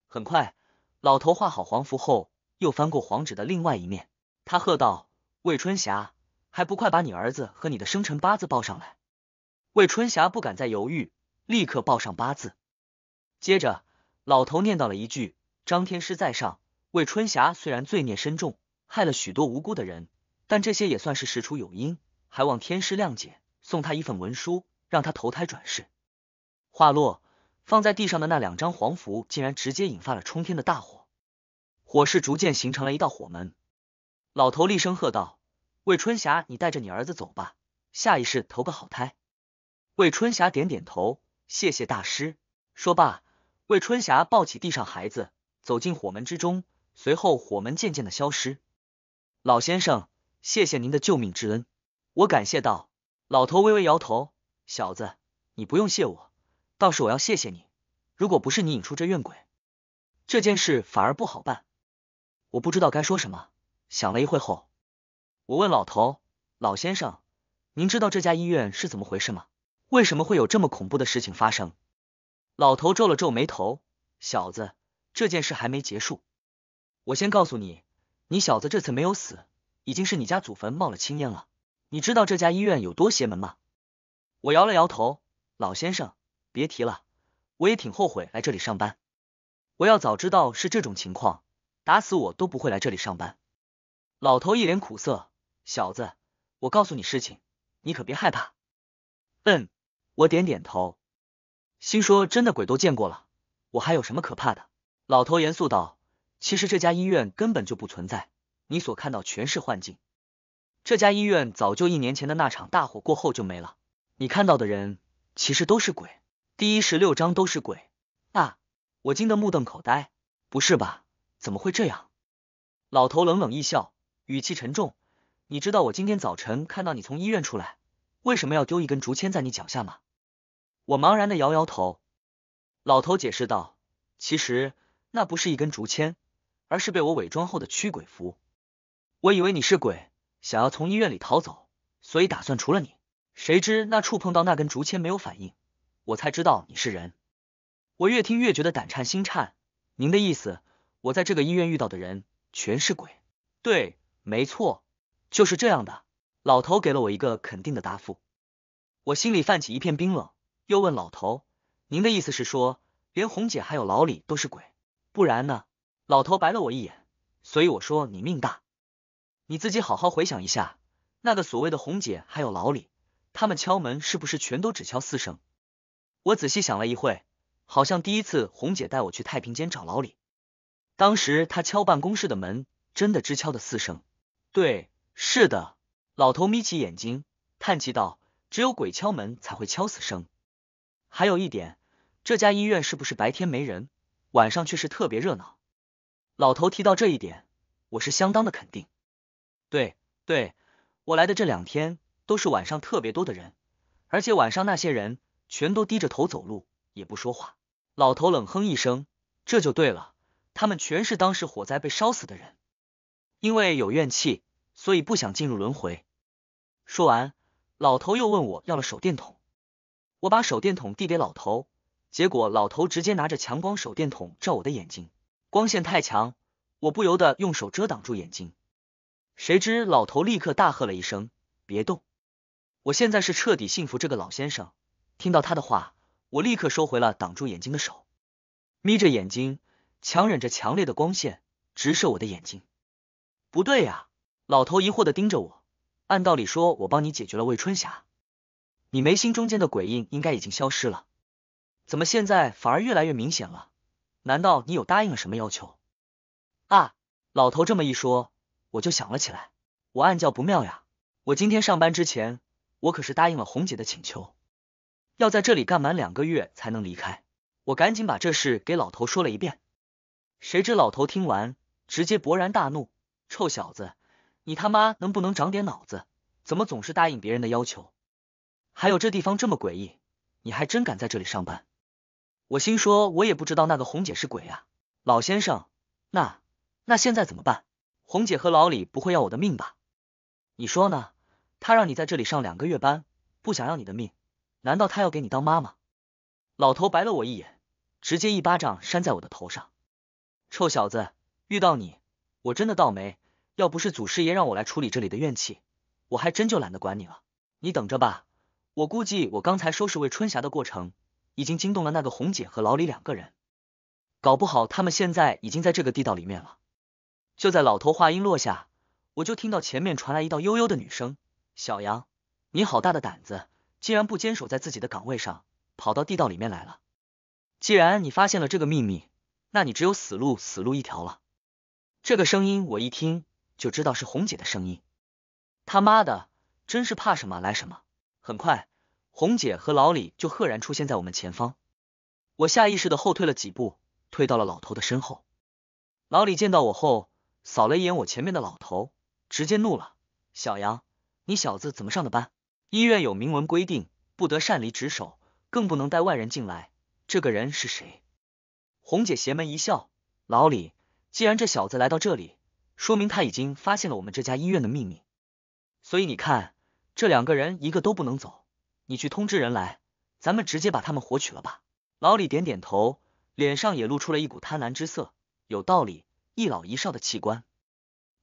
很快，老头画好黄符后，又翻过黄纸的另外一面。他喝道：“魏春霞，还不快把你儿子和你的生辰八字报上来！”魏春霞不敢再犹豫，立刻报上八字。接着，老头念叨了一句：“张天师在上，魏春霞虽然罪孽深重，害了许多无辜的人，但这些也算是事出有因。”还望天师谅解，送他一份文书，让他投胎转世。话落，放在地上的那两张黄符竟然直接引发了冲天的大火，火势逐渐形成了一道火门。老头厉声喝道：“魏春霞，你带着你儿子走吧，下一世投个好胎。”魏春霞点点头，谢谢大师。说罢，魏春霞抱起地上孩子，走进火门之中，随后火门渐渐的消失。老先生，谢谢您的救命之恩。我感谢道，老头微微摇头，小子，你不用谢我，倒是我要谢谢你。如果不是你引出这怨鬼，这件事反而不好办。我不知道该说什么，想了一会后，我问老头，老先生，您知道这家医院是怎么回事吗？为什么会有这么恐怖的事情发生？老头皱了皱眉头，小子，这件事还没结束，我先告诉你，你小子这次没有死，已经是你家祖坟冒了青烟了。你知道这家医院有多邪门吗？我摇了摇头。老先生，别提了，我也挺后悔来这里上班。我要早知道是这种情况，打死我都不会来这里上班。老头一脸苦涩，小子，我告诉你事情，你可别害怕。嗯，我点点头，心说真的鬼都见过了，我还有什么可怕的？老头严肃道，其实这家医院根本就不存在，你所看到全是幻境。这家医院早就一年前的那场大火过后就没了。你看到的人其实都是鬼。第一十六章都是鬼啊！我惊得目瞪口呆，不是吧？怎么会这样？老头冷冷一笑，语气沉重。你知道我今天早晨看到你从医院出来，为什么要丢一根竹签在你脚下吗？我茫然的摇摇头。老头解释道：“其实那不是一根竹签，而是被我伪装后的驱鬼符。我以为你是鬼。”想要从医院里逃走，所以打算除了你，谁知那触碰到那根竹签没有反应，我才知道你是人。我越听越觉得胆颤心颤。您的意思，我在这个医院遇到的人全是鬼？对，没错，就是这样的。老头给了我一个肯定的答复，我心里泛起一片冰冷，又问老头：“您的意思是说，连红姐还有老李都是鬼？不然呢？”老头白了我一眼，所以我说你命大。你自己好好回想一下，那个所谓的红姐还有老李，他们敲门是不是全都只敲四声？我仔细想了一会，好像第一次红姐带我去太平间找老李，当时她敲办公室的门真的只敲的四声。对，是的。老头眯起眼睛，叹气道：“只有鬼敲门才会敲死声。”还有一点，这家医院是不是白天没人，晚上却是特别热闹？老头提到这一点，我是相当的肯定。对对，我来的这两天都是晚上特别多的人，而且晚上那些人全都低着头走路，也不说话。老头冷哼一声，这就对了，他们全是当时火灾被烧死的人，因为有怨气，所以不想进入轮回。说完，老头又问我要了手电筒，我把手电筒递给老头，结果老头直接拿着强光手电筒照我的眼睛，光线太强，我不由得用手遮挡住眼睛。谁知老头立刻大喝了一声：“别动！”我现在是彻底信服这个老先生。听到他的话，我立刻收回了挡住眼睛的手，眯着眼睛，强忍着强烈的光线直射我的眼睛。不对呀！老头疑惑的盯着我。按道理说，我帮你解决了魏春霞，你眉心中间的鬼印应该已经消失了，怎么现在反而越来越明显了？难道你有答应了什么要求？啊！老头这么一说。我就想了起来，我暗叫不妙呀！我今天上班之前，我可是答应了红姐的请求，要在这里干满两个月才能离开。我赶紧把这事给老头说了一遍。谁知老头听完，直接勃然大怒：“臭小子，你他妈能不能长点脑子？怎么总是答应别人的要求？还有这地方这么诡异，你还真敢在这里上班？”我心说，我也不知道那个红姐是鬼啊。老先生，那那现在怎么办？红姐和老李不会要我的命吧？你说呢？他让你在这里上两个月班，不想要你的命，难道他要给你当妈吗？老头白了我一眼，直接一巴掌扇在我的头上。臭小子，遇到你我真的倒霉。要不是祖师爷让我来处理这里的怨气，我还真就懒得管你了。你等着吧，我估计我刚才收拾魏春霞的过程，已经惊动了那个红姐和老李两个人，搞不好他们现在已经在这个地道里面了。就在老头话音落下，我就听到前面传来一道悠悠的女声：“小杨，你好大的胆子，竟然不坚守在自己的岗位上，跑到地道里面来了。既然你发现了这个秘密，那你只有死路死路一条了。”这个声音我一听就知道是红姐的声音。他妈的，真是怕什么来什么。很快，红姐和老李就赫然出现在我们前方。我下意识的后退了几步，退到了老头的身后。老李见到我后。扫了一眼我前面的老头，直接怒了：“小杨，你小子怎么上的班？医院有明文规定，不得擅离职守，更不能带外人进来。这个人是谁？”红姐邪门一笑：“老李，既然这小子来到这里，说明他已经发现了我们这家医院的秘密。所以你看，这两个人一个都不能走。你去通知人来，咱们直接把他们活取了吧。”老李点点头，脸上也露出了一股贪婪之色：“有道理。”一老一少的器官，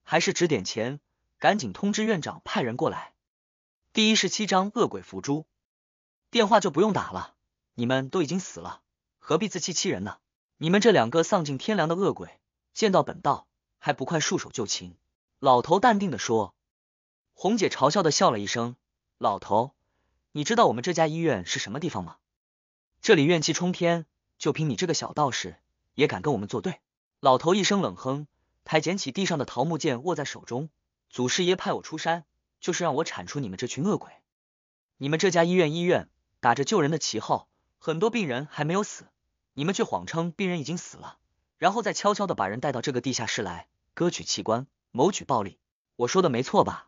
还是值点钱，赶紧通知院长派人过来。第一十七章恶鬼伏诛，电话就不用打了，你们都已经死了，何必自欺欺人呢？你们这两个丧尽天良的恶鬼，见到本道还不快束手就擒？老头淡定的说，红姐嘲笑的笑了一声，老头，你知道我们这家医院是什么地方吗？这里怨气冲天，就凭你这个小道士也敢跟我们作对？老头一声冷哼，抬捡起地上的桃木剑，握在手中。祖师爷派我出山，就是让我铲除你们这群恶鬼。你们这家医院，医院打着救人的旗号，很多病人还没有死，你们却谎称病人已经死了，然后再悄悄的把人带到这个地下室来割取器官，谋取暴利。我说的没错吧？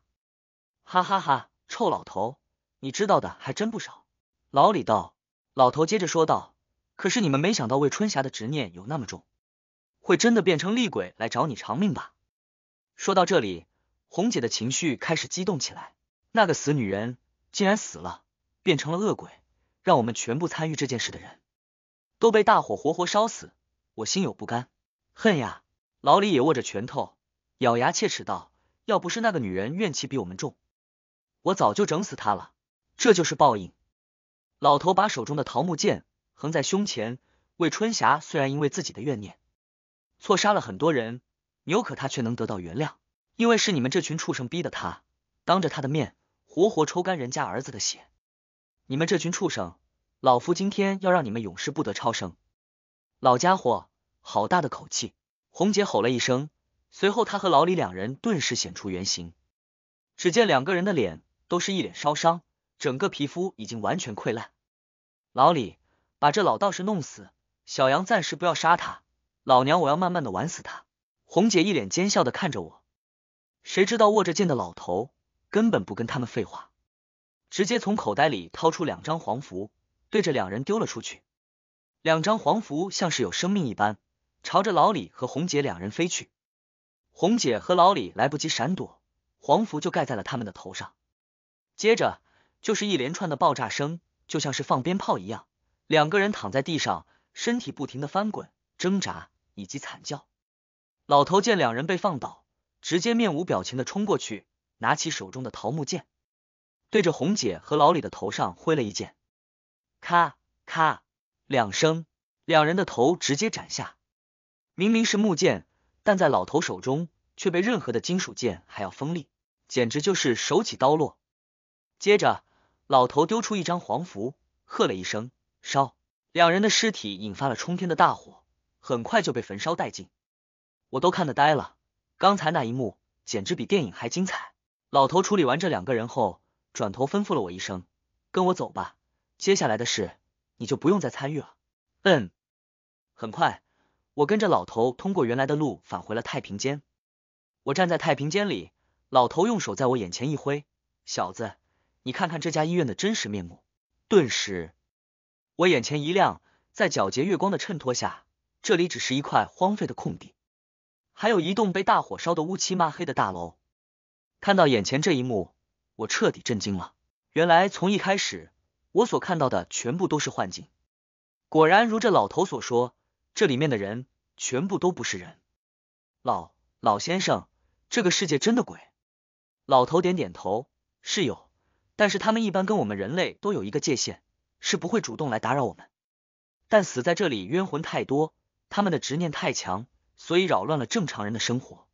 哈哈哈，臭老头，你知道的还真不少。老李道。老头接着说道：“可是你们没想到，魏春霞的执念有那么重。”会真的变成厉鬼来找你偿命吧？说到这里，红姐的情绪开始激动起来。那个死女人竟然死了，变成了恶鬼，让我们全部参与这件事的人，都被大火活活烧死。我心有不甘，恨呀！老李也握着拳头，咬牙切齿道：“要不是那个女人怨气比我们重，我早就整死她了。这就是报应。”老头把手中的桃木剑横在胸前。魏春霞虽然因为自己的怨念。错杀了很多人，牛可他却能得到原谅，因为是你们这群畜生逼的他，当着他的面活活抽干人家儿子的血，你们这群畜生，老夫今天要让你们永世不得超生。老家伙，好大的口气！红姐吼了一声，随后他和老李两人顿时显出原形，只见两个人的脸都是一脸烧伤，整个皮肤已经完全溃烂。老李，把这老道士弄死，小杨暂时不要杀他。老娘我要慢慢的玩死他！红姐一脸奸笑的看着我，谁知道握着剑的老头根本不跟他们废话，直接从口袋里掏出两张黄符，对着两人丢了出去。两张黄符像是有生命一般，朝着老李和红姐两人飞去。红姐和老李来不及闪躲，黄符就盖在了他们的头上。接着就是一连串的爆炸声，就像是放鞭炮一样。两个人躺在地上，身体不停的翻滚挣扎。以及惨叫。老头见两人被放倒，直接面无表情的冲过去，拿起手中的桃木剑，对着红姐和老李的头上挥了一剑，咔咔两声，两人的头直接斩下。明明是木剑，但在老头手中却被任何的金属剑还要锋利，简直就是手起刀落。接着，老头丢出一张黄符，喝了一声“烧”，两人的尸体引发了冲天的大火。很快就被焚烧殆尽，我都看得呆了。刚才那一幕简直比电影还精彩。老头处理完这两个人后，转头吩咐了我一声：“跟我走吧，接下来的事你就不用再参与了。”嗯。很快，我跟着老头通过原来的路返回了太平间。我站在太平间里，老头用手在我眼前一挥：“小子，你看看这家医院的真实面目。”顿时，我眼前一亮，在皎洁月光的衬托下。这里只是一块荒废的空地，还有一栋被大火烧得乌漆抹黑的大楼。看到眼前这一幕，我彻底震惊了。原来从一开始我所看到的全部都是幻境。果然如这老头所说，这里面的人全部都不是人。老老先生，这个世界真的鬼？老头点点头，是有，但是他们一般跟我们人类都有一个界限，是不会主动来打扰我们。但死在这里冤魂太多。他们的执念太强，所以扰乱了正常人的生活。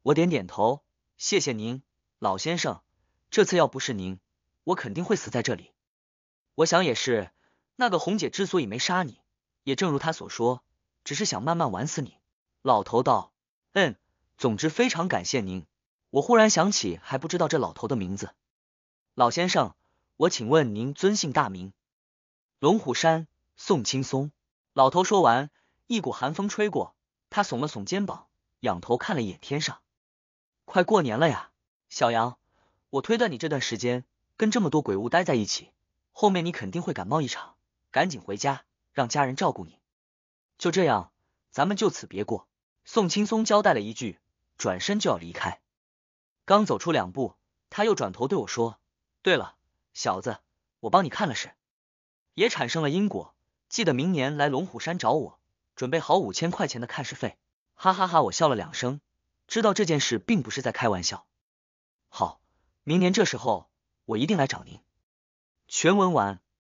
我点点头，谢谢您，老先生。这次要不是您，我肯定会死在这里。我想也是，那个红姐之所以没杀你，也正如她所说，只是想慢慢玩死你。老头道：“嗯，总之非常感谢您。”我忽然想起还不知道这老头的名字，老先生，我请问您尊姓大名？龙虎山宋青松。老头说完。一股寒风吹过，他耸了耸肩膀，仰头看了一眼天上。快过年了呀，小杨，我推断你这段时间跟这么多鬼物待在一起，后面你肯定会感冒一场，赶紧回家，让家人照顾你。就这样，咱们就此别过。宋青松交代了一句，转身就要离开。刚走出两步，他又转头对我说：“对了，小子，我帮你看了事，也产生了因果。记得明年来龙虎山找我。”准备好五千块钱的看事费，哈哈哈，我笑了两声，知道这件事并不是在开玩笑。好，明年这时候我一定来找您。全文完。